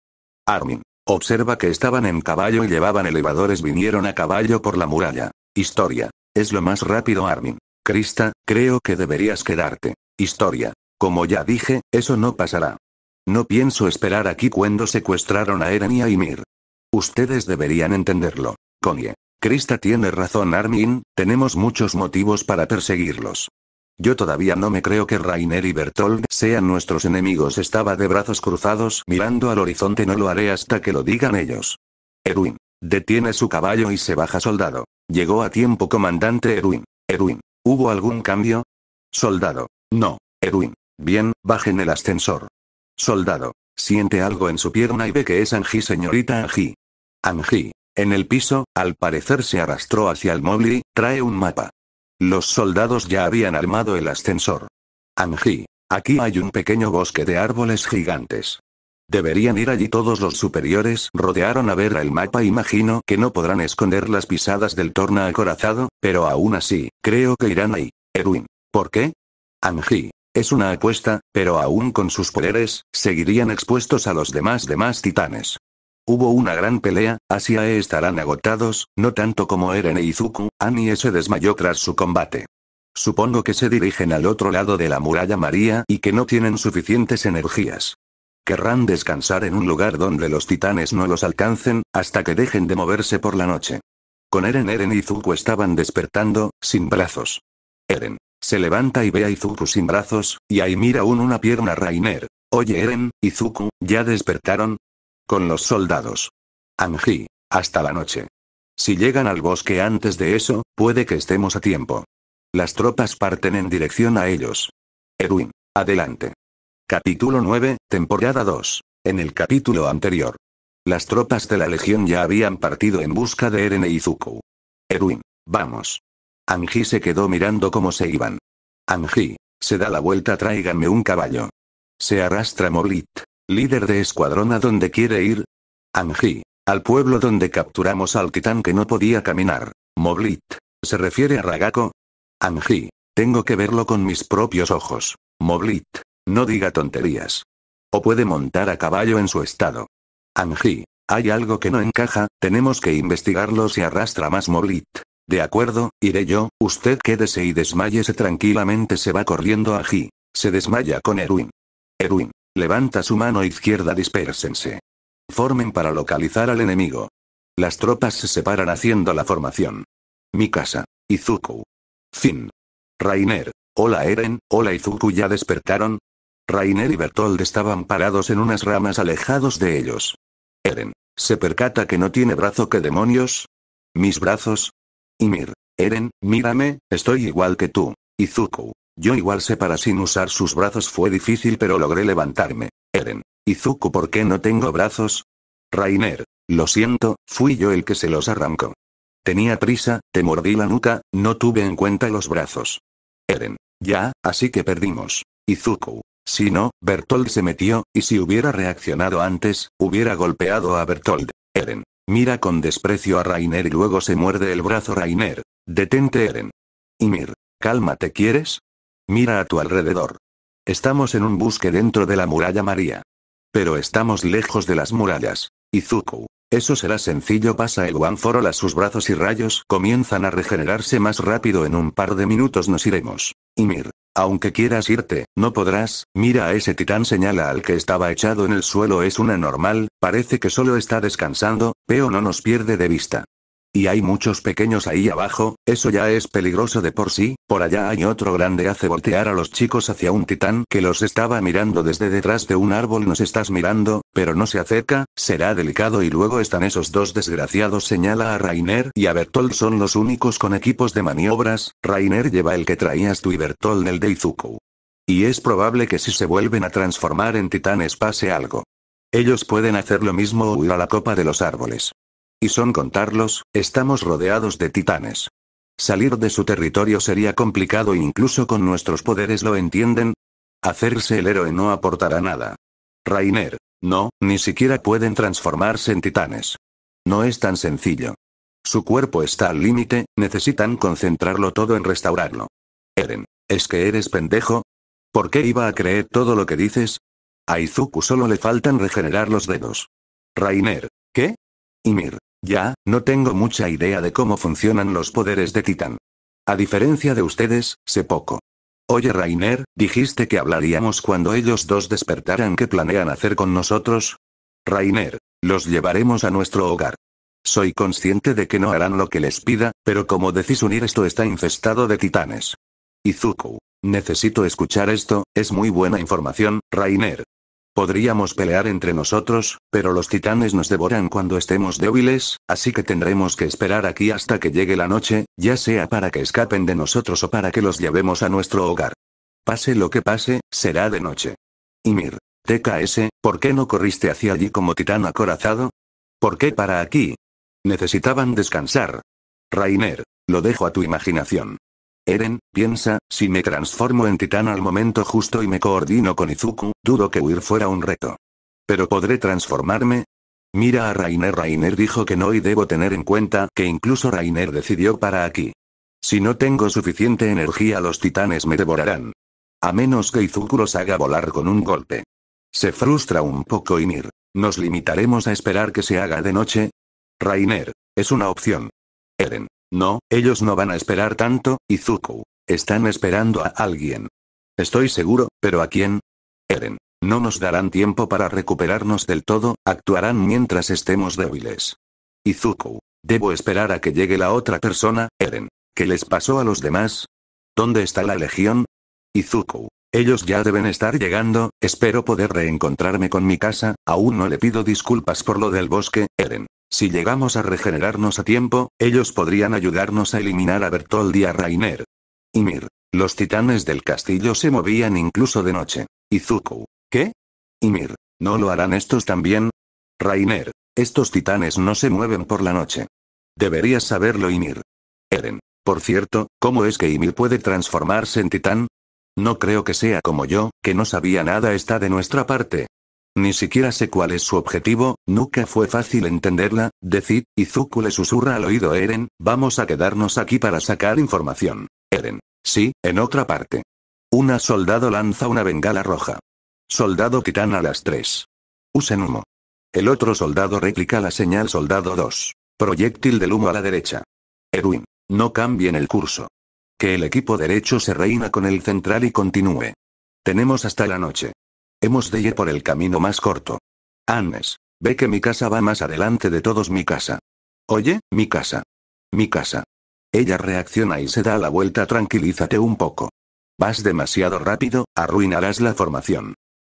Armin. Observa que estaban en caballo y llevaban elevadores vinieron a caballo por la muralla. Historia. Es lo más rápido Armin. Krista, creo que deberías quedarte. Historia. Como ya dije, eso no pasará. No pienso esperar aquí cuando secuestraron a Eren y a Ymir. Ustedes deberían entenderlo. Connie. Krista tiene razón Armin, tenemos muchos motivos para perseguirlos. Yo todavía no me creo que Rainer y Bertolt sean nuestros enemigos. Estaba de brazos cruzados mirando al horizonte. No lo haré hasta que lo digan ellos. Erwin. Detiene su caballo y se baja soldado. Llegó a tiempo comandante Erwin. Erwin. ¿Hubo algún cambio? Soldado. No. Erwin. Bien, bajen el ascensor. Soldado. Siente algo en su pierna y ve que es Anji, señorita Anji. Anji, En el piso, al parecer se arrastró hacia el móvil trae un mapa. Los soldados ya habían armado el ascensor. Anji, Aquí hay un pequeño bosque de árboles gigantes. Deberían ir allí todos los superiores. Rodearon a ver el mapa. Imagino que no podrán esconder las pisadas del torna acorazado, pero aún así, creo que irán ahí. Erwin. ¿Por qué? Anji. Es una apuesta, pero aún con sus poderes, seguirían expuestos a los demás demás titanes. Hubo una gran pelea, así e estarán agotados, no tanto como Eren e Izuku, Annie se desmayó tras su combate. Supongo que se dirigen al otro lado de la muralla María y que no tienen suficientes energías. Querrán descansar en un lugar donde los titanes no los alcancen, hasta que dejen de moverse por la noche. Con Eren Eren y Zuko estaban despertando, sin brazos. Eren. Se levanta y ve a Izuku sin brazos, y ahí mira aún una pierna Rainer. Oye Eren, Izuku, ¿ya despertaron? Con los soldados. Anji. Hasta la noche. Si llegan al bosque antes de eso, puede que estemos a tiempo. Las tropas parten en dirección a ellos. Erwin. Adelante. Capítulo 9, temporada 2. En el capítulo anterior. Las tropas de la Legión ya habían partido en busca de Eren e Izuku. Erwin. Vamos. Angie se quedó mirando cómo se iban. Angie, se da la vuelta, tráiganme un caballo. Se arrastra Moblit, líder de escuadrón a donde quiere ir. Angie, al pueblo donde capturamos al titán que no podía caminar. Moblit, se refiere a Ragako. Angie, tengo que verlo con mis propios ojos. Moblit, no diga tonterías. O puede montar a caballo en su estado. Angie, hay algo que no encaja, tenemos que investigarlo si arrastra más Moblit. De acuerdo, iré yo, usted quédese y desmayese tranquilamente. Se va corriendo a Se desmaya con Erwin. Erwin. Levanta su mano izquierda, dispersense. Formen para localizar al enemigo. Las tropas se separan haciendo la formación. Mi casa, Izuku. Fin. Rainer. Hola Eren, hola Izuku ya despertaron. Rainer y Bertold estaban parados en unas ramas alejados de ellos. Eren. ¿Se percata que no tiene brazo? que demonios? Mis brazos, Ymir. Eren, mírame, estoy igual que tú. Izuku. Yo igual sé para sin usar sus brazos fue difícil pero logré levantarme. Eren. Izuku ¿por qué no tengo brazos? Rainer. Lo siento, fui yo el que se los arrancó. Tenía prisa, te mordí la nuca, no tuve en cuenta los brazos. Eren. Ya, así que perdimos. Izuku. Si no, Bertold se metió, y si hubiera reaccionado antes, hubiera golpeado a Bertold. Eren. Mira con desprecio a Rainer y luego se muerde el brazo Rainer. Detente Eren. Ymir. Cálmate, ¿quieres? Mira a tu alrededor. Estamos en un bosque dentro de la muralla María. Pero estamos lejos de las murallas. Izuku. Eso será sencillo. Pasa el all a sus brazos y rayos comienzan a regenerarse más rápido. En un par de minutos nos iremos. Ymir. Aunque quieras irte, no podrás, mira a ese titán señala al que estaba echado en el suelo es una normal, parece que solo está descansando, pero no nos pierde de vista. Y hay muchos pequeños ahí abajo, eso ya es peligroso de por sí, por allá hay otro grande hace voltear a los chicos hacia un titán que los estaba mirando desde detrás de un árbol nos estás mirando, pero no se acerca, será delicado y luego están esos dos desgraciados señala a Rainer y a Bertolt son los únicos con equipos de maniobras, Rainer lleva el que traías tú y Bertolt el de Izuku. Y es probable que si se vuelven a transformar en titanes pase algo. Ellos pueden hacer lo mismo o ir a la copa de los árboles. Y son contarlos, estamos rodeados de titanes. Salir de su territorio sería complicado e incluso con nuestros poderes lo entienden. Hacerse el héroe no aportará nada. Rainer, no, ni siquiera pueden transformarse en titanes. No es tan sencillo. Su cuerpo está al límite, necesitan concentrarlo todo en restaurarlo. Eren, ¿es que eres pendejo? ¿Por qué iba a creer todo lo que dices? A Izuku solo le faltan regenerar los dedos. Rainer, ¿qué? Ymir, ya, no tengo mucha idea de cómo funcionan los poderes de Titán. A diferencia de ustedes, sé poco. Oye Rainer, dijiste que hablaríamos cuando ellos dos despertaran. ¿Qué planean hacer con nosotros? Rainer, los llevaremos a nuestro hogar. Soy consciente de que no harán lo que les pida, pero como decís unir esto está infestado de titanes. Izuku. Necesito escuchar esto, es muy buena información, Rainer. Podríamos pelear entre nosotros, pero los titanes nos devoran cuando estemos débiles, así que tendremos que esperar aquí hasta que llegue la noche, ya sea para que escapen de nosotros o para que los llevemos a nuestro hogar. Pase lo que pase, será de noche. mir, TKS, ¿por qué no corriste hacia allí como titán acorazado? ¿Por qué para aquí? Necesitaban descansar. Rainer, lo dejo a tu imaginación. Eren, piensa, si me transformo en titán al momento justo y me coordino con Izuku, dudo que huir fuera un reto. ¿Pero podré transformarme? Mira a Rainer. Rainer dijo que no y debo tener en cuenta que incluso Rainer decidió para aquí. Si no tengo suficiente energía los titanes me devorarán. A menos que Izuku los haga volar con un golpe. Se frustra un poco y Mir. ¿Nos limitaremos a esperar que se haga de noche? Rainer. Es una opción. Eren. No, ellos no van a esperar tanto, Izuku. Están esperando a alguien. Estoy seguro, pero ¿a quién? Eren. No nos darán tiempo para recuperarnos del todo, actuarán mientras estemos débiles. Izuku. Debo esperar a que llegue la otra persona, Eren. ¿Qué les pasó a los demás? ¿Dónde está la legión? Izuku. Ellos ya deben estar llegando, espero poder reencontrarme con mi casa, aún no le pido disculpas por lo del bosque, Eren. Si llegamos a regenerarnos a tiempo, ellos podrían ayudarnos a eliminar a Bertold y a Rainer. Ymir. Los titanes del castillo se movían incluso de noche. Izuku. ¿Qué? Ymir. ¿No lo harán estos también? Rainer. Estos titanes no se mueven por la noche. Deberías saberlo, Ymir. Eren. Por cierto, ¿cómo es que Ymir puede transformarse en titán? No creo que sea como yo, que no sabía nada está de nuestra parte. Ni siquiera sé cuál es su objetivo, nunca fue fácil entenderla, decid, Izuku le susurra al oído Eren, vamos a quedarnos aquí para sacar información. Eren. Sí, en otra parte. Una soldado lanza una bengala roja. Soldado titán a las tres. Usen humo. El otro soldado replica la señal soldado 2. Proyectil del humo a la derecha. Erwin. No cambien el curso. Que el equipo derecho se reina con el central y continúe. Tenemos hasta la noche. Hemos de ir por el camino más corto. Annes, ve que mi casa va más adelante de todos mi casa. Oye, mi casa. Mi casa. Ella reacciona y se da la vuelta. Tranquilízate un poco. Vas demasiado rápido, arruinarás la formación.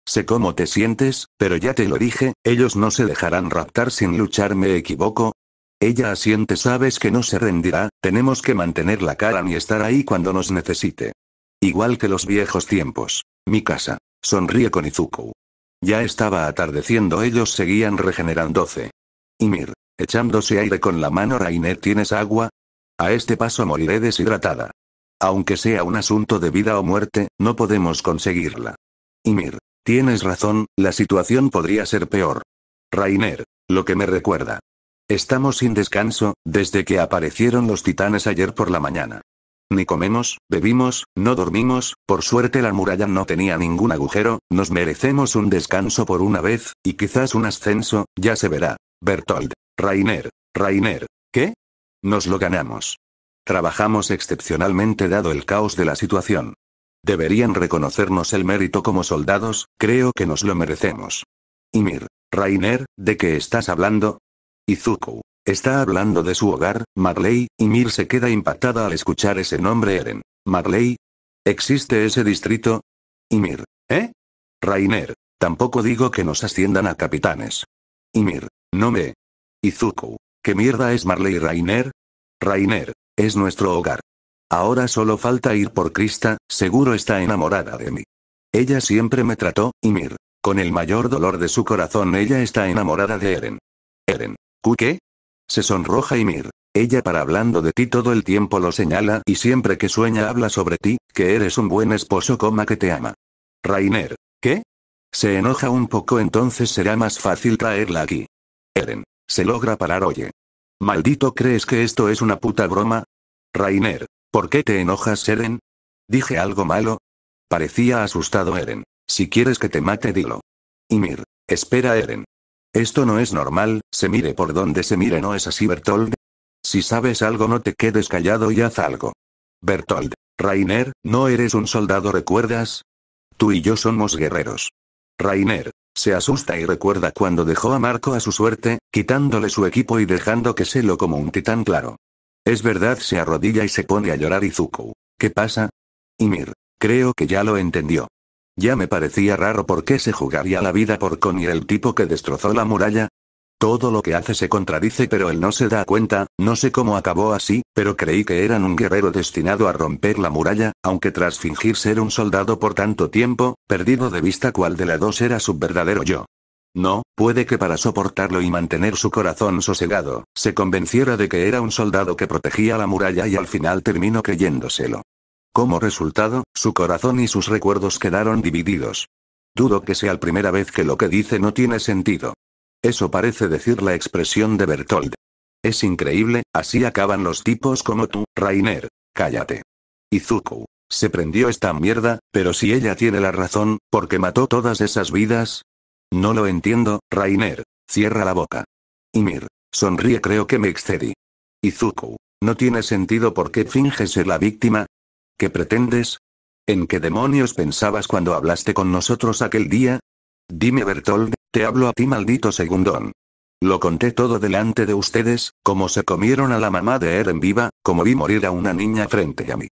Sé cómo te sientes, pero ya te lo dije, ellos no se dejarán raptar sin luchar, me equivoco. Ella asiente, sabes que no se rendirá, tenemos que mantener la cara ni estar ahí cuando nos necesite. Igual que los viejos tiempos. Mi casa. Sonríe con Izuku. Ya estaba atardeciendo, ellos seguían regenerándose. Y echándose aire con la mano, Rainer ¿tienes agua? A este paso moriré deshidratada. Aunque sea un asunto de vida o muerte, no podemos conseguirla. Y Mir, tienes razón, la situación podría ser peor. Rainer, lo que me recuerda. Estamos sin descanso, desde que aparecieron los titanes ayer por la mañana. Ni comemos, bebimos, no dormimos, por suerte la muralla no tenía ningún agujero, nos merecemos un descanso por una vez, y quizás un ascenso, ya se verá. Bertold. Rainer. Rainer. ¿Qué? Nos lo ganamos. Trabajamos excepcionalmente dado el caos de la situación. Deberían reconocernos el mérito como soldados, creo que nos lo merecemos. Ymir. Rainer, ¿de qué estás hablando? Izuku. Está hablando de su hogar, Marley, y Mir se queda impactada al escuchar ese nombre Eren. ¿Marley? ¿Existe ese distrito? Y Mir. ¿Eh? Rainer. Tampoco digo que nos asciendan a capitanes. Y Mir. No me. Izuku. ¿Qué mierda es Marley Rainer? Rainer. Es nuestro hogar. Ahora solo falta ir por Krista, seguro está enamorada de mí. Ella siempre me trató, y Mir. Con el mayor dolor de su corazón ella está enamorada de Eren. Eren. ¿Qué? Se sonroja y mir. Ella para hablando de ti todo el tiempo lo señala y siempre que sueña habla sobre ti, que eres un buen esposo, coma que te ama. Rainer. ¿Qué? Se enoja un poco entonces será más fácil traerla aquí. Eren. Se logra parar oye. Maldito crees que esto es una puta broma. Rainer. ¿Por qué te enojas Eren? ¿Dije algo malo? Parecía asustado Eren. Si quieres que te mate dilo. Ymir. Espera Eren. Esto no es normal, se mire por donde se mire, ¿no es así, Bertold? Si sabes algo, no te quedes callado y haz algo. Bertold, Rainer, no eres un soldado, ¿recuerdas? Tú y yo somos guerreros. Rainer, se asusta y recuerda cuando dejó a Marco a su suerte, quitándole su equipo y dejando que se lo como un titán claro. Es verdad, se arrodilla y se pone a llorar Izuku. ¿Qué pasa? Ymir, creo que ya lo entendió. Ya me parecía raro por qué se jugaría la vida por Connie el tipo que destrozó la muralla. Todo lo que hace se contradice pero él no se da cuenta, no sé cómo acabó así, pero creí que eran un guerrero destinado a romper la muralla, aunque tras fingir ser un soldado por tanto tiempo, perdido de vista cuál de las dos era su verdadero yo. No, puede que para soportarlo y mantener su corazón sosegado, se convenciera de que era un soldado que protegía la muralla y al final terminó creyéndoselo. Como resultado, su corazón y sus recuerdos quedaron divididos. Dudo que sea la primera vez que lo que dice no tiene sentido. Eso parece decir la expresión de Bertold. Es increíble, así acaban los tipos como tú, Rainer. Cállate. Izuku. Se prendió esta mierda, pero si ella tiene la razón, ¿por qué mató todas esas vidas? No lo entiendo, Rainer. Cierra la boca. Ymir. Sonríe creo que me excedí. Izuku. No tiene sentido por qué finge ser la víctima, ¿Qué pretendes? ¿En qué demonios pensabas cuando hablaste con nosotros aquel día? Dime Bertold, te hablo a ti maldito segundón. Lo conté todo delante de ustedes, cómo se comieron a la mamá de Eren viva, cómo vi morir a una niña frente a mí.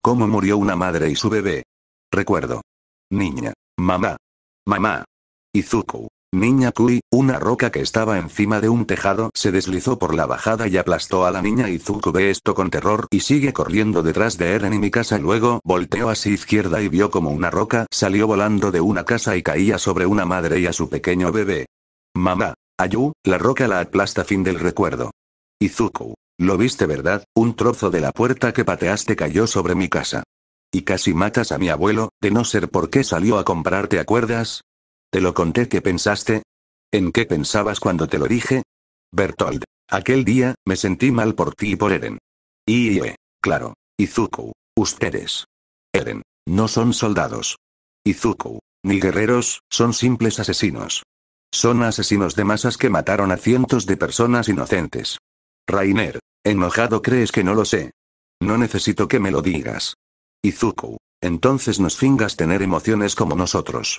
Cómo murió una madre y su bebé. Recuerdo. Niña. Mamá. Mamá. Izuku. Niña Kui, una roca que estaba encima de un tejado se deslizó por la bajada y aplastó a la niña Izuku ve esto con terror y sigue corriendo detrás de Eren y mi casa luego volteó hacia izquierda y vio como una roca salió volando de una casa y caía sobre una madre y a su pequeño bebé. Mamá. ayú. la roca la aplasta fin del recuerdo. Izuku. Lo viste verdad, un trozo de la puerta que pateaste cayó sobre mi casa. Y casi matas a mi abuelo, de no ser porque salió a comprarte ¿te acuerdas? ¿Te lo conté que pensaste? ¿En qué pensabas cuando te lo dije? Bertold. Aquel día, me sentí mal por ti y por Eren. Y, eh, claro. Izuku. Ustedes. Eren. No son soldados. Izuku. Ni guerreros, son simples asesinos. Son asesinos de masas que mataron a cientos de personas inocentes. Rainer. Enojado crees que no lo sé. No necesito que me lo digas. Izuku. Entonces nos fingas tener emociones como nosotros.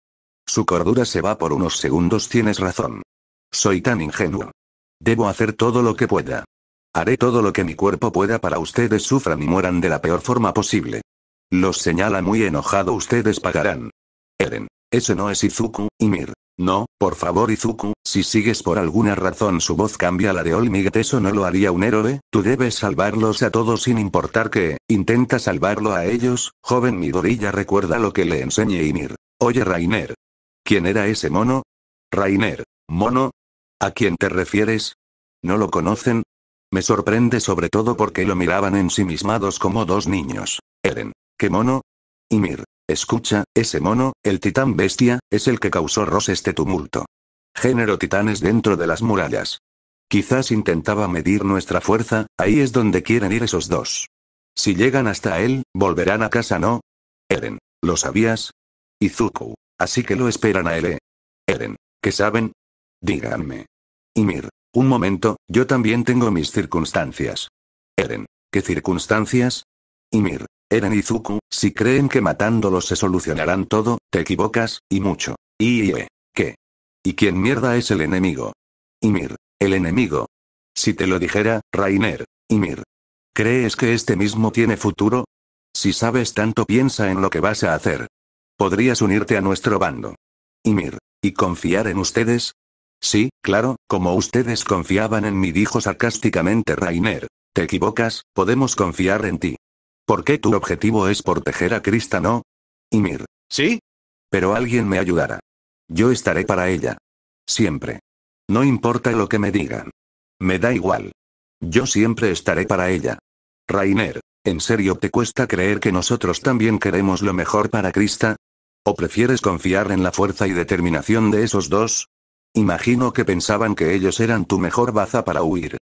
Su cordura se va por unos segundos, tienes razón. Soy tan ingenuo. Debo hacer todo lo que pueda. Haré todo lo que mi cuerpo pueda para ustedes sufran y mueran de la peor forma posible. Los señala muy enojado, ustedes pagarán. Eren, eso no es Izuku, Ymir. No, por favor Izuku, si sigues por alguna razón su voz cambia la de Olmiget eso no lo haría un héroe, tú debes salvarlos a todos sin importar que, intenta salvarlo a ellos, joven Midorilla recuerda lo que le enseñe Ymir. Oye Rainer, ¿Quién era ese mono? Rainer. ¿Mono? ¿A quién te refieres? ¿No lo conocen? Me sorprende sobre todo porque lo miraban ensimismados como dos niños. Eren. ¿Qué mono? Y Mir. Escucha, ese mono, el titán bestia, es el que causó Ross este tumulto. Género titanes dentro de las murallas. Quizás intentaba medir nuestra fuerza, ahí es donde quieren ir esos dos. Si llegan hasta él, volverán a casa, ¿no? Eren, ¿lo sabías? Izuku, Así que lo esperan a él. Eren. ¿Qué saben? Díganme. Y Mir. Un momento, yo también tengo mis circunstancias. Eren. ¿Qué circunstancias? Y Mir. Eren y Zuku, si creen que matándolos se solucionarán todo, te equivocas, y mucho. Y ¿Qué? ¿Y quién mierda es el enemigo? Ymir. El enemigo. Si te lo dijera, Rainer. Ymir. ¿Crees que este mismo tiene futuro? Si sabes tanto piensa en lo que vas a hacer. ¿Podrías unirte a nuestro bando? Ymir. ¿Y confiar en ustedes? Sí, claro, como ustedes confiaban en mí, dijo sarcásticamente Rainer. Te equivocas, podemos confiar en ti. ¿Por qué tu objetivo es proteger a Krista, no? Ymir. ¿Sí? Pero alguien me ayudará. Yo estaré para ella. Siempre. No importa lo que me digan. Me da igual. Yo siempre estaré para ella. Rainer, ¿en serio te cuesta creer que nosotros también queremos lo mejor para Krista? ¿O prefieres confiar en la fuerza y determinación de esos dos? Imagino que pensaban que ellos eran tu mejor baza para huir.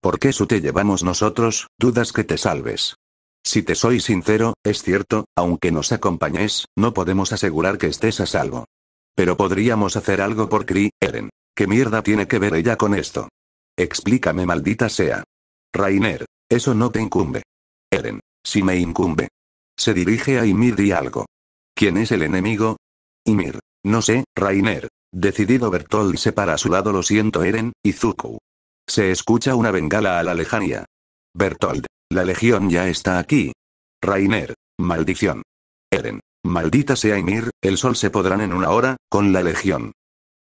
¿Por qué su te llevamos nosotros, dudas que te salves? Si te soy sincero, es cierto, aunque nos acompañes, no podemos asegurar que estés a salvo. Pero podríamos hacer algo por Cree, Eren. ¿Qué mierda tiene que ver ella con esto? Explícame, maldita sea. Rainer, eso no te incumbe. Eren, si me incumbe. Se dirige a Ymir y algo. ¿Quién es el enemigo? Ymir. No sé, Rainer. Decidido Bertold para a su lado lo siento Eren, Izuku. Se escucha una bengala a la lejanía. Bertold. La legión ya está aquí. Rainer. Maldición. Eren. Maldita sea Ymir, el sol se podrán en una hora, con la legión.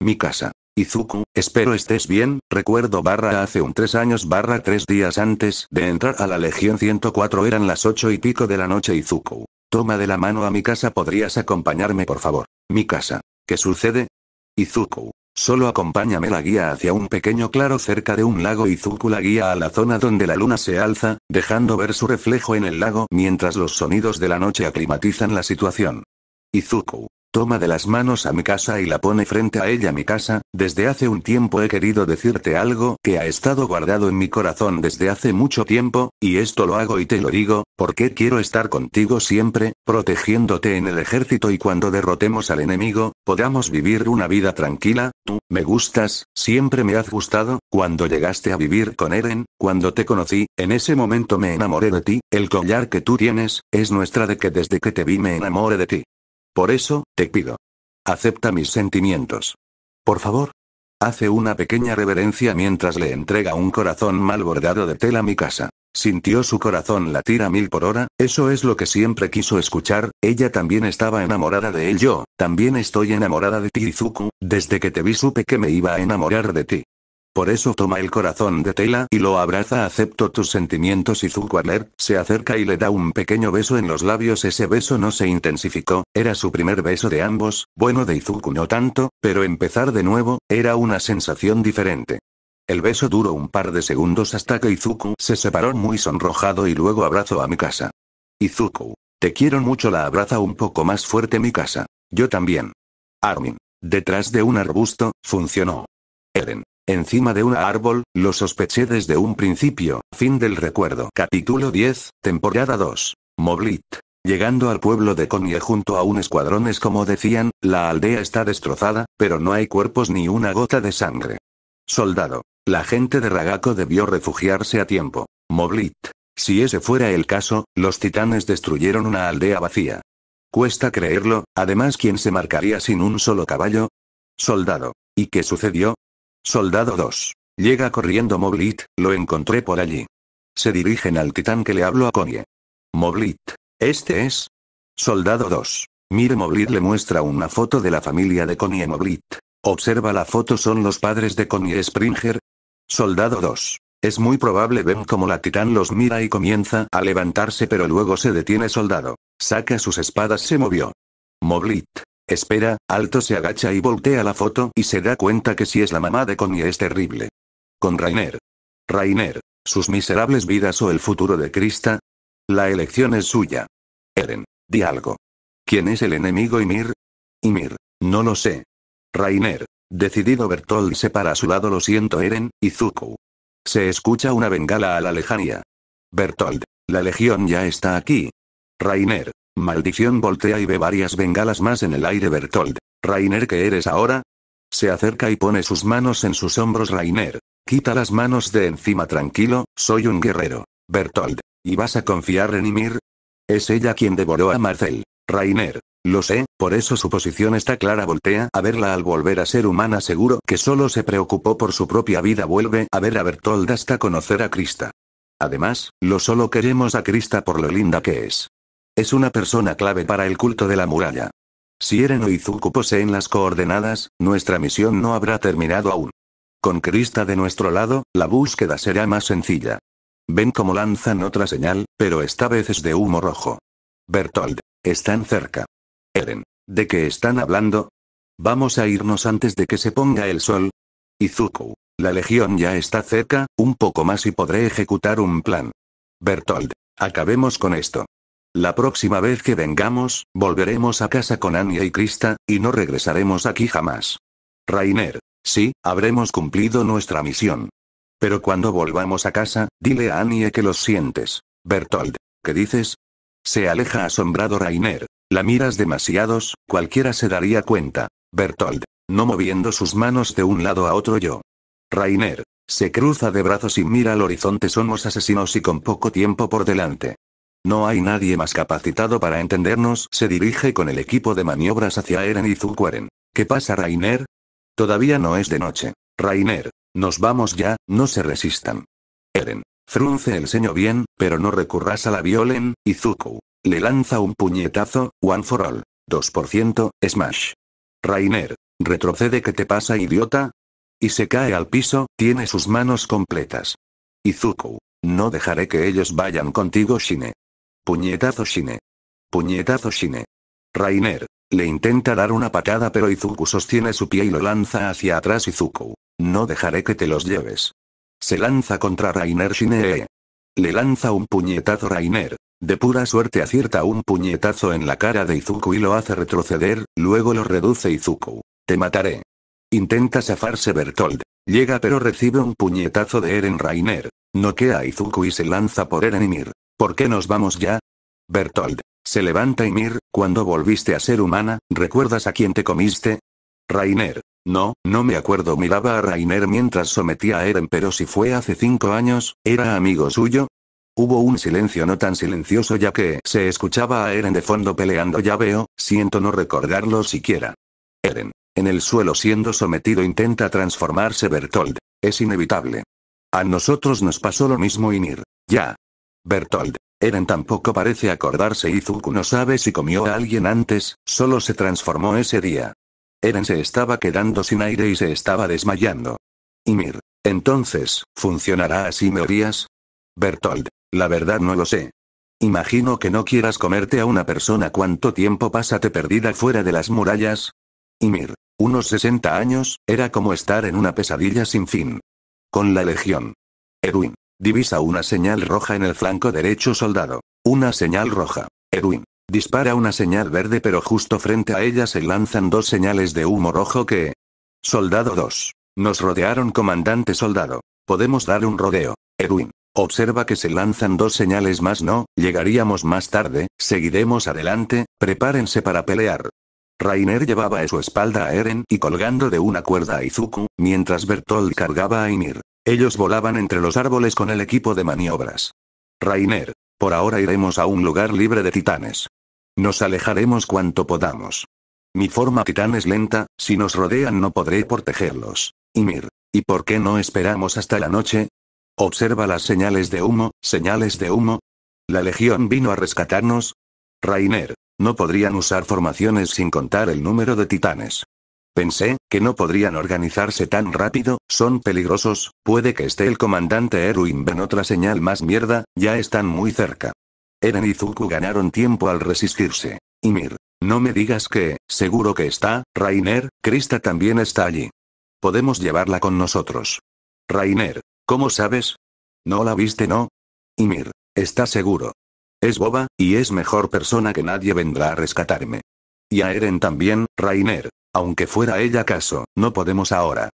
Mi casa. Izuku, espero estés bien, recuerdo barra hace un tres años barra tres días antes de entrar a la Legión 104 eran las ocho y pico de la noche Izuku. Toma de la mano a mi casa, podrías acompañarme por favor. Mi casa. ¿Qué sucede? Izuku. Solo acompáñame la guía hacia un pequeño claro cerca de un lago. Izuku la guía a la zona donde la luna se alza, dejando ver su reflejo en el lago mientras los sonidos de la noche aclimatizan la situación. Izuku. Toma de las manos a mi casa y la pone frente a ella mi casa, desde hace un tiempo he querido decirte algo que ha estado guardado en mi corazón desde hace mucho tiempo, y esto lo hago y te lo digo, porque quiero estar contigo siempre, protegiéndote en el ejército y cuando derrotemos al enemigo, podamos vivir una vida tranquila, tú, me gustas, siempre me has gustado, cuando llegaste a vivir con Eren, cuando te conocí, en ese momento me enamoré de ti, el collar que tú tienes, es nuestra de que desde que te vi me enamoré de ti. Por eso, te pido. Acepta mis sentimientos. Por favor. Hace una pequeña reverencia mientras le entrega un corazón mal bordado de tela a mi casa. Sintió su corazón latir a mil por hora, eso es lo que siempre quiso escuchar, ella también estaba enamorada de él. Yo, también estoy enamorada de ti Izuku, desde que te vi supe que me iba a enamorar de ti. Por eso toma el corazón de Tela y lo abraza. Acepto tus sentimientos y Adler se acerca y le da un pequeño beso en los labios. Ese beso no se intensificó, era su primer beso de ambos, bueno de Izuku no tanto, pero empezar de nuevo, era una sensación diferente. El beso duró un par de segundos hasta que Izuku se separó muy sonrojado y luego abrazó a mi casa. Izuku. Te quiero mucho la abraza un poco más fuerte mi casa. Yo también. Armin. Detrás de un arbusto, funcionó. Eren. Encima de un árbol, lo sospeché desde un principio. Fin del recuerdo. Capítulo 10, temporada 2. Moblit. Llegando al pueblo de Konya junto a un escuadrón es como decían, la aldea está destrozada, pero no hay cuerpos ni una gota de sangre. Soldado. La gente de Ragako debió refugiarse a tiempo. Moblit. Si ese fuera el caso, los titanes destruyeron una aldea vacía. Cuesta creerlo, además, ¿quién se marcaría sin un solo caballo? Soldado. ¿Y qué sucedió? Soldado 2. Llega corriendo Moblit, lo encontré por allí. Se dirigen al titán que le habló a Connie. Moblit. Este es. Soldado 2. Mire Moblit le muestra una foto de la familia de Connie Moblit. Observa la foto son los padres de Connie Springer. Soldado 2. Es muy probable ven como la titán los mira y comienza a levantarse pero luego se detiene soldado. Saca sus espadas se movió. Moblit. Espera, Alto se agacha y voltea la foto y se da cuenta que si es la mamá de Connie es terrible. Con Rainer. Rainer, sus miserables vidas o el futuro de Krista. La elección es suya. Eren, di algo. ¿Quién es el enemigo Ymir? Ymir, no lo sé. Rainer, decidido Bertold se para a su lado lo siento Eren, y Zuko. Se escucha una bengala a la lejanía. Bertold. la legión ya está aquí. Rainer, Maldición voltea y ve varias bengalas más en el aire Bertold. Rainer, ¿qué eres ahora? Se acerca y pone sus manos en sus hombros Rainer. Quita las manos de encima tranquilo, soy un guerrero. Bertold. ¿Y vas a confiar en Ymir? Es ella quien devoró a Marcel. Rainer. Lo sé, por eso su posición está clara. Voltea a verla al volver a ser humana. Seguro que solo se preocupó por su propia vida. Vuelve a ver a Bertold hasta conocer a Krista. Además, lo solo queremos a Krista por lo linda que es. Es una persona clave para el culto de la muralla. Si Eren o Izuku poseen las coordenadas, nuestra misión no habrá terminado aún. Con Krista de nuestro lado, la búsqueda será más sencilla. Ven cómo lanzan otra señal, pero esta vez es de humo rojo. Bertold. Están cerca. Eren. ¿De qué están hablando? Vamos a irnos antes de que se ponga el sol. Izuku. La legión ya está cerca, un poco más y podré ejecutar un plan. Bertold. Acabemos con esto. La próxima vez que vengamos, volveremos a casa con Annie y Krista, y no regresaremos aquí jamás. Rainer. Sí, habremos cumplido nuestra misión. Pero cuando volvamos a casa, dile a Annie que los sientes. Bertold. ¿Qué dices? Se aleja asombrado Rainer. La miras demasiados, cualquiera se daría cuenta. Bertold. No moviendo sus manos de un lado a otro yo. Rainer. Se cruza de brazos y mira al horizonte. Somos asesinos y con poco tiempo por delante. No hay nadie más capacitado para entendernos, se dirige con el equipo de maniobras hacia Eren y Eren. ¿Qué pasa, Rainer? Todavía no es de noche. Rainer, nos vamos ya, no se resistan. Eren. Frunce el ceño bien, pero no recurras a la violen, y Le lanza un puñetazo, one for all. 2%, smash. Rainer. Retrocede ¿Qué te pasa, idiota. Y se cae al piso, tiene sus manos completas. Izuku. No dejaré que ellos vayan contigo, Shine. Puñetazo Shine. Puñetazo Shine. Rainer. Le intenta dar una patada pero Izuku sostiene su pie y lo lanza hacia atrás Izuku. No dejaré que te los lleves. Se lanza contra Rainer Shinee. Le lanza un puñetazo Rainer. De pura suerte acierta un puñetazo en la cara de Izuku y lo hace retroceder, luego lo reduce Izuku. Te mataré. Intenta zafarse Bertold. Llega pero recibe un puñetazo de Eren Rainer. Noquea a Izuku y se lanza por Eren y Mir. ¿Por qué nos vamos ya? Bertold. Se levanta y Mir, cuando volviste a ser humana, ¿recuerdas a quién te comiste? Rainer. No, no me acuerdo. Miraba a Rainer mientras sometía a Eren, pero si fue hace cinco años, ¿era amigo suyo? Hubo un silencio no tan silencioso ya que se escuchaba a Eren de fondo peleando. Ya veo, siento no recordarlo siquiera. Eren. En el suelo siendo sometido intenta transformarse Bertold. Es inevitable. A nosotros nos pasó lo mismo y Mir. Ya. Bertold. Eren tampoco parece acordarse y Zuko no sabe si comió a alguien antes, solo se transformó ese día. Eren se estaba quedando sin aire y se estaba desmayando. Y Entonces, ¿funcionará así me odias? Bertold. La verdad no lo sé. Imagino que no quieras comerte a una persona cuánto tiempo pásate perdida fuera de las murallas. Y Unos 60 años, era como estar en una pesadilla sin fin. Con la legión. Edwin. Divisa una señal roja en el flanco derecho soldado. Una señal roja. Edwin. Dispara una señal verde pero justo frente a ella se lanzan dos señales de humo rojo que... Soldado 2. Nos rodearon comandante soldado. Podemos dar un rodeo. Edwin. Observa que se lanzan dos señales más no, llegaríamos más tarde, seguiremos adelante, prepárense para pelear. Rainer llevaba a su espalda a Eren y colgando de una cuerda a Izuku, mientras Bertolt cargaba a Ymir. Ellos volaban entre los árboles con el equipo de maniobras. Rainer, por ahora iremos a un lugar libre de titanes. Nos alejaremos cuanto podamos. Mi forma titán es lenta, si nos rodean no podré protegerlos. Y mir, ¿y por qué no esperamos hasta la noche? Observa las señales de humo, señales de humo. La legión vino a rescatarnos. Rainer, no podrían usar formaciones sin contar el número de titanes. Pensé, que no podrían organizarse tan rápido, son peligrosos, puede que esté el comandante Erwin Ven otra señal más mierda, ya están muy cerca. Eren y Zuku ganaron tiempo al resistirse. Ymir. no me digas que, seguro que está, Rainer, Krista también está allí. Podemos llevarla con nosotros. Rainer, ¿cómo sabes? ¿No la viste no? Ymir. está seguro. Es boba, y es mejor persona que nadie vendrá a rescatarme. Y a Eren también, Rainer. Aunque fuera ella caso, no podemos ahora.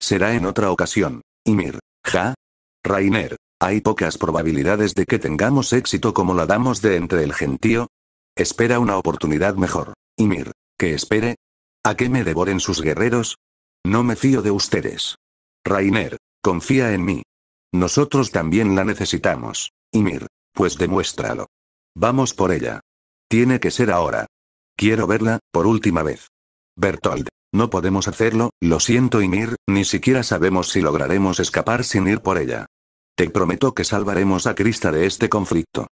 Será en otra ocasión. Ymir. Ja. Rainer. Hay pocas probabilidades de que tengamos éxito como la damos de entre el gentío. Espera una oportunidad mejor. Ymir. Que espere. ¿A qué me devoren sus guerreros? No me fío de ustedes. Rainer. Confía en mí. Nosotros también la necesitamos. Ymir. Pues demuéstralo. Vamos por ella. Tiene que ser ahora. Quiero verla, por última vez. Bertold. No podemos hacerlo, lo siento Ymir, ni siquiera sabemos si lograremos escapar sin ir por ella. Te prometo que salvaremos a Krista de este conflicto.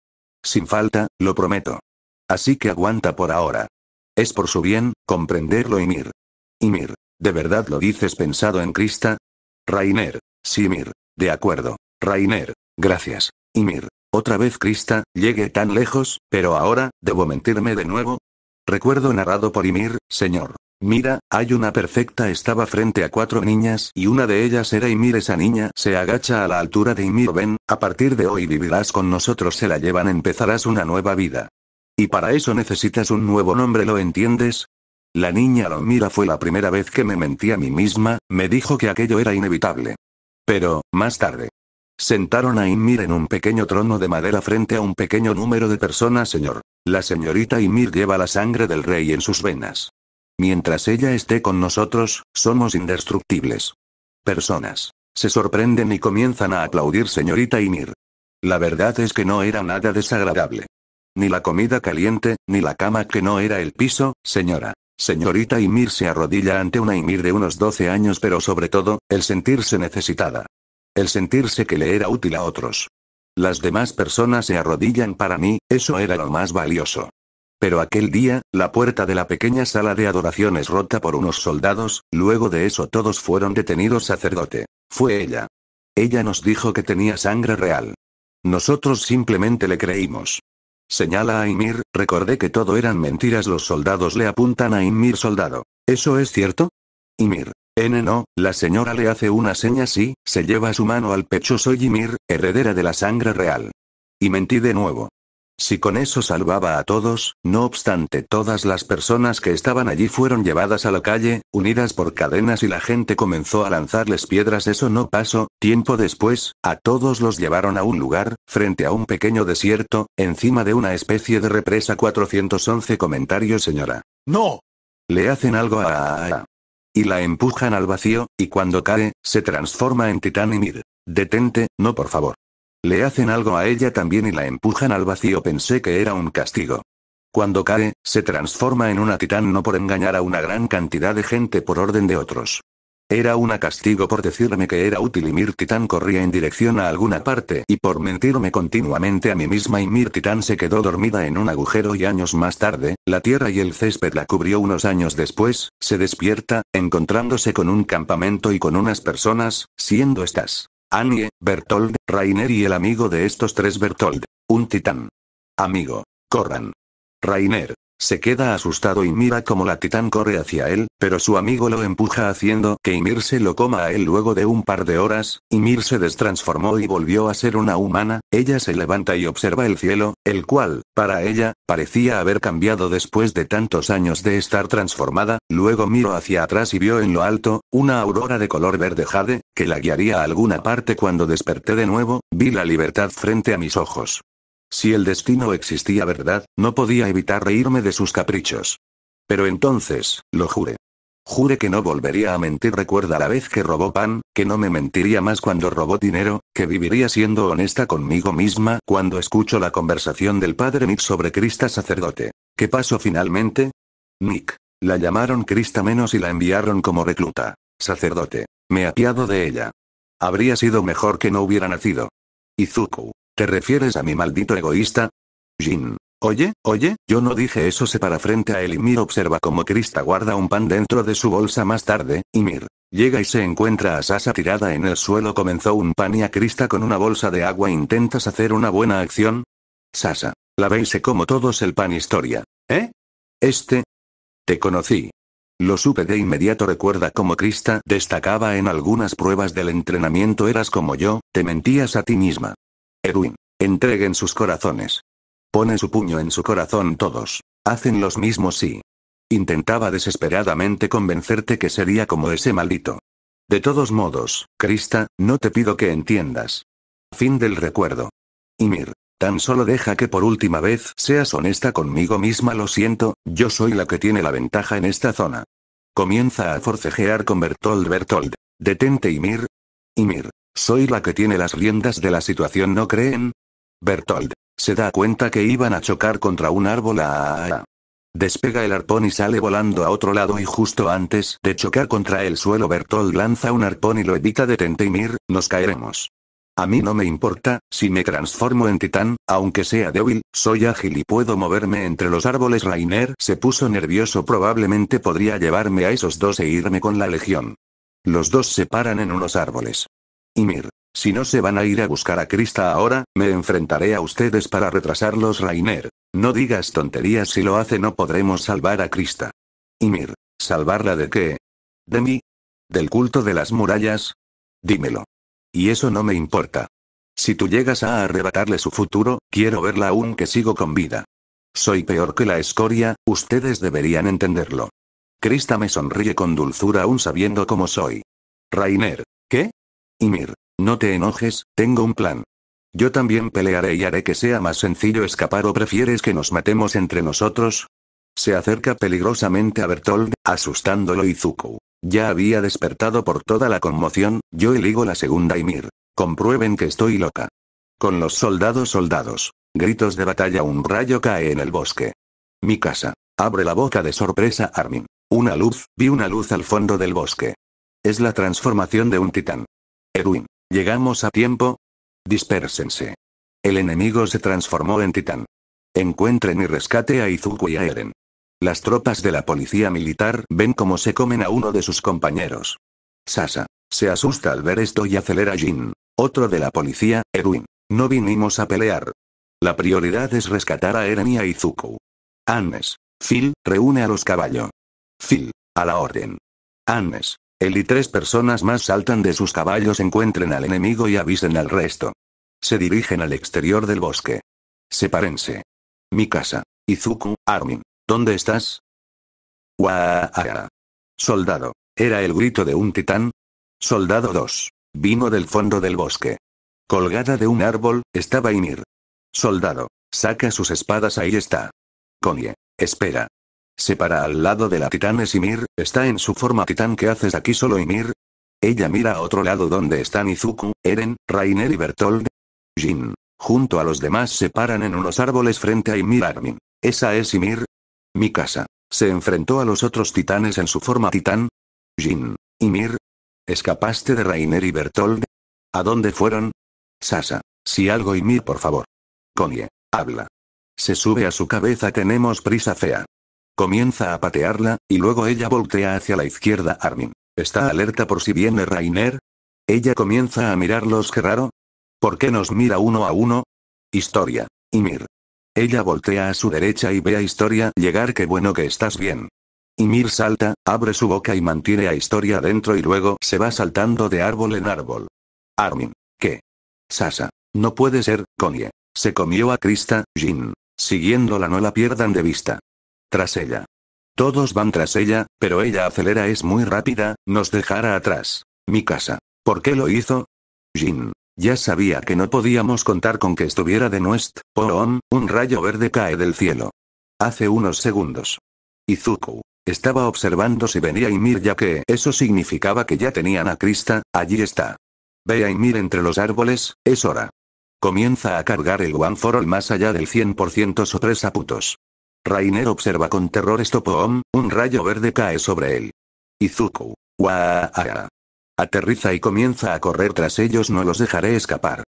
Sin falta, lo prometo. Así que aguanta por ahora. Es por su bien, comprenderlo Ymir. Ymir, ¿de verdad lo dices pensado en Krista? Rainer, sí Ymir, de acuerdo. Rainer, gracias. Ymir, otra vez Krista, llegué tan lejos, pero ahora, ¿debo mentirme de nuevo? Recuerdo narrado por Ymir, señor. Mira, hay una perfecta estaba frente a cuatro niñas y una de ellas era Ymir. Esa niña se agacha a la altura de Ymir. Ven, a partir de hoy vivirás con nosotros. Se la llevan, empezarás una nueva vida. Y para eso necesitas un nuevo nombre, ¿lo entiendes? La niña lo mira fue la primera vez que me mentí a mí misma, me dijo que aquello era inevitable. Pero, más tarde, Sentaron a Ymir en un pequeño trono de madera frente a un pequeño número de personas, señor. La señorita Ymir lleva la sangre del rey en sus venas. Mientras ella esté con nosotros, somos indestructibles. Personas. Se sorprenden y comienzan a aplaudir señorita Ymir La verdad es que no era nada desagradable. Ni la comida caliente, ni la cama que no era el piso, señora. Señorita Ymir se arrodilla ante una Ymir de unos 12 años, pero sobre todo, el sentirse necesitada. El sentirse que le era útil a otros. Las demás personas se arrodillan para mí, eso era lo más valioso. Pero aquel día, la puerta de la pequeña sala de adoración es rota por unos soldados, luego de eso todos fueron detenidos sacerdote. Fue ella. Ella nos dijo que tenía sangre real. Nosotros simplemente le creímos. Señala a Ymir, recordé que todo eran mentiras los soldados le apuntan a Ymir soldado. ¿Eso es cierto? Ymir. N no, la señora le hace una seña sí, se lleva su mano al pecho soy Ymir, heredera de la sangre real. Y mentí de nuevo. Si con eso salvaba a todos, no obstante todas las personas que estaban allí fueron llevadas a la calle, unidas por cadenas y la gente comenzó a lanzarles piedras eso no pasó, tiempo después, a todos los llevaron a un lugar, frente a un pequeño desierto, encima de una especie de represa 411 comentarios señora. No. Le hacen algo a... Y la empujan al vacío, y cuando cae, se transforma en Titán y Mir. Detente, no por favor. Le hacen algo a ella también y la empujan al vacío. Pensé que era un castigo. Cuando cae, se transforma en una titán no por engañar a una gran cantidad de gente por orden de otros. Era una castigo por decirme que era útil y titán corría en dirección a alguna parte y por mentirme continuamente a mí misma y Titán se quedó dormida en un agujero y años más tarde, la tierra y el césped la cubrió unos años después, se despierta, encontrándose con un campamento y con unas personas, siendo estas. Annie, Bertold, Rainer y el amigo de estos tres Bertold. Un titán. Amigo. Corran. Rainer. Se queda asustado y mira como la titán corre hacia él, pero su amigo lo empuja haciendo que Ymir se lo coma a él luego de un par de horas, Ymir se destransformó y volvió a ser una humana, ella se levanta y observa el cielo, el cual, para ella, parecía haber cambiado después de tantos años de estar transformada, luego miró hacia atrás y vio en lo alto, una aurora de color verde jade, que la guiaría a alguna parte cuando desperté de nuevo, vi la libertad frente a mis ojos. Si el destino existía verdad, no podía evitar reírme de sus caprichos. Pero entonces, lo juré. Jure que no volvería a mentir. Recuerda la vez que robó pan, que no me mentiría más cuando robó dinero, que viviría siendo honesta conmigo misma cuando escucho la conversación del padre Nick sobre Crista sacerdote. ¿Qué pasó finalmente? Nick. La llamaron Crista menos y la enviaron como recluta. Sacerdote. Me apiado de ella. Habría sido mejor que no hubiera nacido. Izuku. ¿Te refieres a mi maldito egoísta? Jin. Oye, oye, yo no dije eso se para frente a él y Mir observa como Krista guarda un pan dentro de su bolsa más tarde, y Mir. Llega y se encuentra a Sasa tirada en el suelo comenzó un pan y a Krista con una bolsa de agua intentas hacer una buena acción. Sasa. La veis eh, como todos el pan historia. ¿Eh? Este. Te conocí. Lo supe de inmediato recuerda como Krista destacaba en algunas pruebas del entrenamiento eras como yo, te mentías a ti misma. Erwin. Entreguen sus corazones. Pone su puño en su corazón todos. Hacen los mismos sí. Intentaba desesperadamente convencerte que sería como ese maldito. De todos modos, Krista, no te pido que entiendas. Fin del recuerdo. Ymir, tan solo deja que por última vez seas honesta conmigo misma, lo siento, yo soy la que tiene la ventaja en esta zona. Comienza a forcejear con Bertold Bertold. Detente Ymir. Ymir, soy la que tiene las riendas de la situación, ¿no creen? Bertold. Se da cuenta que iban a chocar contra un árbol a... Ah, ah, ah. Despega el arpón y sale volando a otro lado y justo antes de chocar contra el suelo Bertold lanza un arpón y lo evita de mir, nos caeremos. A mí no me importa, si me transformo en titán, aunque sea débil, soy ágil y puedo moverme entre los árboles. Rainer se puso nervioso, probablemente podría llevarme a esos dos e irme con la legión. Los dos se paran en unos árboles. Ymir, si no se van a ir a buscar a Krista ahora, me enfrentaré a ustedes para retrasarlos, Rainer. No digas tonterías, si lo hace no podremos salvar a Krista. Ymir, ¿salvarla de qué? ¿De mí? ¿Del culto de las murallas? Dímelo. Y eso no me importa. Si tú llegas a arrebatarle su futuro, quiero verla aún que sigo con vida. Soy peor que la escoria, ustedes deberían entenderlo. Krista me sonríe con dulzura aún sabiendo cómo soy. Rainer, ¿qué? Ymir, no te enojes, tengo un plan. Yo también pelearé y haré que sea más sencillo escapar o prefieres que nos matemos entre nosotros. Se acerca peligrosamente a Bertold, asustándolo y Zuko. Ya había despertado por toda la conmoción, yo eligo la segunda Ymir. Comprueben que estoy loca. Con los soldados soldados. Gritos de batalla un rayo cae en el bosque. Mi casa. Abre la boca de sorpresa Armin. Una luz, vi una luz al fondo del bosque. Es la transformación de un titán. Edwin. Llegamos a tiempo. Dispérsense. El enemigo se transformó en titán. Encuentren y rescate a Izuku y a Eren. Las tropas de la policía militar ven cómo se comen a uno de sus compañeros. Sasa. Se asusta al ver esto y acelera a Jin. Otro de la policía, Erwin. No vinimos a pelear. La prioridad es rescatar a Eren y a Izuku. Annes. Phil, reúne a los caballos. Phil, a la orden. Annes, él y tres personas más saltan de sus caballos, encuentren al enemigo y avisen al resto. Se dirigen al exterior del bosque. Sepárense. Mi casa. Izuku, Armin. ¿Dónde estás? Soldado. Era el grito de un titán. Soldado 2. Vino del fondo del bosque. Colgada de un árbol, estaba Ymir. Soldado. Saca sus espadas, ahí está. Konye. Espera. Se para al lado de la titán Ymir, está en su forma titán ¿qué haces aquí solo Ymir? Ella mira a otro lado donde están Izuku, Eren, Rainer y Bertold. Jin. Junto a los demás se paran en unos árboles frente a Ymir Armin. ¿Esa es Ymir? Mi casa. Se enfrentó a los otros titanes en su forma titán. Jin. Ymir. ¿Escapaste de Rainer y Bertold? ¿A dónde fueron? Sasa. Si algo Ymir por favor. Konye, Habla. Se sube a su cabeza tenemos prisa fea. Comienza a patearla, y luego ella voltea hacia la izquierda Armin. ¿Está alerta por si viene Rainer? Ella comienza a mirarlos, qué raro. ¿Por qué nos mira uno a uno? Historia. Ymir. Ella voltea a su derecha y ve a Historia llegar, qué bueno que estás bien. Ymir salta, abre su boca y mantiene a Historia dentro y luego se va saltando de árbol en árbol. Armin. ¿Qué? Sasa. No puede ser, conie Se comió a Krista, Jin. Siguiéndola no la pierdan de vista. Tras ella. Todos van tras ella, pero ella acelera es muy rápida, nos dejará atrás. Mi casa. ¿Por qué lo hizo? Jin. Ya sabía que no podíamos contar con que estuviera de nuestro por un rayo verde cae del cielo. Hace unos segundos. Izuku. Estaba observando si venía Ymir ya que eso significaba que ya tenían a Crista. allí está. Ve a Ymir entre los árboles, es hora. Comienza a cargar el One for All más allá del 100% o tres aputos. Rainer observa con terror poom, un rayo verde cae sobre él. Izuku. Waaaaa. Aterriza y comienza a correr tras ellos, no los dejaré escapar.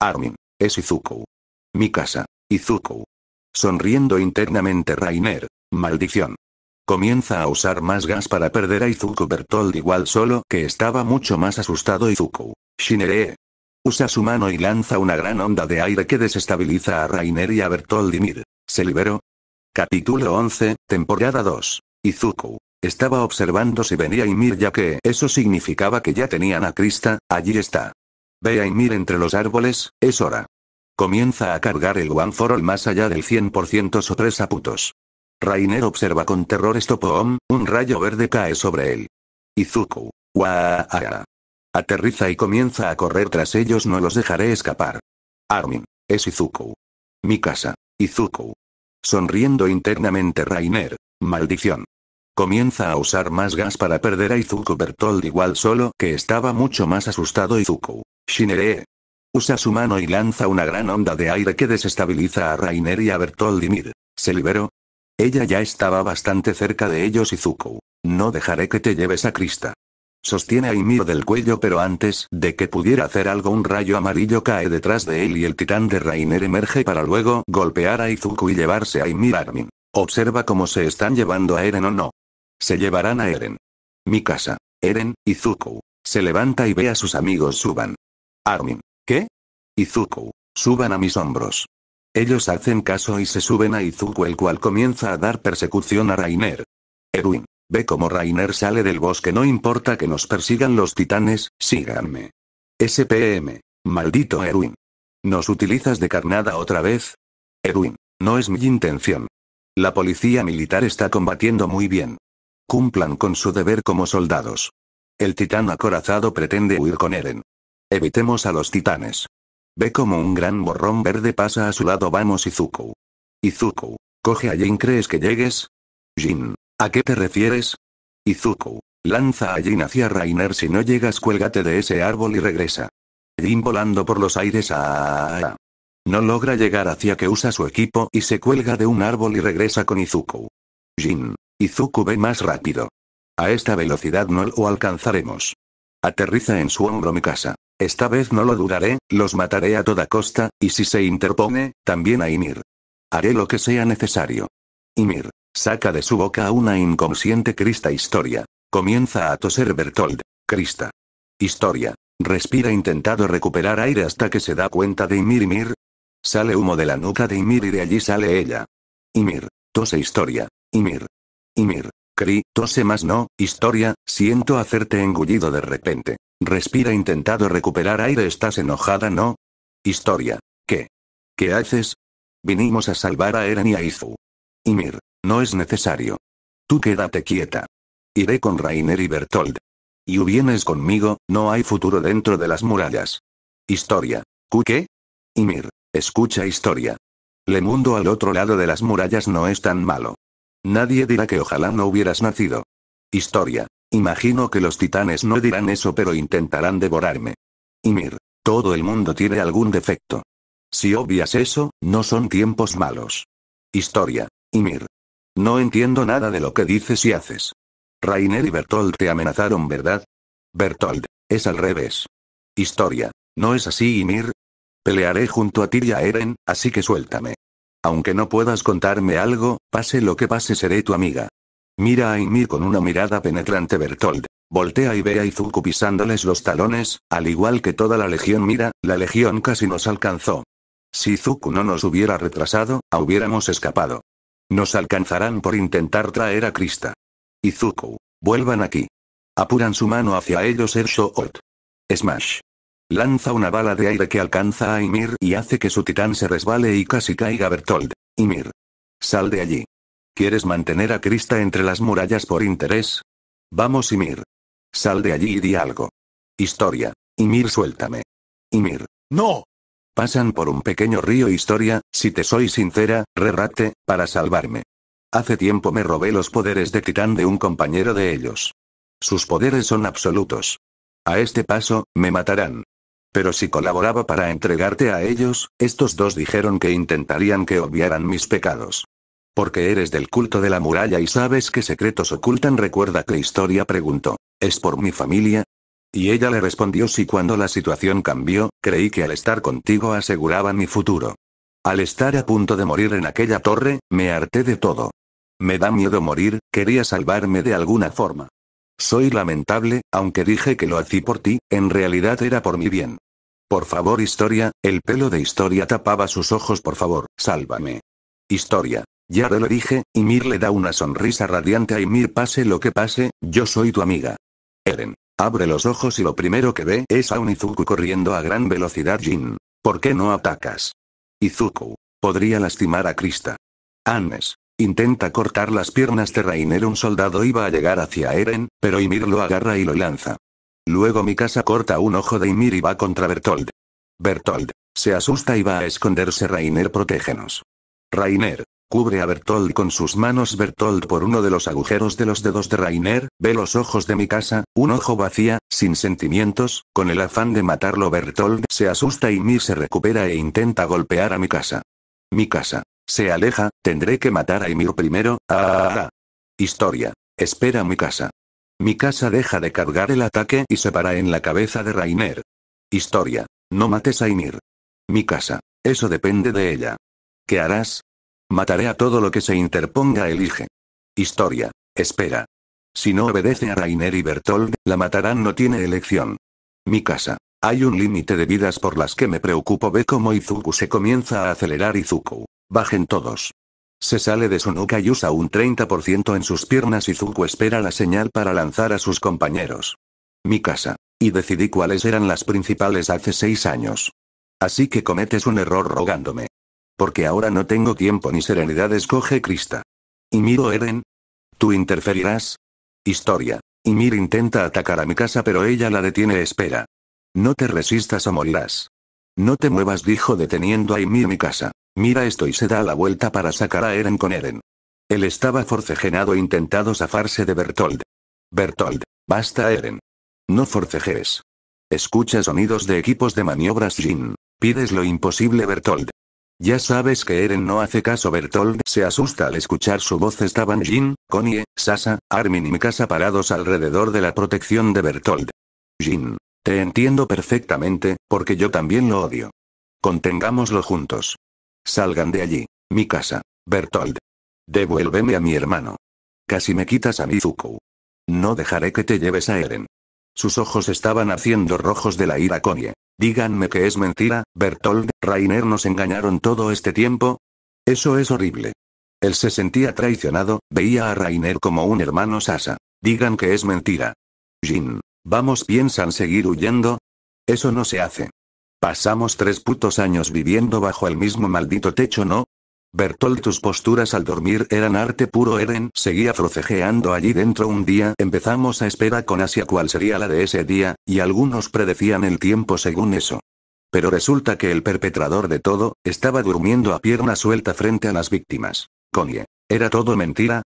Armin. Es Izuku. Mi casa. Izuku. Sonriendo internamente Rainer. Maldición. Comienza a usar más gas para perder a Izuku Bertold igual solo que estaba mucho más asustado Izuku. Shinere. Usa su mano y lanza una gran onda de aire que desestabiliza a Rainer y a Bertold Mir. Se liberó, Capítulo 11, temporada 2. Izuku. Estaba observando si venía Ymir ya que eso significaba que ya tenían a Crista. allí está. Ve a Ymir entre los árboles, es hora. Comienza a cargar el One for All más allá del 100% o tres aputos. Rainer observa con terror esto Poom, un rayo verde cae sobre él. Izuku. Waaaaa. Aterriza y comienza a correr tras ellos no los dejaré escapar. Armin. Es Izuku. Mi casa. Izuku. Sonriendo internamente Rainer. Maldición. Comienza a usar más gas para perder a Izuku Bertold igual solo que estaba mucho más asustado Izuku. Shinere. Usa su mano y lanza una gran onda de aire que desestabiliza a Rainer y a Bertold y Mir. ¿Se liberó? Ella ya estaba bastante cerca de ellos Izuku. No dejaré que te lleves a Krista. Sostiene a Ymir del cuello pero antes de que pudiera hacer algo un rayo amarillo cae detrás de él y el titán de Rainer emerge para luego golpear a Izuku y llevarse a Ymir Armin. Observa cómo se están llevando a Eren o no. Se llevarán a Eren. Mi casa. Eren, Izuku. Se levanta y ve a sus amigos suban. Armin. ¿Qué? Izuku. Suban a mis hombros. Ellos hacen caso y se suben a Izuku el cual comienza a dar persecución a Rainer. Erwin. Ve cómo Rainer sale del bosque. No importa que nos persigan los titanes, síganme. SPM. Maldito Erwin. ¿Nos utilizas de carnada otra vez? Erwin. No es mi intención. La policía militar está combatiendo muy bien. Cumplan con su deber como soldados. El titán acorazado pretende huir con Eren. Evitemos a los titanes. Ve como un gran borrón verde pasa a su lado. Vamos Izuku. Izuku, coge a Jin. ¿Crees que llegues? Jin, ¿A qué te refieres? Izuku. Lanza a Jin hacia Rainer si no llegas cuélgate de ese árbol y regresa. Jin volando por los aires a... Ah, ah, ah. No logra llegar hacia que usa su equipo y se cuelga de un árbol y regresa con Izuku. Jin. Izuku ve más rápido. A esta velocidad no lo alcanzaremos. Aterriza en su hombro mi casa. Esta vez no lo dudaré, los mataré a toda costa, y si se interpone, también a Ymir. Haré lo que sea necesario. Ymir, Saca de su boca una inconsciente Crista historia. Comienza a toser Bertold. Crista. Historia. Respira intentado recuperar aire hasta que se da cuenta de Ymir Mir. Sale humo de la nuca de Ymir y de allí sale ella. Ymir. Tose historia. Ymir. Ymir. Cri, tose más no, historia, siento hacerte engullido de repente. Respira intentado recuperar aire estás enojada no. Historia. ¿Qué? ¿Qué haces? Vinimos a salvar a Eren y a Izu. Ymir. No es necesario. Tú quédate quieta. Iré con Rainer y Bertold. Y vienes conmigo, no hay futuro dentro de las murallas. Historia. ¿Qué? Ymir, escucha historia. Le mundo al otro lado de las murallas no es tan malo. Nadie dirá que ojalá no hubieras nacido. Historia. Imagino que los titanes no dirán eso pero intentarán devorarme. Ymir, todo el mundo tiene algún defecto. Si obvias eso, no son tiempos malos. Historia. Ymir, no entiendo nada de lo que dices y haces. Rainer y Bertold te amenazaron, ¿verdad? Bertold, es al revés. Historia. ¿No es así, Ymir? Pelearé junto a ti y a Eren, así que suéltame. Aunque no puedas contarme algo, pase lo que pase seré tu amiga. Mira a Ymir con una mirada penetrante Bertold. Voltea y ve a Izuku pisándoles los talones, al igual que toda la legión mira, la legión casi nos alcanzó. Si Izuku no nos hubiera retrasado, hubiéramos escapado. Nos alcanzarán por intentar traer a Krista. Izuku, vuelvan aquí. Apuran su mano hacia ellos el Smash. Lanza una bala de aire que alcanza a Ymir y hace que su titán se resbale y casi caiga Bertold. Ymir. Sal de allí. ¿Quieres mantener a Krista entre las murallas por interés? Vamos Ymir. Sal de allí y di algo. Historia. Ymir suéltame. Ymir. No. Pasan por un pequeño río historia, si te soy sincera, rerate, para salvarme. Hace tiempo me robé los poderes de titán de un compañero de ellos. Sus poderes son absolutos. A este paso, me matarán. Pero si colaboraba para entregarte a ellos, estos dos dijeron que intentarían que obviaran mis pecados. Porque eres del culto de la muralla y sabes qué secretos ocultan, recuerda que Historia preguntó. ¿Es por mi familia? Y ella le respondió si cuando la situación cambió, creí que al estar contigo aseguraba mi futuro. Al estar a punto de morir en aquella torre, me harté de todo. Me da miedo morir, quería salvarme de alguna forma. Soy lamentable, aunque dije que lo hacía por ti, en realidad era por mi bien. Por favor, historia, el pelo de historia tapaba sus ojos, por favor, sálvame. Historia. Ya lo dije, y Mir le da una sonrisa radiante a Ymir pase lo que pase, yo soy tu amiga. Eren. Abre los ojos y lo primero que ve es a un Izuku corriendo a gran velocidad Jin. ¿Por qué no atacas? Izuku. Podría lastimar a Krista. Anes. Intenta cortar las piernas de Rainer. Un soldado iba a llegar hacia Eren, pero Ymir lo agarra y lo lanza. Luego Mikasa corta un ojo de Ymir y va contra Bertold. Bertold. Se asusta y va a esconderse. Rainer, protégenos. Rainer. Cubre a Bertold con sus manos. Bertold por uno de los agujeros de los dedos de Rainer, ve los ojos de mi casa, un ojo vacía, sin sentimientos, con el afán de matarlo. Bertold se asusta y Mir se recupera e intenta golpear a mi casa. Mi casa. Se aleja, tendré que matar a Emir primero. Ah, ah, ah, Historia. Espera mi casa. Mi casa deja de cargar el ataque y se para en la cabeza de Rainer. Historia. No mates a Emir. Mi casa. Eso depende de ella. ¿Qué harás? Mataré a todo lo que se interponga, elige. Historia. Espera. Si no obedece a Rainer y Bertold, la matarán, no tiene elección. Mi casa. Hay un límite de vidas por las que me preocupo. Ve cómo Izuku se comienza a acelerar. Izuku. Bajen todos. Se sale de su nuca y usa un 30% en sus piernas. Izuku espera la señal para lanzar a sus compañeros. Mi casa. Y decidí cuáles eran las principales hace seis años. Así que cometes un error rogándome. Porque ahora no tengo tiempo ni serenidad, escoge Krista. Y miro Eren. ¿Tú interferirás? Historia. Y Mir intenta atacar a mi casa pero ella la detiene espera. No te resistas o morirás. No te muevas dijo deteniendo a Ymir mi casa. Mira esto y se da la vuelta para sacar a Eren con Eren. Él estaba forcejenado e intentado zafarse de Bertold. Bertold, basta Eren. No forcejes. Escucha sonidos de equipos de maniobras Jin. Pides lo imposible Bertold. Ya sabes que Eren no hace caso. Bertold se asusta al escuchar su voz. Estaban Jin, Connie, Sasa, Armin y Mikasa parados alrededor de la protección de Bertold. Jin. Te entiendo perfectamente, porque yo también lo odio. Contengámoslo juntos. Salgan de allí. mi casa, Bertold. Devuélveme a mi hermano. Casi me quitas a Mizuku. No dejaré que te lleves a Eren. Sus ojos estaban haciendo rojos de la ira Connie. Díganme que es mentira, Bertold, Rainer nos engañaron todo este tiempo. Eso es horrible. Él se sentía traicionado, veía a Rainer como un hermano Sasa. Digan que es mentira. Jin. Vamos, piensan seguir huyendo. Eso no se hace. Pasamos tres putos años viviendo bajo el mismo maldito techo, ¿no? Bertolt tus posturas al dormir eran arte puro Eren seguía frocejeando allí dentro un día empezamos a esperar con Asia cuál sería la de ese día, y algunos predecían el tiempo según eso. Pero resulta que el perpetrador de todo, estaba durmiendo a pierna suelta frente a las víctimas. ¿Conye? ¿Era todo mentira?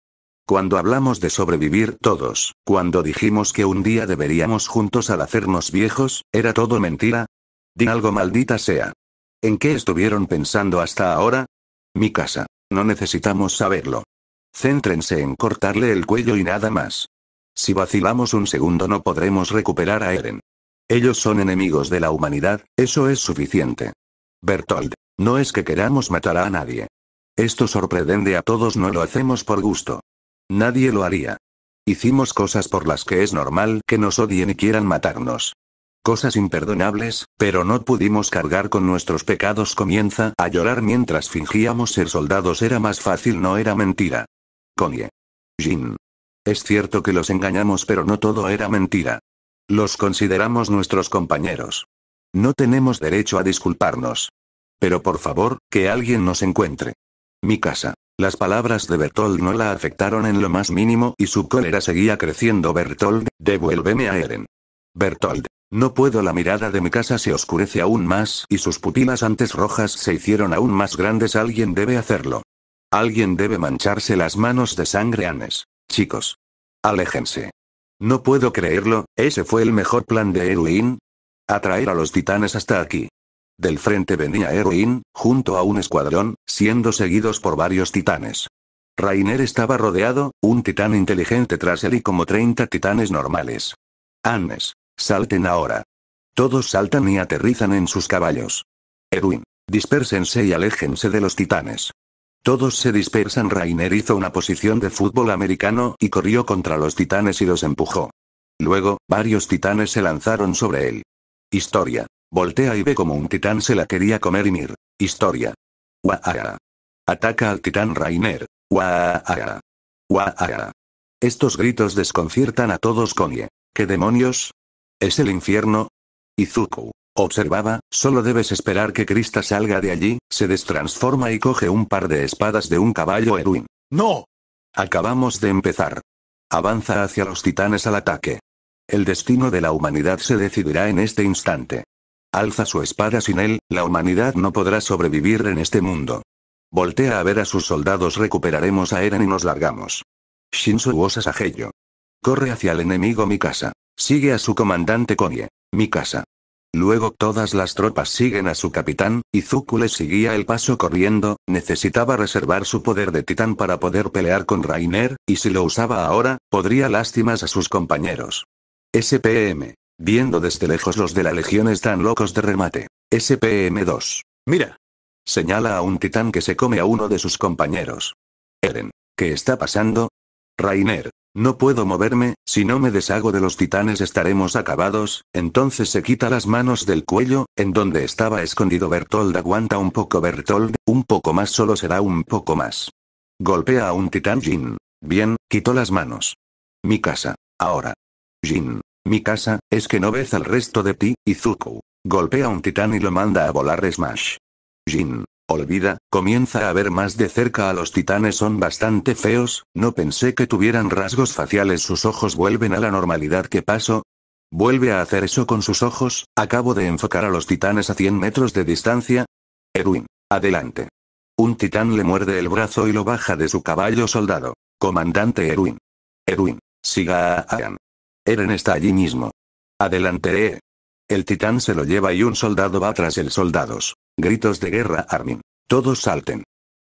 Cuando hablamos de sobrevivir todos, cuando dijimos que un día deberíamos juntos al hacernos viejos, ¿era todo mentira? Di algo maldita sea. ¿En qué estuvieron pensando hasta ahora? Mi casa. No necesitamos saberlo. Céntrense en cortarle el cuello y nada más. Si vacilamos un segundo no podremos recuperar a Eren. Ellos son enemigos de la humanidad, eso es suficiente. Bertold, no es que queramos matar a nadie. Esto sorprende a todos, no lo hacemos por gusto. Nadie lo haría. Hicimos cosas por las que es normal que nos odien y quieran matarnos cosas imperdonables, pero no pudimos cargar con nuestros pecados. Comienza a llorar mientras fingíamos ser soldados. Era más fácil, no era mentira. Connie. Jin. Es cierto que los engañamos, pero no todo era mentira. Los consideramos nuestros compañeros. No tenemos derecho a disculparnos. Pero por favor, que alguien nos encuentre. Mi casa. Las palabras de Bertold no la afectaron en lo más mínimo y su cólera seguía creciendo. Bertold, devuélveme a Eren. Bertold. No puedo, la mirada de mi casa se oscurece aún más y sus pupilas antes rojas se hicieron aún más grandes. Alguien debe hacerlo. Alguien debe mancharse las manos de sangre Anes. Chicos. Aléjense. No puedo creerlo, ese fue el mejor plan de Erwin. Atraer a los titanes hasta aquí. Del frente venía Erwin, junto a un escuadrón, siendo seguidos por varios titanes. Rainer estaba rodeado, un titán inteligente tras él y como 30 titanes normales. Annes. Salten ahora. Todos saltan y aterrizan en sus caballos. Edwin. Dispersense y aléjense de los titanes. Todos se dispersan. Rainer hizo una posición de fútbol americano y corrió contra los titanes y los empujó. Luego, varios titanes se lanzaron sobre él. Historia. Voltea y ve como un titán se la quería comer y mir. Historia. Ataca al titán Rainer. Estos gritos desconciertan a todos Conie, ¿Qué demonios? Es el infierno. Izuku. Observaba, solo debes esperar que Krista salga de allí, se destransforma y coge un par de espadas de un caballo Erwin. ¡No! Acabamos de empezar. Avanza hacia los titanes al ataque. El destino de la humanidad se decidirá en este instante. Alza su espada sin él, la humanidad no podrá sobrevivir en este mundo. Voltea a ver a sus soldados recuperaremos a Eren y nos largamos. Shinsu Osa Sajello. Corre hacia el enemigo Mi casa. Sigue a su comandante Konye. Mi casa. Luego todas las tropas siguen a su capitán, y Zuku seguía el paso corriendo, necesitaba reservar su poder de titán para poder pelear con Rainer, y si lo usaba ahora, podría lástimas a sus compañeros. SPM. Viendo desde lejos los de la legión están locos de remate. SPM-2. Mira. Señala a un titán que se come a uno de sus compañeros. Eren. ¿Qué está pasando? Rainer. No puedo moverme, si no me deshago de los titanes estaremos acabados, entonces se quita las manos del cuello, en donde estaba escondido Bertold aguanta un poco Bertold, un poco más solo será un poco más. Golpea a un titán Jin. Bien, quitó las manos. Mi casa. Ahora. Jin. Mi casa, es que no ves al resto de ti, Izuku. Golpea a un titán y lo manda a volar Smash. Jin. Olvida, comienza a ver más de cerca a los titanes son bastante feos, no pensé que tuvieran rasgos faciales sus ojos vuelven a la normalidad que pasó, Vuelve a hacer eso con sus ojos, acabo de enfocar a los titanes a 100 metros de distancia. Erwin, adelante. Un titán le muerde el brazo y lo baja de su caballo soldado. Comandante Erwin. Erwin, siga a Ayan. Eren está allí mismo. Adelante. El titán se lo lleva y un soldado va tras el soldados. Gritos de guerra Armin. Todos salten.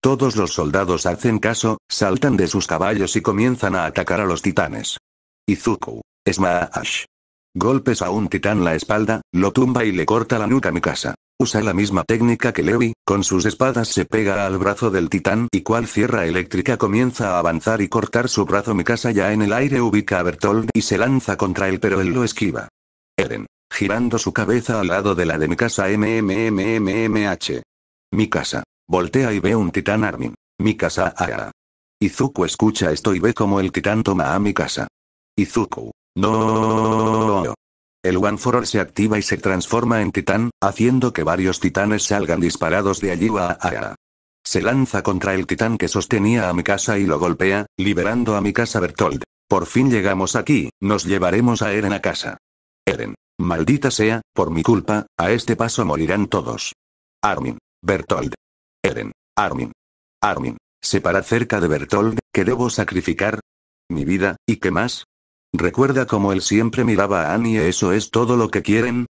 Todos los soldados hacen caso, saltan de sus caballos y comienzan a atacar a los titanes. Izuku. Smash. Golpes a un titán la espalda, lo tumba y le corta la nuca a Mikasa. Usa la misma técnica que Levi, con sus espadas se pega al brazo del titán y cual sierra eléctrica comienza a avanzar y cortar su brazo Mikasa ya en el aire ubica a Bertold y se lanza contra él pero él lo esquiva. Eren girando su cabeza al lado de la de mi casa MMMMMH. Mi casa. Voltea y ve un titán Armin. Mi casa Ara. Ah, ah. Izuku escucha esto y ve como el titán toma a mi casa. Izuku. No. El One for se activa y se transforma en titán, haciendo que varios titanes salgan disparados de allí a ah, Se lanza contra el titán que sostenía a mi casa y lo golpea, liberando a mi casa Bertold. Por fin llegamos aquí, nos llevaremos a Eren a casa. Eren. Maldita sea, por mi culpa, a este paso morirán todos. Armin. Bertold. Eren. Armin. Armin. Se para cerca de Bertold, que debo sacrificar. Mi vida, ¿y qué más? Recuerda cómo él siempre miraba a Annie, eso es todo lo que quieren.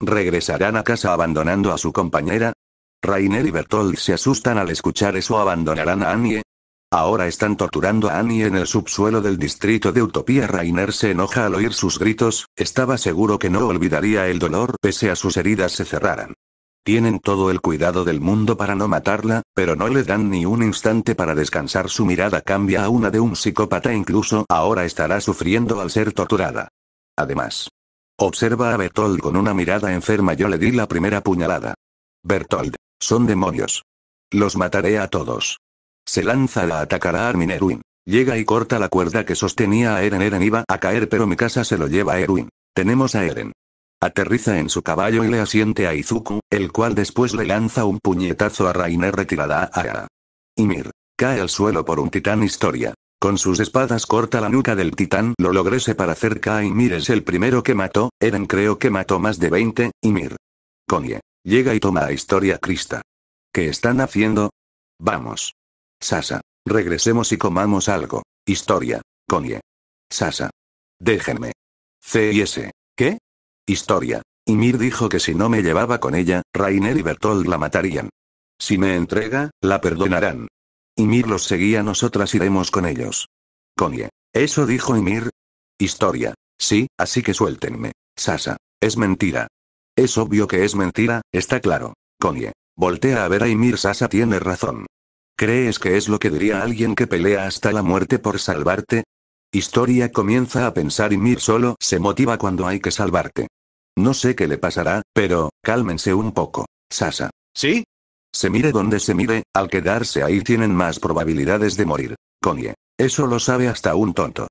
¿Regresarán a casa abandonando a su compañera? Rainer y Bertold se asustan al escuchar eso, abandonarán a Annie, Ahora están torturando a Annie en el subsuelo del distrito de Utopía. Rainer se enoja al oír sus gritos, estaba seguro que no olvidaría el dolor pese a sus heridas se cerraran. Tienen todo el cuidado del mundo para no matarla, pero no le dan ni un instante para descansar. Su mirada cambia a una de un psicópata incluso ahora estará sufriendo al ser torturada. Además. Observa a Bertold con una mirada enferma. Yo le di la primera puñalada. Bertold. Son demonios. Los mataré a todos. Se lanza a atacar a Armin Erwin. Llega y corta la cuerda que sostenía a Eren. Eren iba a caer pero mi casa se lo lleva a Erwin. Tenemos a Eren. Aterriza en su caballo y le asiente a Izuku, el cual después le lanza un puñetazo a Rainer retirada a y Ymir. Cae al suelo por un titán historia. Con sus espadas corta la nuca del titán. Lo logré para cerca a Ymir es el primero que mató, Eren creo que mató más de 20, Ymir. Konye. Llega y toma a Historia Krista. ¿Qué están haciendo? Vamos. Sasa. Regresemos y comamos algo. Historia. Connie. Sasa. Déjenme. C y S. ¿Qué? Historia. Ymir dijo que si no me llevaba con ella, Rainer y Bertold la matarían. Si me entrega, la perdonarán. Ymir los seguía, nosotras iremos con ellos. Connie. Eso dijo Ymir. Historia. Sí, así que suéltenme. Sasa. Es mentira. Es obvio que es mentira, está claro. Connie. Voltea a ver a Ymir Sasa tiene razón. ¿Crees que es lo que diría alguien que pelea hasta la muerte por salvarte? Historia comienza a pensar y Mir solo se motiva cuando hay que salvarte. No sé qué le pasará, pero, cálmense un poco. Sasa. ¿Sí? Se mire donde se mire, al quedarse ahí tienen más probabilidades de morir. Connie. Eso lo sabe hasta un tonto.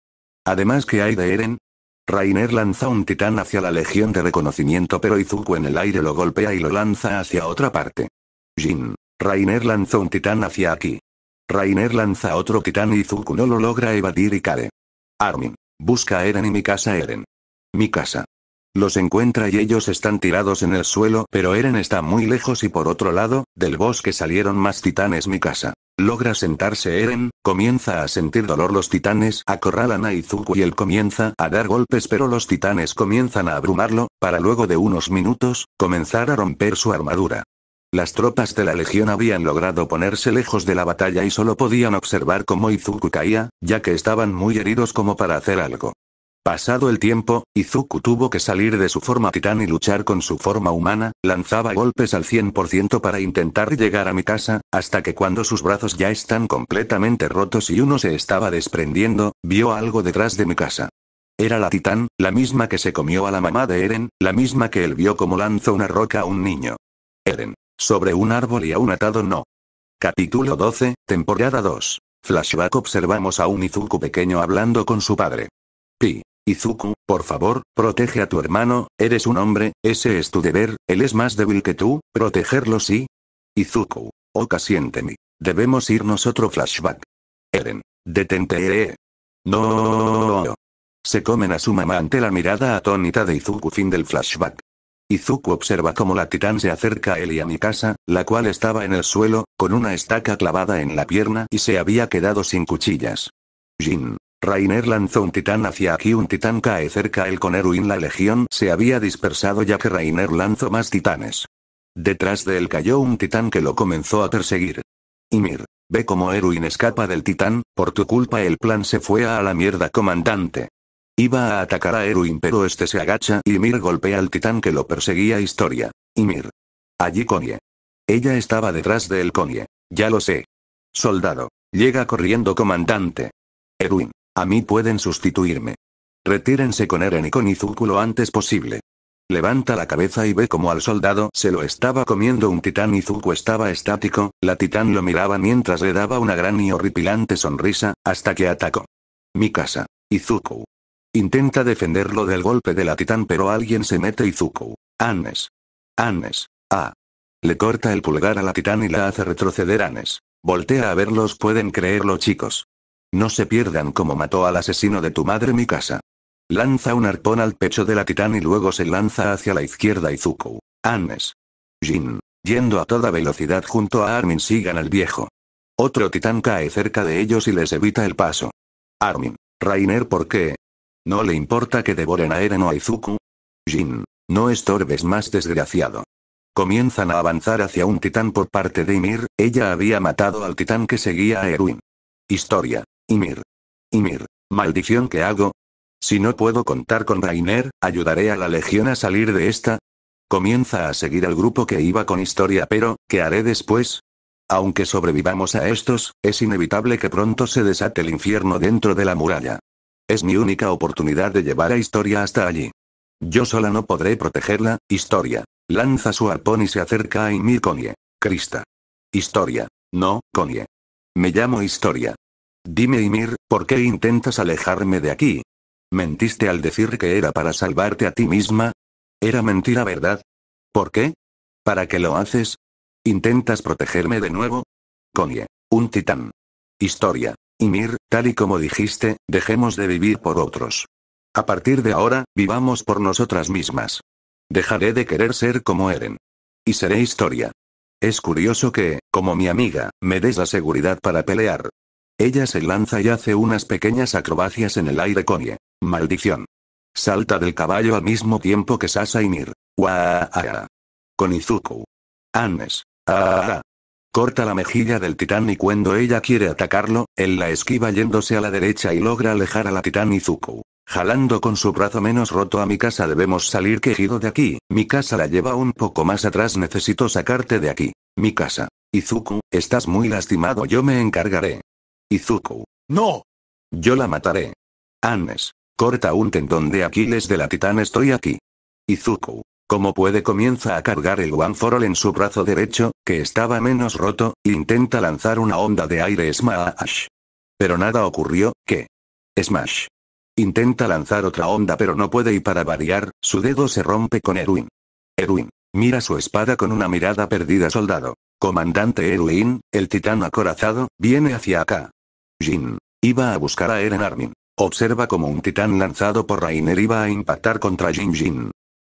Además, que hay de Eren? Rainer lanza un titán hacia la legión de reconocimiento, pero Izuku en el aire lo golpea y lo lanza hacia otra parte. Jin. Rainer lanza un titán hacia aquí. Rainer lanza otro titán y Zuko no lo logra evadir y cae. Armin. Busca a Eren y mi casa Eren. Mi casa. Los encuentra y ellos están tirados en el suelo, pero Eren está muy lejos y por otro lado, del bosque salieron más titanes mi casa. Logra sentarse Eren, comienza a sentir dolor los titanes, acorralan a Izuku y él comienza a dar golpes pero los titanes comienzan a abrumarlo, para luego de unos minutos, comenzar a romper su armadura. Las tropas de la legión habían logrado ponerse lejos de la batalla y solo podían observar cómo Izuku caía, ya que estaban muy heridos como para hacer algo. Pasado el tiempo, Izuku tuvo que salir de su forma titán y luchar con su forma humana, lanzaba golpes al 100% para intentar llegar a mi casa, hasta que cuando sus brazos ya están completamente rotos y uno se estaba desprendiendo, vio algo detrás de mi casa. Era la titán, la misma que se comió a la mamá de Eren, la misma que él vio como lanzó una roca a un niño. Eren. Sobre un árbol y un atado no. Capítulo 12, temporada 2. Flashback observamos a un Izuku pequeño hablando con su padre. Pi. Izuku, por favor, protege a tu hermano, eres un hombre, ese es tu deber, él es más débil que tú, protegerlo sí. Izuku. Oka siénteme. Debemos irnos otro flashback. Eren. Detente. Eh, eh. No. Se comen a su mamá ante la mirada atónita de Izuku. Fin del flashback. Izuku observa cómo la titán se acerca a él y a mi casa, la cual estaba en el suelo, con una estaca clavada en la pierna y se había quedado sin cuchillas. Jin. Rainer lanzó un titán hacia aquí un titán cae cerca él con Eruin la legión se había dispersado ya que Rainer lanzó más titanes. Detrás de él cayó un titán que lo comenzó a perseguir. Ymir. Ve como Eruin escapa del titán, por tu culpa el plan se fue a la mierda comandante. Iba a atacar a Erwin pero este se agacha y Mir golpea al titán que lo perseguía Historia. Y Mir. Allí él Ella estaba detrás de el conie. Ya lo sé. Soldado. Llega corriendo comandante. Erwin. A mí pueden sustituirme. Retírense con Eren y con Izuku lo antes posible. Levanta la cabeza y ve como al soldado se lo estaba comiendo un titán Izuku estaba estático, la titán lo miraba mientras le daba una gran y horripilante sonrisa, hasta que atacó. Mi casa. Izuku. Intenta defenderlo del golpe de la titán pero alguien se mete y Zuko. Anes. Anes. Ah. Le corta el pulgar a la titán y la hace retroceder Anes. Voltea a verlos pueden creerlo chicos. No se pierdan como mató al asesino de tu madre mi casa. Lanza un arpón al pecho de la titán y luego se lanza hacia la izquierda y Zuko. Anes. Jin. Yendo a toda velocidad junto a Armin sigan al viejo. Otro titán cae cerca de ellos y les evita el paso. Armin. Rainer ¿por qué? No le importa que devoren a Eren o a Izuku. Jin, no estorbes más desgraciado. Comienzan a avanzar hacia un titán por parte de Ymir, ella había matado al titán que seguía a Erwin. Historia. Ymir. Ymir. Maldición que hago. Si no puedo contar con Rainer, ayudaré a la legión a salir de esta. Comienza a seguir al grupo que iba con historia pero, ¿qué haré después? Aunque sobrevivamos a estos, es inevitable que pronto se desate el infierno dentro de la muralla. Es mi única oportunidad de llevar a Historia hasta allí. Yo sola no podré protegerla, Historia. Lanza su arpón y se acerca a Ymir, Conie. Crista. Historia. No, Conie. Me llamo Historia. Dime Ymir, ¿por qué intentas alejarme de aquí? ¿Mentiste al decir que era para salvarte a ti misma? Era mentira, ¿verdad? ¿Por qué? ¿Para qué lo haces? ¿Intentas protegerme de nuevo? Conie, Un titán. Historia. Y Mir, tal y como dijiste, dejemos de vivir por otros. A partir de ahora, vivamos por nosotras mismas. Dejaré de querer ser como Eren. Y seré historia. Es curioso que, como mi amiga, me des la seguridad para pelear. Ella se lanza y hace unas pequeñas acrobacias en el aire con Maldición. Salta del caballo al mismo tiempo que Sasa y Mir. Ah, ah. Con Izuku. Anes. Ah, ah Corta la mejilla del titán y cuando ella quiere atacarlo, él la esquiva yéndose a la derecha y logra alejar a la titán Izuku. Jalando con su brazo menos roto a mi casa debemos salir quejido de aquí, mi casa la lleva un poco más atrás necesito sacarte de aquí. Mi casa. Izuku, estás muy lastimado yo me encargaré. Izuku. No. Yo la mataré. Annes. Corta un tendón de Aquiles de la titán estoy aquí. Izuku. Como puede comienza a cargar el One All en su brazo derecho, que estaba menos roto, e intenta lanzar una onda de aire Smash. Pero nada ocurrió, que... Smash. Intenta lanzar otra onda pero no puede y para variar, su dedo se rompe con Erwin. Erwin. Mira su espada con una mirada perdida soldado. Comandante Erwin, el titán acorazado, viene hacia acá. Jin. Iba a buscar a Eren Armin. Observa como un titán lanzado por Rainer iba a impactar contra Jin Jin.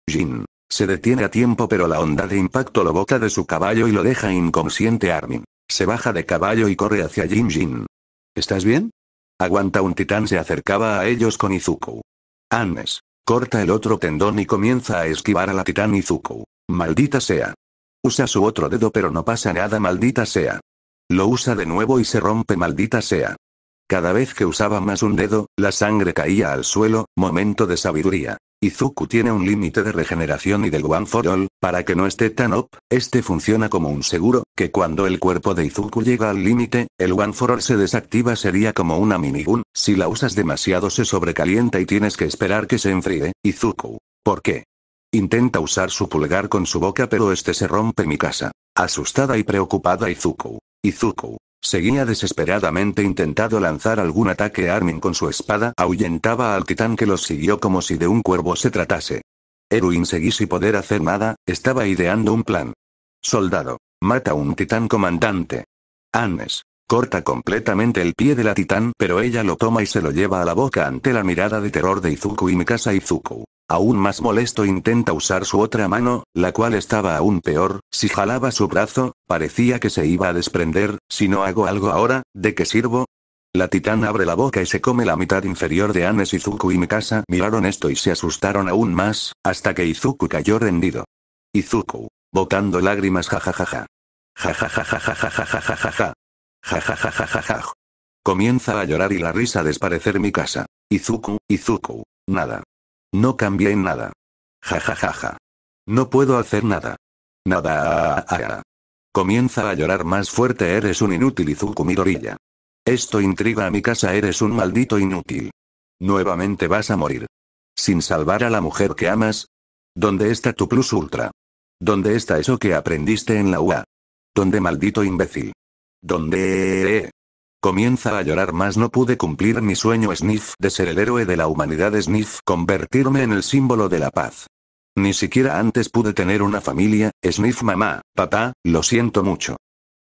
Jin. Se detiene a tiempo pero la onda de impacto lo bota de su caballo y lo deja inconsciente Armin. Se baja de caballo y corre hacia Jin Jin. ¿Estás bien? Aguanta un titán se acercaba a ellos con Izuku. Annes. Corta el otro tendón y comienza a esquivar a la titán Izuku. Maldita sea. Usa su otro dedo pero no pasa nada maldita sea. Lo usa de nuevo y se rompe maldita sea. Cada vez que usaba más un dedo, la sangre caía al suelo, momento de sabiduría. Izuku tiene un límite de regeneración y del One for All, para que no esté tan up, este funciona como un seguro, que cuando el cuerpo de Izuku llega al límite, el One for All se desactiva sería como una minigun, si la usas demasiado se sobrecalienta y tienes que esperar que se enfríe, Izuku. ¿Por qué? Intenta usar su pulgar con su boca pero este se rompe mi casa. Asustada y preocupada Izuku. Izuku. Seguía desesperadamente intentando lanzar algún ataque a Armin con su espada, ahuyentaba al titán que los siguió como si de un cuervo se tratase. Erwin seguí sin poder hacer nada, estaba ideando un plan. Soldado. Mata a un titán comandante. Annes. Corta completamente el pie de la titán, pero ella lo toma y se lo lleva a la boca ante la mirada de terror de Izuku y Mikasa Izuku. Aún más molesto intenta usar su otra mano, la cual estaba aún peor, si jalaba su brazo, parecía que se iba a desprender, si no hago algo ahora, ¿de qué sirvo? La titán abre la boca y se come la mitad inferior de Anes Izuku y Mikasa miraron esto y se asustaron aún más, hasta que Izuku cayó rendido. Izuku. Botando lágrimas jajajaja. Jajajajajajajajaja ja Comienza a llorar y la risa desparecer mi casa. Izuku, Izuku. Nada. No cambié en nada. Jajajaja. No puedo hacer nada. Nada. Ah, ah. Comienza a llorar más fuerte. Eres un inútil Izuku Midoriya Esto intriga a mi casa. Eres un maldito inútil. Nuevamente vas a morir. Sin salvar a la mujer que amas. ¿Dónde está tu plus ultra? ¿Dónde está eso que aprendiste en la UA? ¿Dónde maldito imbécil? Donde... Comienza a llorar más no pude cumplir mi sueño Sniff de ser el héroe de la humanidad Sniff convertirme en el símbolo de la paz. Ni siquiera antes pude tener una familia, Sniff mamá, papá, lo siento mucho.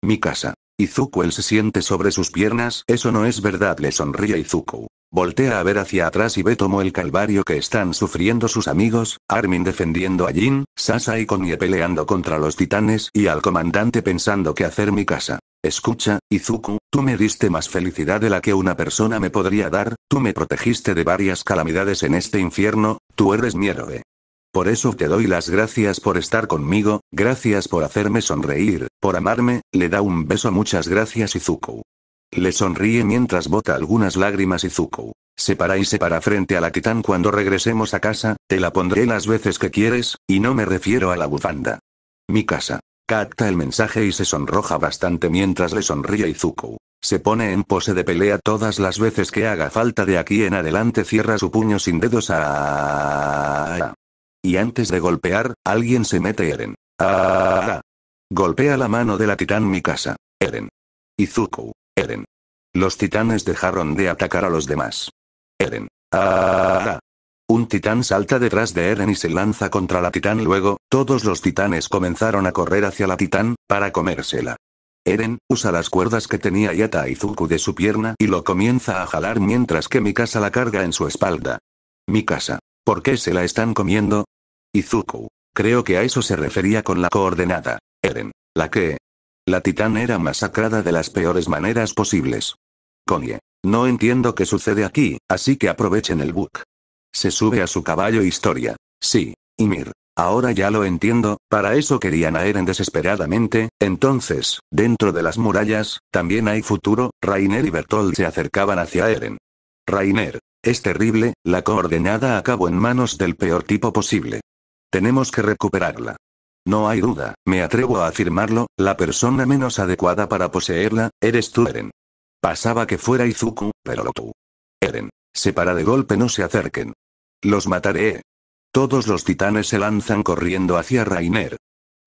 Mi casa. Izuku él se siente sobre sus piernas, eso no es verdad le sonríe Izuku. Voltea a ver hacia atrás y ve tomo el calvario que están sufriendo sus amigos, Armin defendiendo a Jin, Sasa y Connie peleando contra los titanes y al comandante pensando qué hacer mi casa. Escucha, Izuku, tú me diste más felicidad de la que una persona me podría dar, tú me protegiste de varias calamidades en este infierno, tú eres mi héroe. Por eso te doy las gracias por estar conmigo, gracias por hacerme sonreír, por amarme, le da un beso muchas gracias Izuku. Le sonríe mientras bota algunas lágrimas Izuku. Se y se para frente a la titán cuando regresemos a casa, te la pondré las veces que quieres, y no me refiero a la bufanda. Mi casa. Capta el mensaje y se sonroja bastante mientras le sonríe Izuku. Se pone en pose de pelea todas las veces que haga falta de aquí en adelante cierra su puño sin dedos a... Ah, ah, ah". Y antes de golpear, alguien se mete Eren. Golpea la mano de la titán Mikasa. Eren. Izuku. Eren. Los titanes dejaron de atacar a los demás. Eren. Un titán salta detrás de Eren y se lanza contra la titán. Luego, todos los titanes comenzaron a correr hacia la titán, para comérsela. Eren, usa las cuerdas que tenía Yata Izuku de su pierna y lo comienza a jalar mientras que Mikasa la carga en su espalda. Mikasa. ¿Por qué se la están comiendo? Izuku. Creo que a eso se refería con la coordenada. Eren. La que... La titán era masacrada de las peores maneras posibles. Connie. No entiendo qué sucede aquí, así que aprovechen el bug. Se sube a su caballo Historia. Sí, Ymir. Ahora ya lo entiendo, para eso querían a Eren desesperadamente, entonces, dentro de las murallas, también hay futuro, Rainer y Bertolt se acercaban hacia Eren. Rainer, es terrible, la coordenada acabó en manos del peor tipo posible. Tenemos que recuperarla. No hay duda, me atrevo a afirmarlo, la persona menos adecuada para poseerla, eres tú Eren. Pasaba que fuera Izuku, pero lo tú. Eren. Se para de golpe no se acerquen. Los mataré. Todos los titanes se lanzan corriendo hacia Rainer.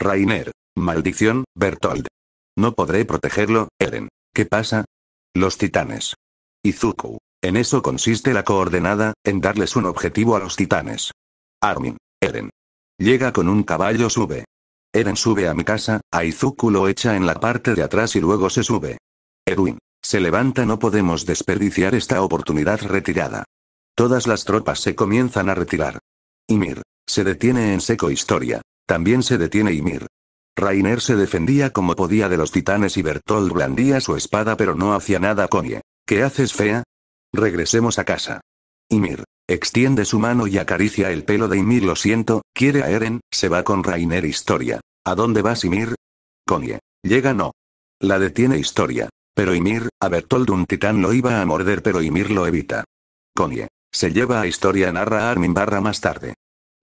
Rainer. Maldición, Bertold. No podré protegerlo, Eren. ¿Qué pasa? Los titanes. Izuku. En eso consiste la coordenada, en darles un objetivo a los titanes. Armin. Eren. Llega con un caballo sube. Eren sube a mi casa, a Izuku lo echa en la parte de atrás y luego se sube. Erwin. Se levanta, no podemos desperdiciar esta oportunidad retirada. Todas las tropas se comienzan a retirar. Ymir. Se detiene en seco historia. También se detiene Ymir. Rainer se defendía como podía de los titanes y Bertolt blandía su espada pero no hacía nada Connie. ¿Qué haces fea? Regresemos a casa. Ymir. Extiende su mano y acaricia el pelo de Ymir lo siento, quiere a Eren, se va con Rainer Historia. ¿A dónde vas Ymir? Connie. Llega no. La detiene Historia. Pero Ymir, a Bertold un titán lo iba a morder pero Ymir lo evita. Conye, Se lleva a historia narra Armin barra más tarde.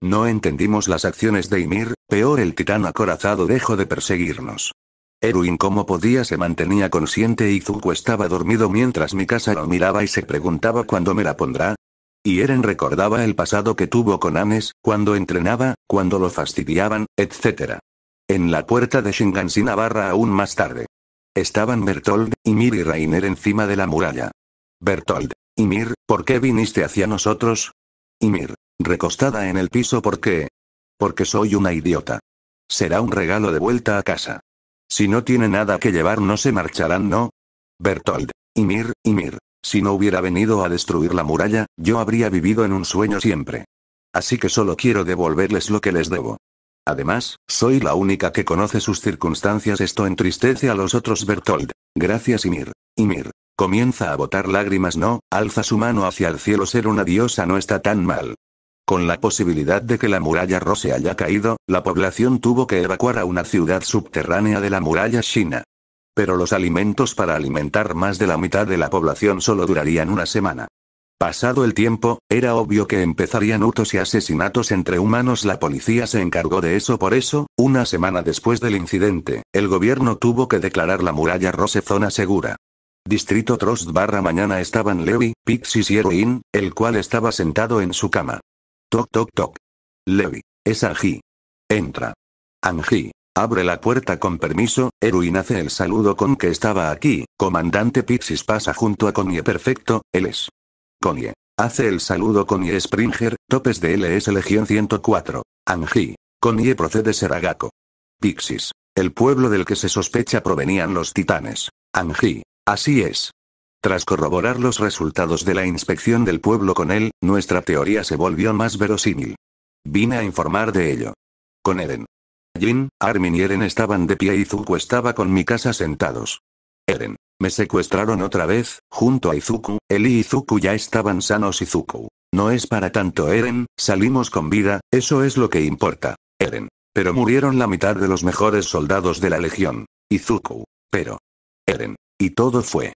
No entendimos las acciones de Ymir, peor el titán acorazado dejó de perseguirnos. Erwin como podía se mantenía consciente y Zuko estaba dormido mientras mi casa lo miraba y se preguntaba cuándo me la pondrá. Y Eren recordaba el pasado que tuvo con Anes, cuando entrenaba, cuando lo fastidiaban, etc. En la puerta de si barra aún más tarde. Estaban Bertold, y y Rainer encima de la muralla. Bertold, Ymir, ¿por qué viniste hacia nosotros? Ymir, recostada en el piso ¿por qué? Porque soy una idiota. Será un regalo de vuelta a casa. Si no tiene nada que llevar no se marcharán, ¿no? Bertold, Ymir, Ymir, si no hubiera venido a destruir la muralla, yo habría vivido en un sueño siempre. Así que solo quiero devolverles lo que les debo. Además, soy la única que conoce sus circunstancias. Esto entristece a los otros Bertold. Gracias Ymir. Ymir. Comienza a botar lágrimas. No, alza su mano hacia el cielo. Ser una diosa no está tan mal. Con la posibilidad de que la muralla rose haya caído, la población tuvo que evacuar a una ciudad subterránea de la muralla china. Pero los alimentos para alimentar más de la mitad de la población solo durarían una semana. Pasado el tiempo, era obvio que empezarían hutos y asesinatos entre humanos. La policía se encargó de eso por eso, una semana después del incidente, el gobierno tuvo que declarar la muralla Rose zona segura. Distrito Trost barra mañana estaban Levi, Pixis y Heroin, el cual estaba sentado en su cama. Toc toc toc. Levi. Es Angie. Entra. Angie. Abre la puerta con permiso, Erwin hace el saludo con que estaba aquí, comandante Pixis pasa junto a Connie perfecto, él es. Connie. Hace el saludo Connie Springer, topes de LS Legión 104. Anji. Connie procede Seragaco. Pixis. El pueblo del que se sospecha provenían los titanes. Anji. Así es. Tras corroborar los resultados de la inspección del pueblo con él, nuestra teoría se volvió más verosímil. Vine a informar de ello. Con Eren. Jin, Armin y Eren estaban de pie y Zuko estaba con mi casa sentados. Eren. Me secuestraron otra vez, junto a Izuku, Eli y Izuku ya estaban sanos Izuku. No es para tanto Eren, salimos con vida, eso es lo que importa. Eren. Pero murieron la mitad de los mejores soldados de la legión. Izuku. Pero. Eren. Y todo fue.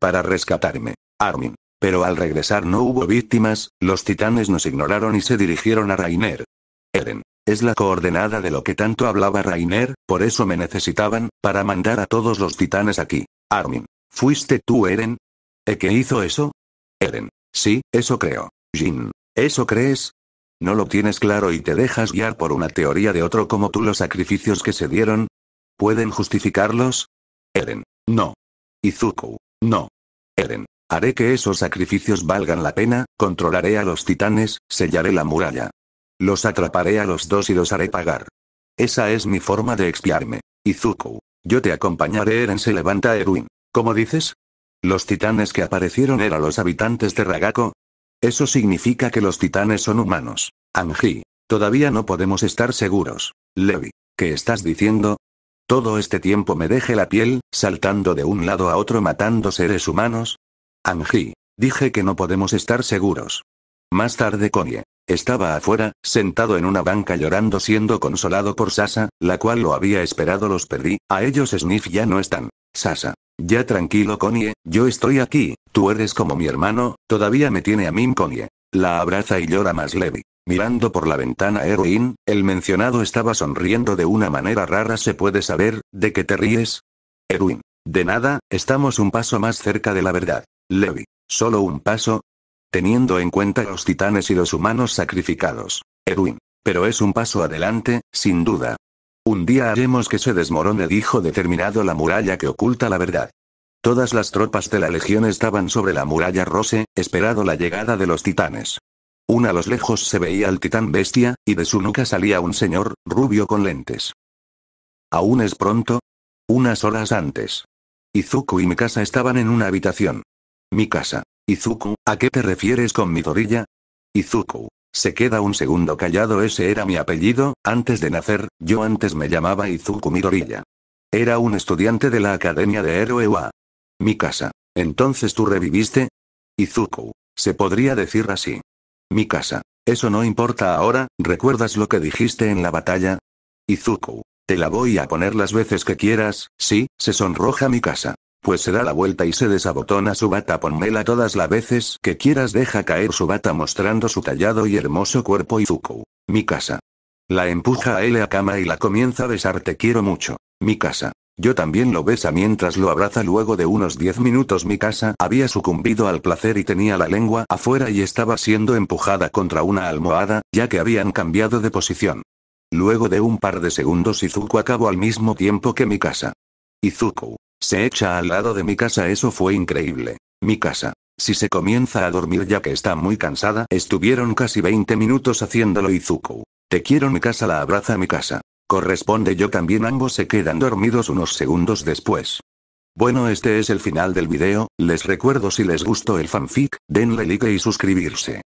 Para rescatarme. Armin. Pero al regresar no hubo víctimas, los titanes nos ignoraron y se dirigieron a Rainer. Eren. Es la coordenada de lo que tanto hablaba Rainer, por eso me necesitaban, para mandar a todos los titanes aquí. Armin. ¿Fuiste tú, Eren? ¿E que hizo eso? Eren. Sí, eso creo. Jin. ¿Eso crees? ¿No lo tienes claro y te dejas guiar por una teoría de otro como tú los sacrificios que se dieron? ¿Pueden justificarlos? Eren. No. Izuku. No. Eren. Haré que esos sacrificios valgan la pena, controlaré a los titanes, sellaré la muralla. Los atraparé a los dos y los haré pagar. Esa es mi forma de expiarme. Izuku. Yo te acompañaré. Eren se levanta. Erwin. ¿Cómo dices? Los titanes que aparecieron eran los habitantes de Ragako. Eso significa que los titanes son humanos. Anji. Todavía no podemos estar seguros. Levi. ¿Qué estás diciendo? Todo este tiempo me deje la piel, saltando de un lado a otro matando seres humanos. Anji. Dije que no podemos estar seguros. Más tarde Connie. Estaba afuera, sentado en una banca llorando siendo consolado por Sasa, la cual lo había esperado los perdí, a ellos Sniff ya no están. Sasa. Ya tranquilo Connie, yo estoy aquí, tú eres como mi hermano, todavía me tiene a mí Connie. La abraza y llora más Levi. Mirando por la ventana Erwin, el mencionado estaba sonriendo de una manera rara se puede saber, ¿de qué te ríes? Erwin. De nada, estamos un paso más cerca de la verdad. Levi. Solo un paso, teniendo en cuenta los titanes y los humanos sacrificados. Erwin. Pero es un paso adelante, sin duda. Un día haremos que se desmorone, dijo determinado la muralla que oculta la verdad. Todas las tropas de la legión estaban sobre la muralla Rose, esperado la llegada de los titanes. Un a los lejos se veía al titán bestia, y de su nuca salía un señor, rubio con lentes. ¿Aún es pronto? Unas horas antes. Izuku y mi casa estaban en una habitación. Mi casa. Izuku, ¿a qué te refieres con torilla? Izuku. Se queda un segundo callado, ese era mi apellido, antes de nacer, yo antes me llamaba Izuku Midoriya. Era un estudiante de la Academia de Héroe Mi casa. Entonces tú reviviste? Izuku. Se podría decir así. Mi casa. Eso no importa ahora, ¿recuerdas lo que dijiste en la batalla? Izuku. Te la voy a poner las veces que quieras, sí, se sonroja mi casa pues se da la vuelta y se desabotona su bata ponmela todas las veces que quieras deja caer su bata mostrando su tallado y hermoso cuerpo Izuku. Mi casa. La empuja a él a cama y la comienza a besar te quiero mucho. Mi casa. Yo también lo besa mientras lo abraza luego de unos 10 minutos mi casa había sucumbido al placer y tenía la lengua afuera y estaba siendo empujada contra una almohada, ya que habían cambiado de posición. Luego de un par de segundos Izuku acabó al mismo tiempo que mi casa. Izuku. Se echa al lado de mi casa, eso fue increíble. Mi casa. Si se comienza a dormir ya que está muy cansada, estuvieron casi 20 minutos haciéndolo Izuku. Te quiero mi casa la abraza mi casa. Corresponde yo también ambos se quedan dormidos unos segundos después. Bueno este es el final del video, les recuerdo si les gustó el fanfic, denle like y suscribirse.